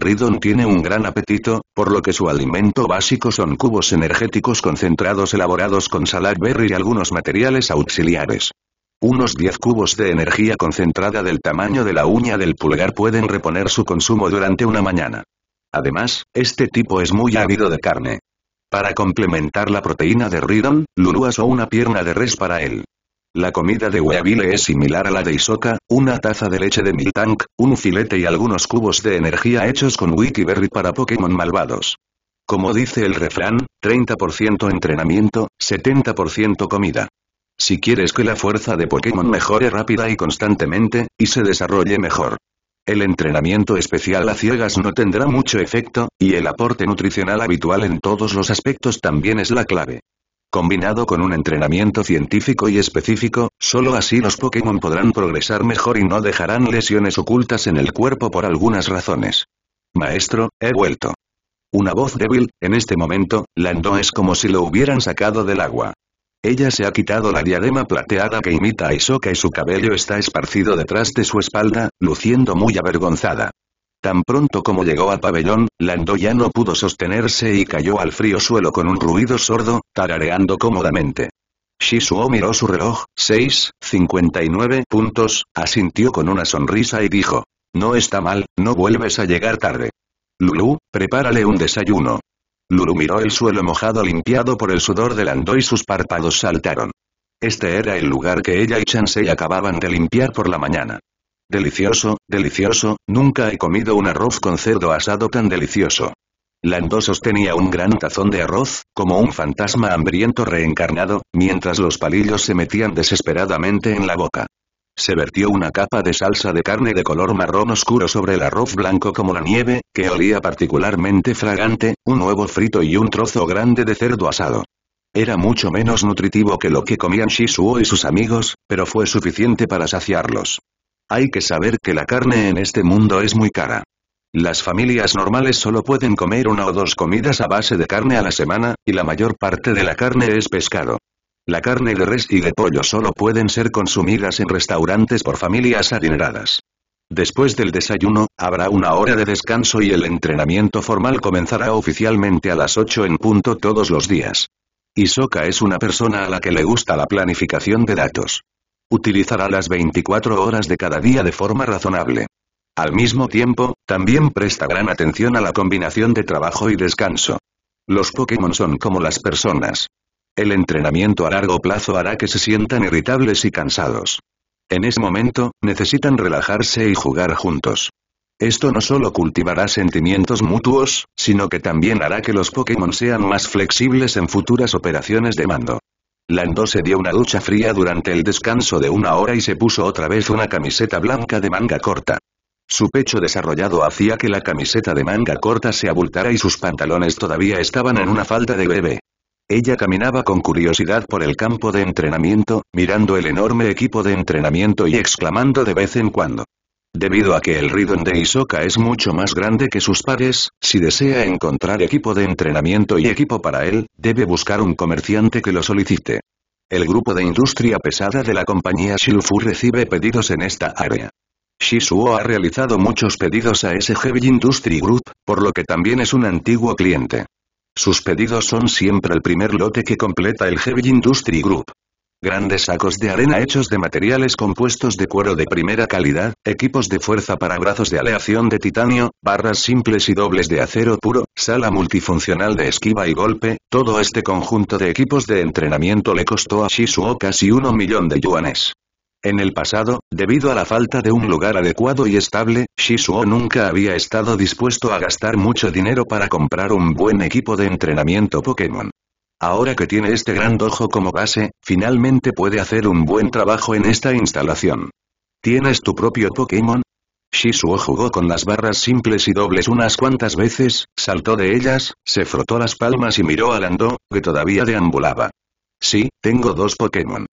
Ridon tiene un gran apetito, por lo que su alimento básico son cubos energéticos concentrados elaborados con salad berry y algunos materiales auxiliares. Unos 10 cubos de energía concentrada del tamaño de la uña del pulgar pueden reponer su consumo durante una mañana. Además, este tipo es muy ávido de carne. Para complementar la proteína de Ridon, lulúas o una pierna de res para él. La comida de Weavile es similar a la de Isoka, una taza de leche de Miltank, un filete y algunos cubos de energía hechos con Wikiberry para Pokémon malvados. Como dice el refrán, 30% entrenamiento, 70% comida. Si quieres que la fuerza de Pokémon mejore rápida y constantemente, y se desarrolle mejor. El entrenamiento especial a ciegas no tendrá mucho efecto, y el aporte nutricional habitual en todos los aspectos también es la clave. Combinado con un entrenamiento científico y específico, solo así los Pokémon podrán progresar mejor y no dejarán lesiones ocultas en el cuerpo por algunas razones. Maestro, he vuelto. Una voz débil, en este momento, landó es como si lo hubieran sacado del agua. Ella se ha quitado la diadema plateada que imita a Isoka y su cabello está esparcido detrás de su espalda, luciendo muy avergonzada. Tan pronto como llegó al pabellón, Lando ya no pudo sostenerse y cayó al frío suelo con un ruido sordo, tarareando cómodamente. Shisuo miró su reloj, 6.59 puntos, asintió con una sonrisa y dijo. No está mal, no vuelves a llegar tarde. Lulu, prepárale un desayuno. Lulu miró el suelo mojado limpiado por el sudor de Lando y sus párpados saltaron. Este era el lugar que ella y Chansey acababan de limpiar por la mañana. Delicioso, delicioso, nunca he comido un arroz con cerdo asado tan delicioso. Lando sostenía un gran tazón de arroz, como un fantasma hambriento reencarnado, mientras los palillos se metían desesperadamente en la boca. Se vertió una capa de salsa de carne de color marrón oscuro sobre el arroz blanco como la nieve, que olía particularmente fragante, un huevo frito y un trozo grande de cerdo asado. Era mucho menos nutritivo que lo que comían Shisuo y sus amigos, pero fue suficiente para saciarlos. Hay que saber que la carne en este mundo es muy cara. Las familias normales solo pueden comer una o dos comidas a base de carne a la semana, y la mayor parte de la carne es pescado. La carne de res y de pollo solo pueden ser consumidas en restaurantes por familias adineradas. Después del desayuno, habrá una hora de descanso y el entrenamiento formal comenzará oficialmente a las 8 en punto todos los días. Isoka es una persona a la que le gusta la planificación de datos. Utilizará las 24 horas de cada día de forma razonable. Al mismo tiempo, también presta gran atención a la combinación de trabajo y descanso. Los Pokémon son como las personas. El entrenamiento a largo plazo hará que se sientan irritables y cansados. En ese momento, necesitan relajarse y jugar juntos. Esto no solo cultivará sentimientos mutuos, sino que también hará que los Pokémon sean más flexibles en futuras operaciones de mando. Lando se dio una ducha fría durante el descanso de una hora y se puso otra vez una camiseta blanca de manga corta. Su pecho desarrollado hacía que la camiseta de manga corta se abultara y sus pantalones todavía estaban en una falda de bebé. Ella caminaba con curiosidad por el campo de entrenamiento, mirando el enorme equipo de entrenamiento y exclamando de vez en cuando. Debido a que el Ridon de Isoka es mucho más grande que sus pares, si desea encontrar equipo de entrenamiento y equipo para él, debe buscar un comerciante que lo solicite. El grupo de industria pesada de la compañía Shilfu recibe pedidos en esta área. Shisuo ha realizado muchos pedidos a ese Heavy Industry Group, por lo que también es un antiguo cliente. Sus pedidos son siempre el primer lote que completa el Heavy Industry Group grandes sacos de arena hechos de materiales compuestos de cuero de primera calidad, equipos de fuerza para brazos de aleación de titanio, barras simples y dobles de acero puro, sala multifuncional de esquiva y golpe, todo este conjunto de equipos de entrenamiento le costó a Shizuo casi 1 millón de yuanes. En el pasado, debido a la falta de un lugar adecuado y estable, Shizuo nunca había estado dispuesto a gastar mucho dinero para comprar un buen equipo de entrenamiento Pokémon. Ahora que tiene este gran ojo como base, finalmente puede hacer un buen trabajo en esta instalación. ¿Tienes tu propio Pokémon? Shisuo jugó con las barras simples y dobles unas cuantas veces, saltó de ellas, se frotó las palmas y miró a Landó, que todavía deambulaba. Sí, tengo dos Pokémon.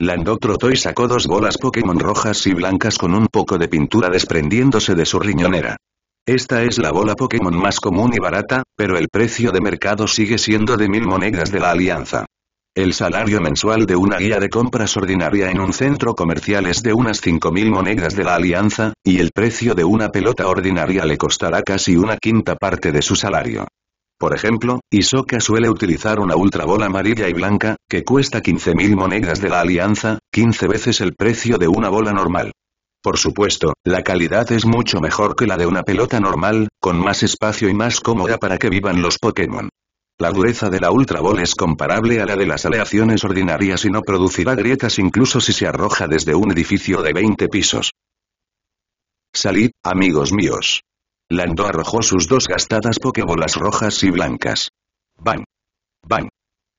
Landó trotó y sacó dos bolas Pokémon rojas y blancas con un poco de pintura desprendiéndose de su riñonera. Esta es la bola Pokémon más común y barata, pero el precio de mercado sigue siendo de mil monedas de la alianza. El salario mensual de una guía de compras ordinaria en un centro comercial es de unas 5.000 monedas de la alianza, y el precio de una pelota ordinaria le costará casi una quinta parte de su salario. Por ejemplo, Isoka suele utilizar una ultra bola amarilla y blanca, que cuesta 15.000 monedas de la alianza, 15 veces el precio de una bola normal. Por supuesto, la calidad es mucho mejor que la de una pelota normal, con más espacio y más cómoda para que vivan los Pokémon. La dureza de la Ultra Ball es comparable a la de las aleaciones ordinarias y no producirá grietas incluso si se arroja desde un edificio de 20 pisos. Salid, amigos míos. Lando arrojó sus dos gastadas Pokébolas rojas y blancas. Bang. Bang.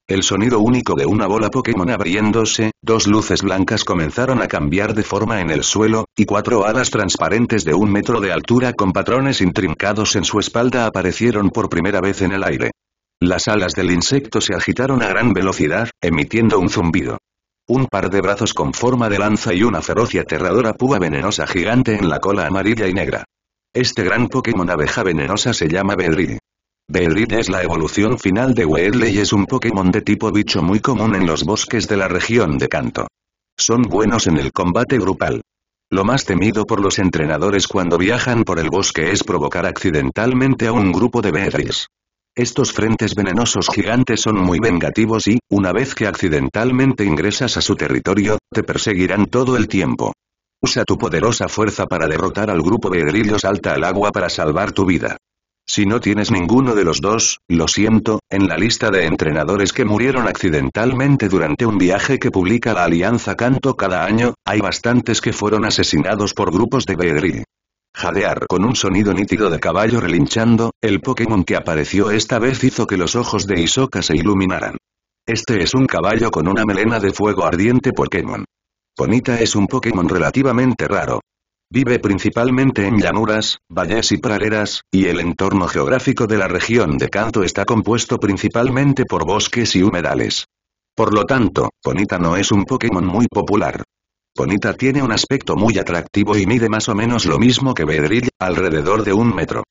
El sonido único de una bola Pokémon abriéndose, dos luces blancas comenzaron a cambiar de forma en el suelo, y cuatro alas transparentes de un metro de altura con patrones intrincados en su espalda aparecieron por primera vez en el aire. Las alas del insecto se agitaron a gran velocidad, emitiendo un zumbido. Un par de brazos con forma de lanza y una feroz y aterradora púa venenosa gigante en la cola amarilla y negra. Este gran Pokémon abeja venenosa se llama Bedrill. Beedrill es la evolución final de Weedle y es un Pokémon de tipo bicho muy común en los bosques de la región de Kanto. Son buenos en el combate grupal. Lo más temido por los entrenadores cuando viajan por el bosque es provocar accidentalmente a un grupo de Beedrills. Estos frentes venenosos gigantes son muy vengativos y, una vez que accidentalmente ingresas a su territorio, te perseguirán todo el tiempo. Usa tu poderosa fuerza para derrotar al grupo Beedrill o salta al agua para salvar tu vida. Si no tienes ninguno de los dos, lo siento, en la lista de entrenadores que murieron accidentalmente durante un viaje que publica la Alianza Canto cada año, hay bastantes que fueron asesinados por grupos de Beedrill. Jadear con un sonido nítido de caballo relinchando, el Pokémon que apareció esta vez hizo que los ojos de Isoka se iluminaran. Este es un caballo con una melena de fuego ardiente Pokémon. Ponita es un Pokémon relativamente raro, Vive principalmente en llanuras, valles y praderas, y el entorno geográfico de la región de Kanto está compuesto principalmente por bosques y humedales. Por lo tanto, Ponita no es un Pokémon muy popular. Ponita tiene un aspecto muy atractivo y mide más o menos lo mismo que Bedrill, alrededor de un metro.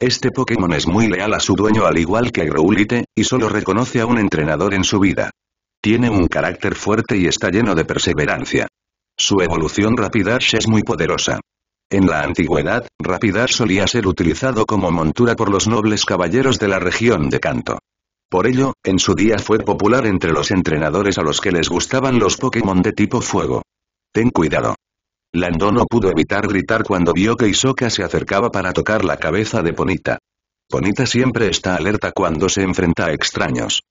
Este Pokémon es muy leal a su dueño al igual que Growlithe, y solo reconoce a un entrenador en su vida. Tiene un carácter fuerte y está lleno de perseverancia. Su evolución Rapidash es muy poderosa. En la antigüedad, Rapidash solía ser utilizado como montura por los nobles caballeros de la región de Kanto. Por ello, en su día fue popular entre los entrenadores a los que les gustaban los Pokémon de tipo fuego. Ten cuidado. Lando no pudo evitar gritar cuando vio que Isoka se acercaba para tocar la cabeza de Ponita. Ponita siempre está alerta cuando se enfrenta a extraños.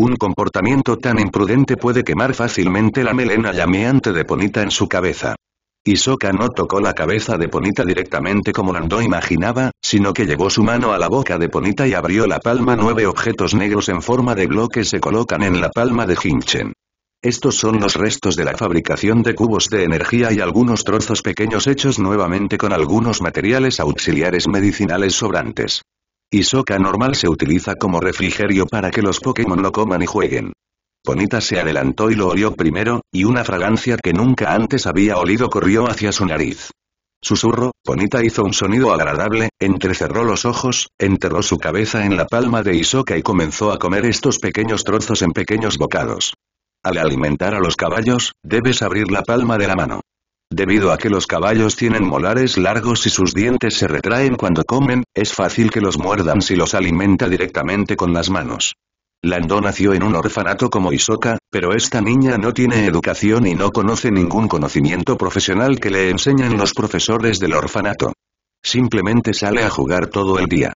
Un comportamiento tan imprudente puede quemar fácilmente la melena llameante de Ponita en su cabeza. Isoka no tocó la cabeza de Ponita directamente como Nando imaginaba, sino que llevó su mano a la boca de Ponita y abrió la palma. Nueve objetos negros en forma de bloques se colocan en la palma de Hinchen. Estos son los restos de la fabricación de cubos de energía y algunos trozos pequeños hechos nuevamente con algunos materiales auxiliares medicinales sobrantes. Isoka normal se utiliza como refrigerio para que los Pokémon lo coman y jueguen. Ponita se adelantó y lo olió primero, y una fragancia que nunca antes había olido corrió hacia su nariz. Susurro, Ponita hizo un sonido agradable, entrecerró los ojos, enterró su cabeza en la palma de Isoka y comenzó a comer estos pequeños trozos en pequeños bocados. Al alimentar a los caballos, debes abrir la palma de la mano. Debido a que los caballos tienen molares largos y sus dientes se retraen cuando comen, es fácil que los muerdan si los alimenta directamente con las manos. Lando nació en un orfanato como Isoka, pero esta niña no tiene educación y no conoce ningún conocimiento profesional que le enseñan los profesores del orfanato. Simplemente sale a jugar todo el día.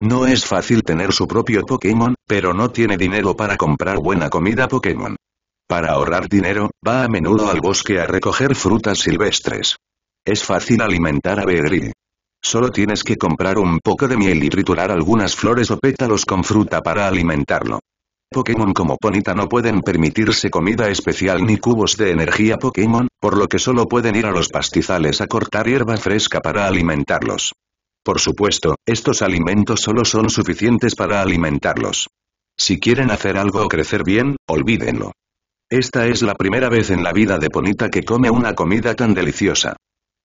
No es fácil tener su propio Pokémon, pero no tiene dinero para comprar buena comida Pokémon. Para ahorrar dinero, va a menudo al bosque a recoger frutas silvestres. Es fácil alimentar a Berry. Solo tienes que comprar un poco de miel y triturar algunas flores o pétalos con fruta para alimentarlo. Pokémon como Ponita no pueden permitirse comida especial ni cubos de energía Pokémon, por lo que solo pueden ir a los pastizales a cortar hierba fresca para alimentarlos. Por supuesto, estos alimentos solo son suficientes para alimentarlos. Si quieren hacer algo o crecer bien, olvídenlo. Esta es la primera vez en la vida de Ponita que come una comida tan deliciosa.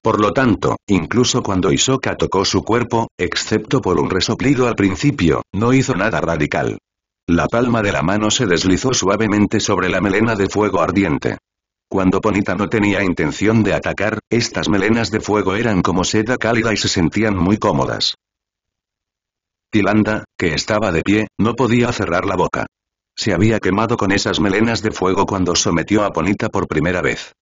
Por lo tanto, incluso cuando Isoka tocó su cuerpo, excepto por un resoplido al principio, no hizo nada radical. La palma de la mano se deslizó suavemente sobre la melena de fuego ardiente. Cuando Ponita no tenía intención de atacar, estas melenas de fuego eran como seda cálida y se sentían muy cómodas. Tilanda, que estaba de pie, no podía cerrar la boca se había quemado con esas melenas de fuego cuando sometió a Ponita por primera vez.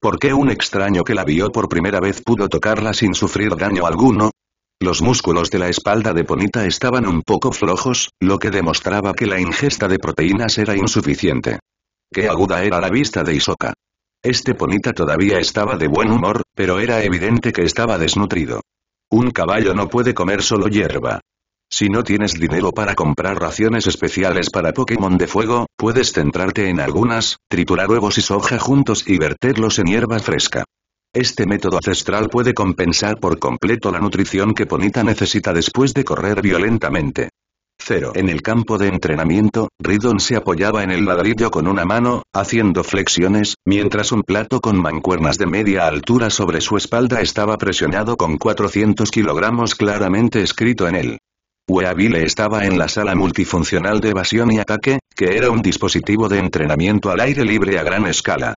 ¿Por qué un extraño que la vio por primera vez pudo tocarla sin sufrir daño alguno? Los músculos de la espalda de Ponita estaban un poco flojos, lo que demostraba que la ingesta de proteínas era insuficiente. Qué aguda era la vista de Isoka. Este Ponita todavía estaba de buen humor, pero era evidente que estaba desnutrido. Un caballo no puede comer solo hierba. Si no tienes dinero para comprar raciones especiales para Pokémon de fuego, puedes centrarte en algunas, triturar huevos y soja juntos y verterlos en hierba fresca. Este método ancestral puede compensar por completo la nutrición que Ponita necesita después de correr violentamente. 0. En el campo de entrenamiento, Ridon se apoyaba en el ladrillo con una mano, haciendo flexiones, mientras un plato con mancuernas de media altura sobre su espalda estaba presionado con 400 kilogramos claramente escrito en él. Weavile estaba en la sala multifuncional de evasión y ataque, que era un dispositivo de entrenamiento al aire libre a gran escala.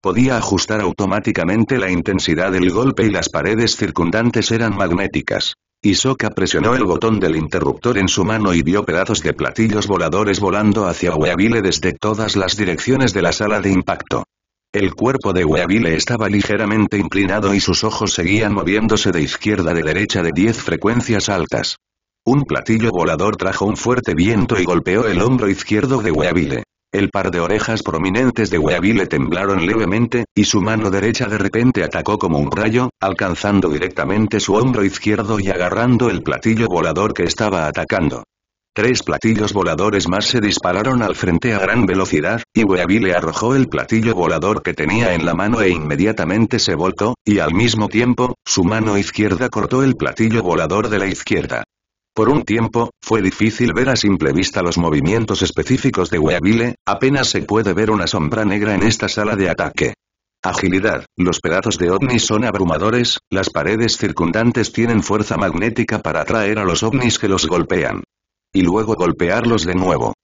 Podía ajustar automáticamente la intensidad del golpe y las paredes circundantes eran magnéticas. Isoka presionó el botón del interruptor en su mano y vio pedazos de platillos voladores volando hacia Weavile desde todas las direcciones de la sala de impacto. El cuerpo de Weavile estaba ligeramente inclinado y sus ojos seguían moviéndose de izquierda a de derecha de 10 frecuencias altas. Un platillo volador trajo un fuerte viento y golpeó el hombro izquierdo de Weavile. El par de orejas prominentes de Weavile temblaron levemente, y su mano derecha de repente atacó como un rayo, alcanzando directamente su hombro izquierdo y agarrando el platillo volador que estaba atacando. Tres platillos voladores más se dispararon al frente a gran velocidad, y Weavile arrojó el platillo volador que tenía en la mano e inmediatamente se volcó, y al mismo tiempo, su mano izquierda cortó el platillo volador de la izquierda. Por un tiempo, fue difícil ver a simple vista los movimientos específicos de Weavile, apenas se puede ver una sombra negra en esta sala de ataque. Agilidad. Los pedazos de ovnis son abrumadores, las paredes circundantes tienen fuerza magnética para atraer a los ovnis que los golpean. Y luego golpearlos de nuevo.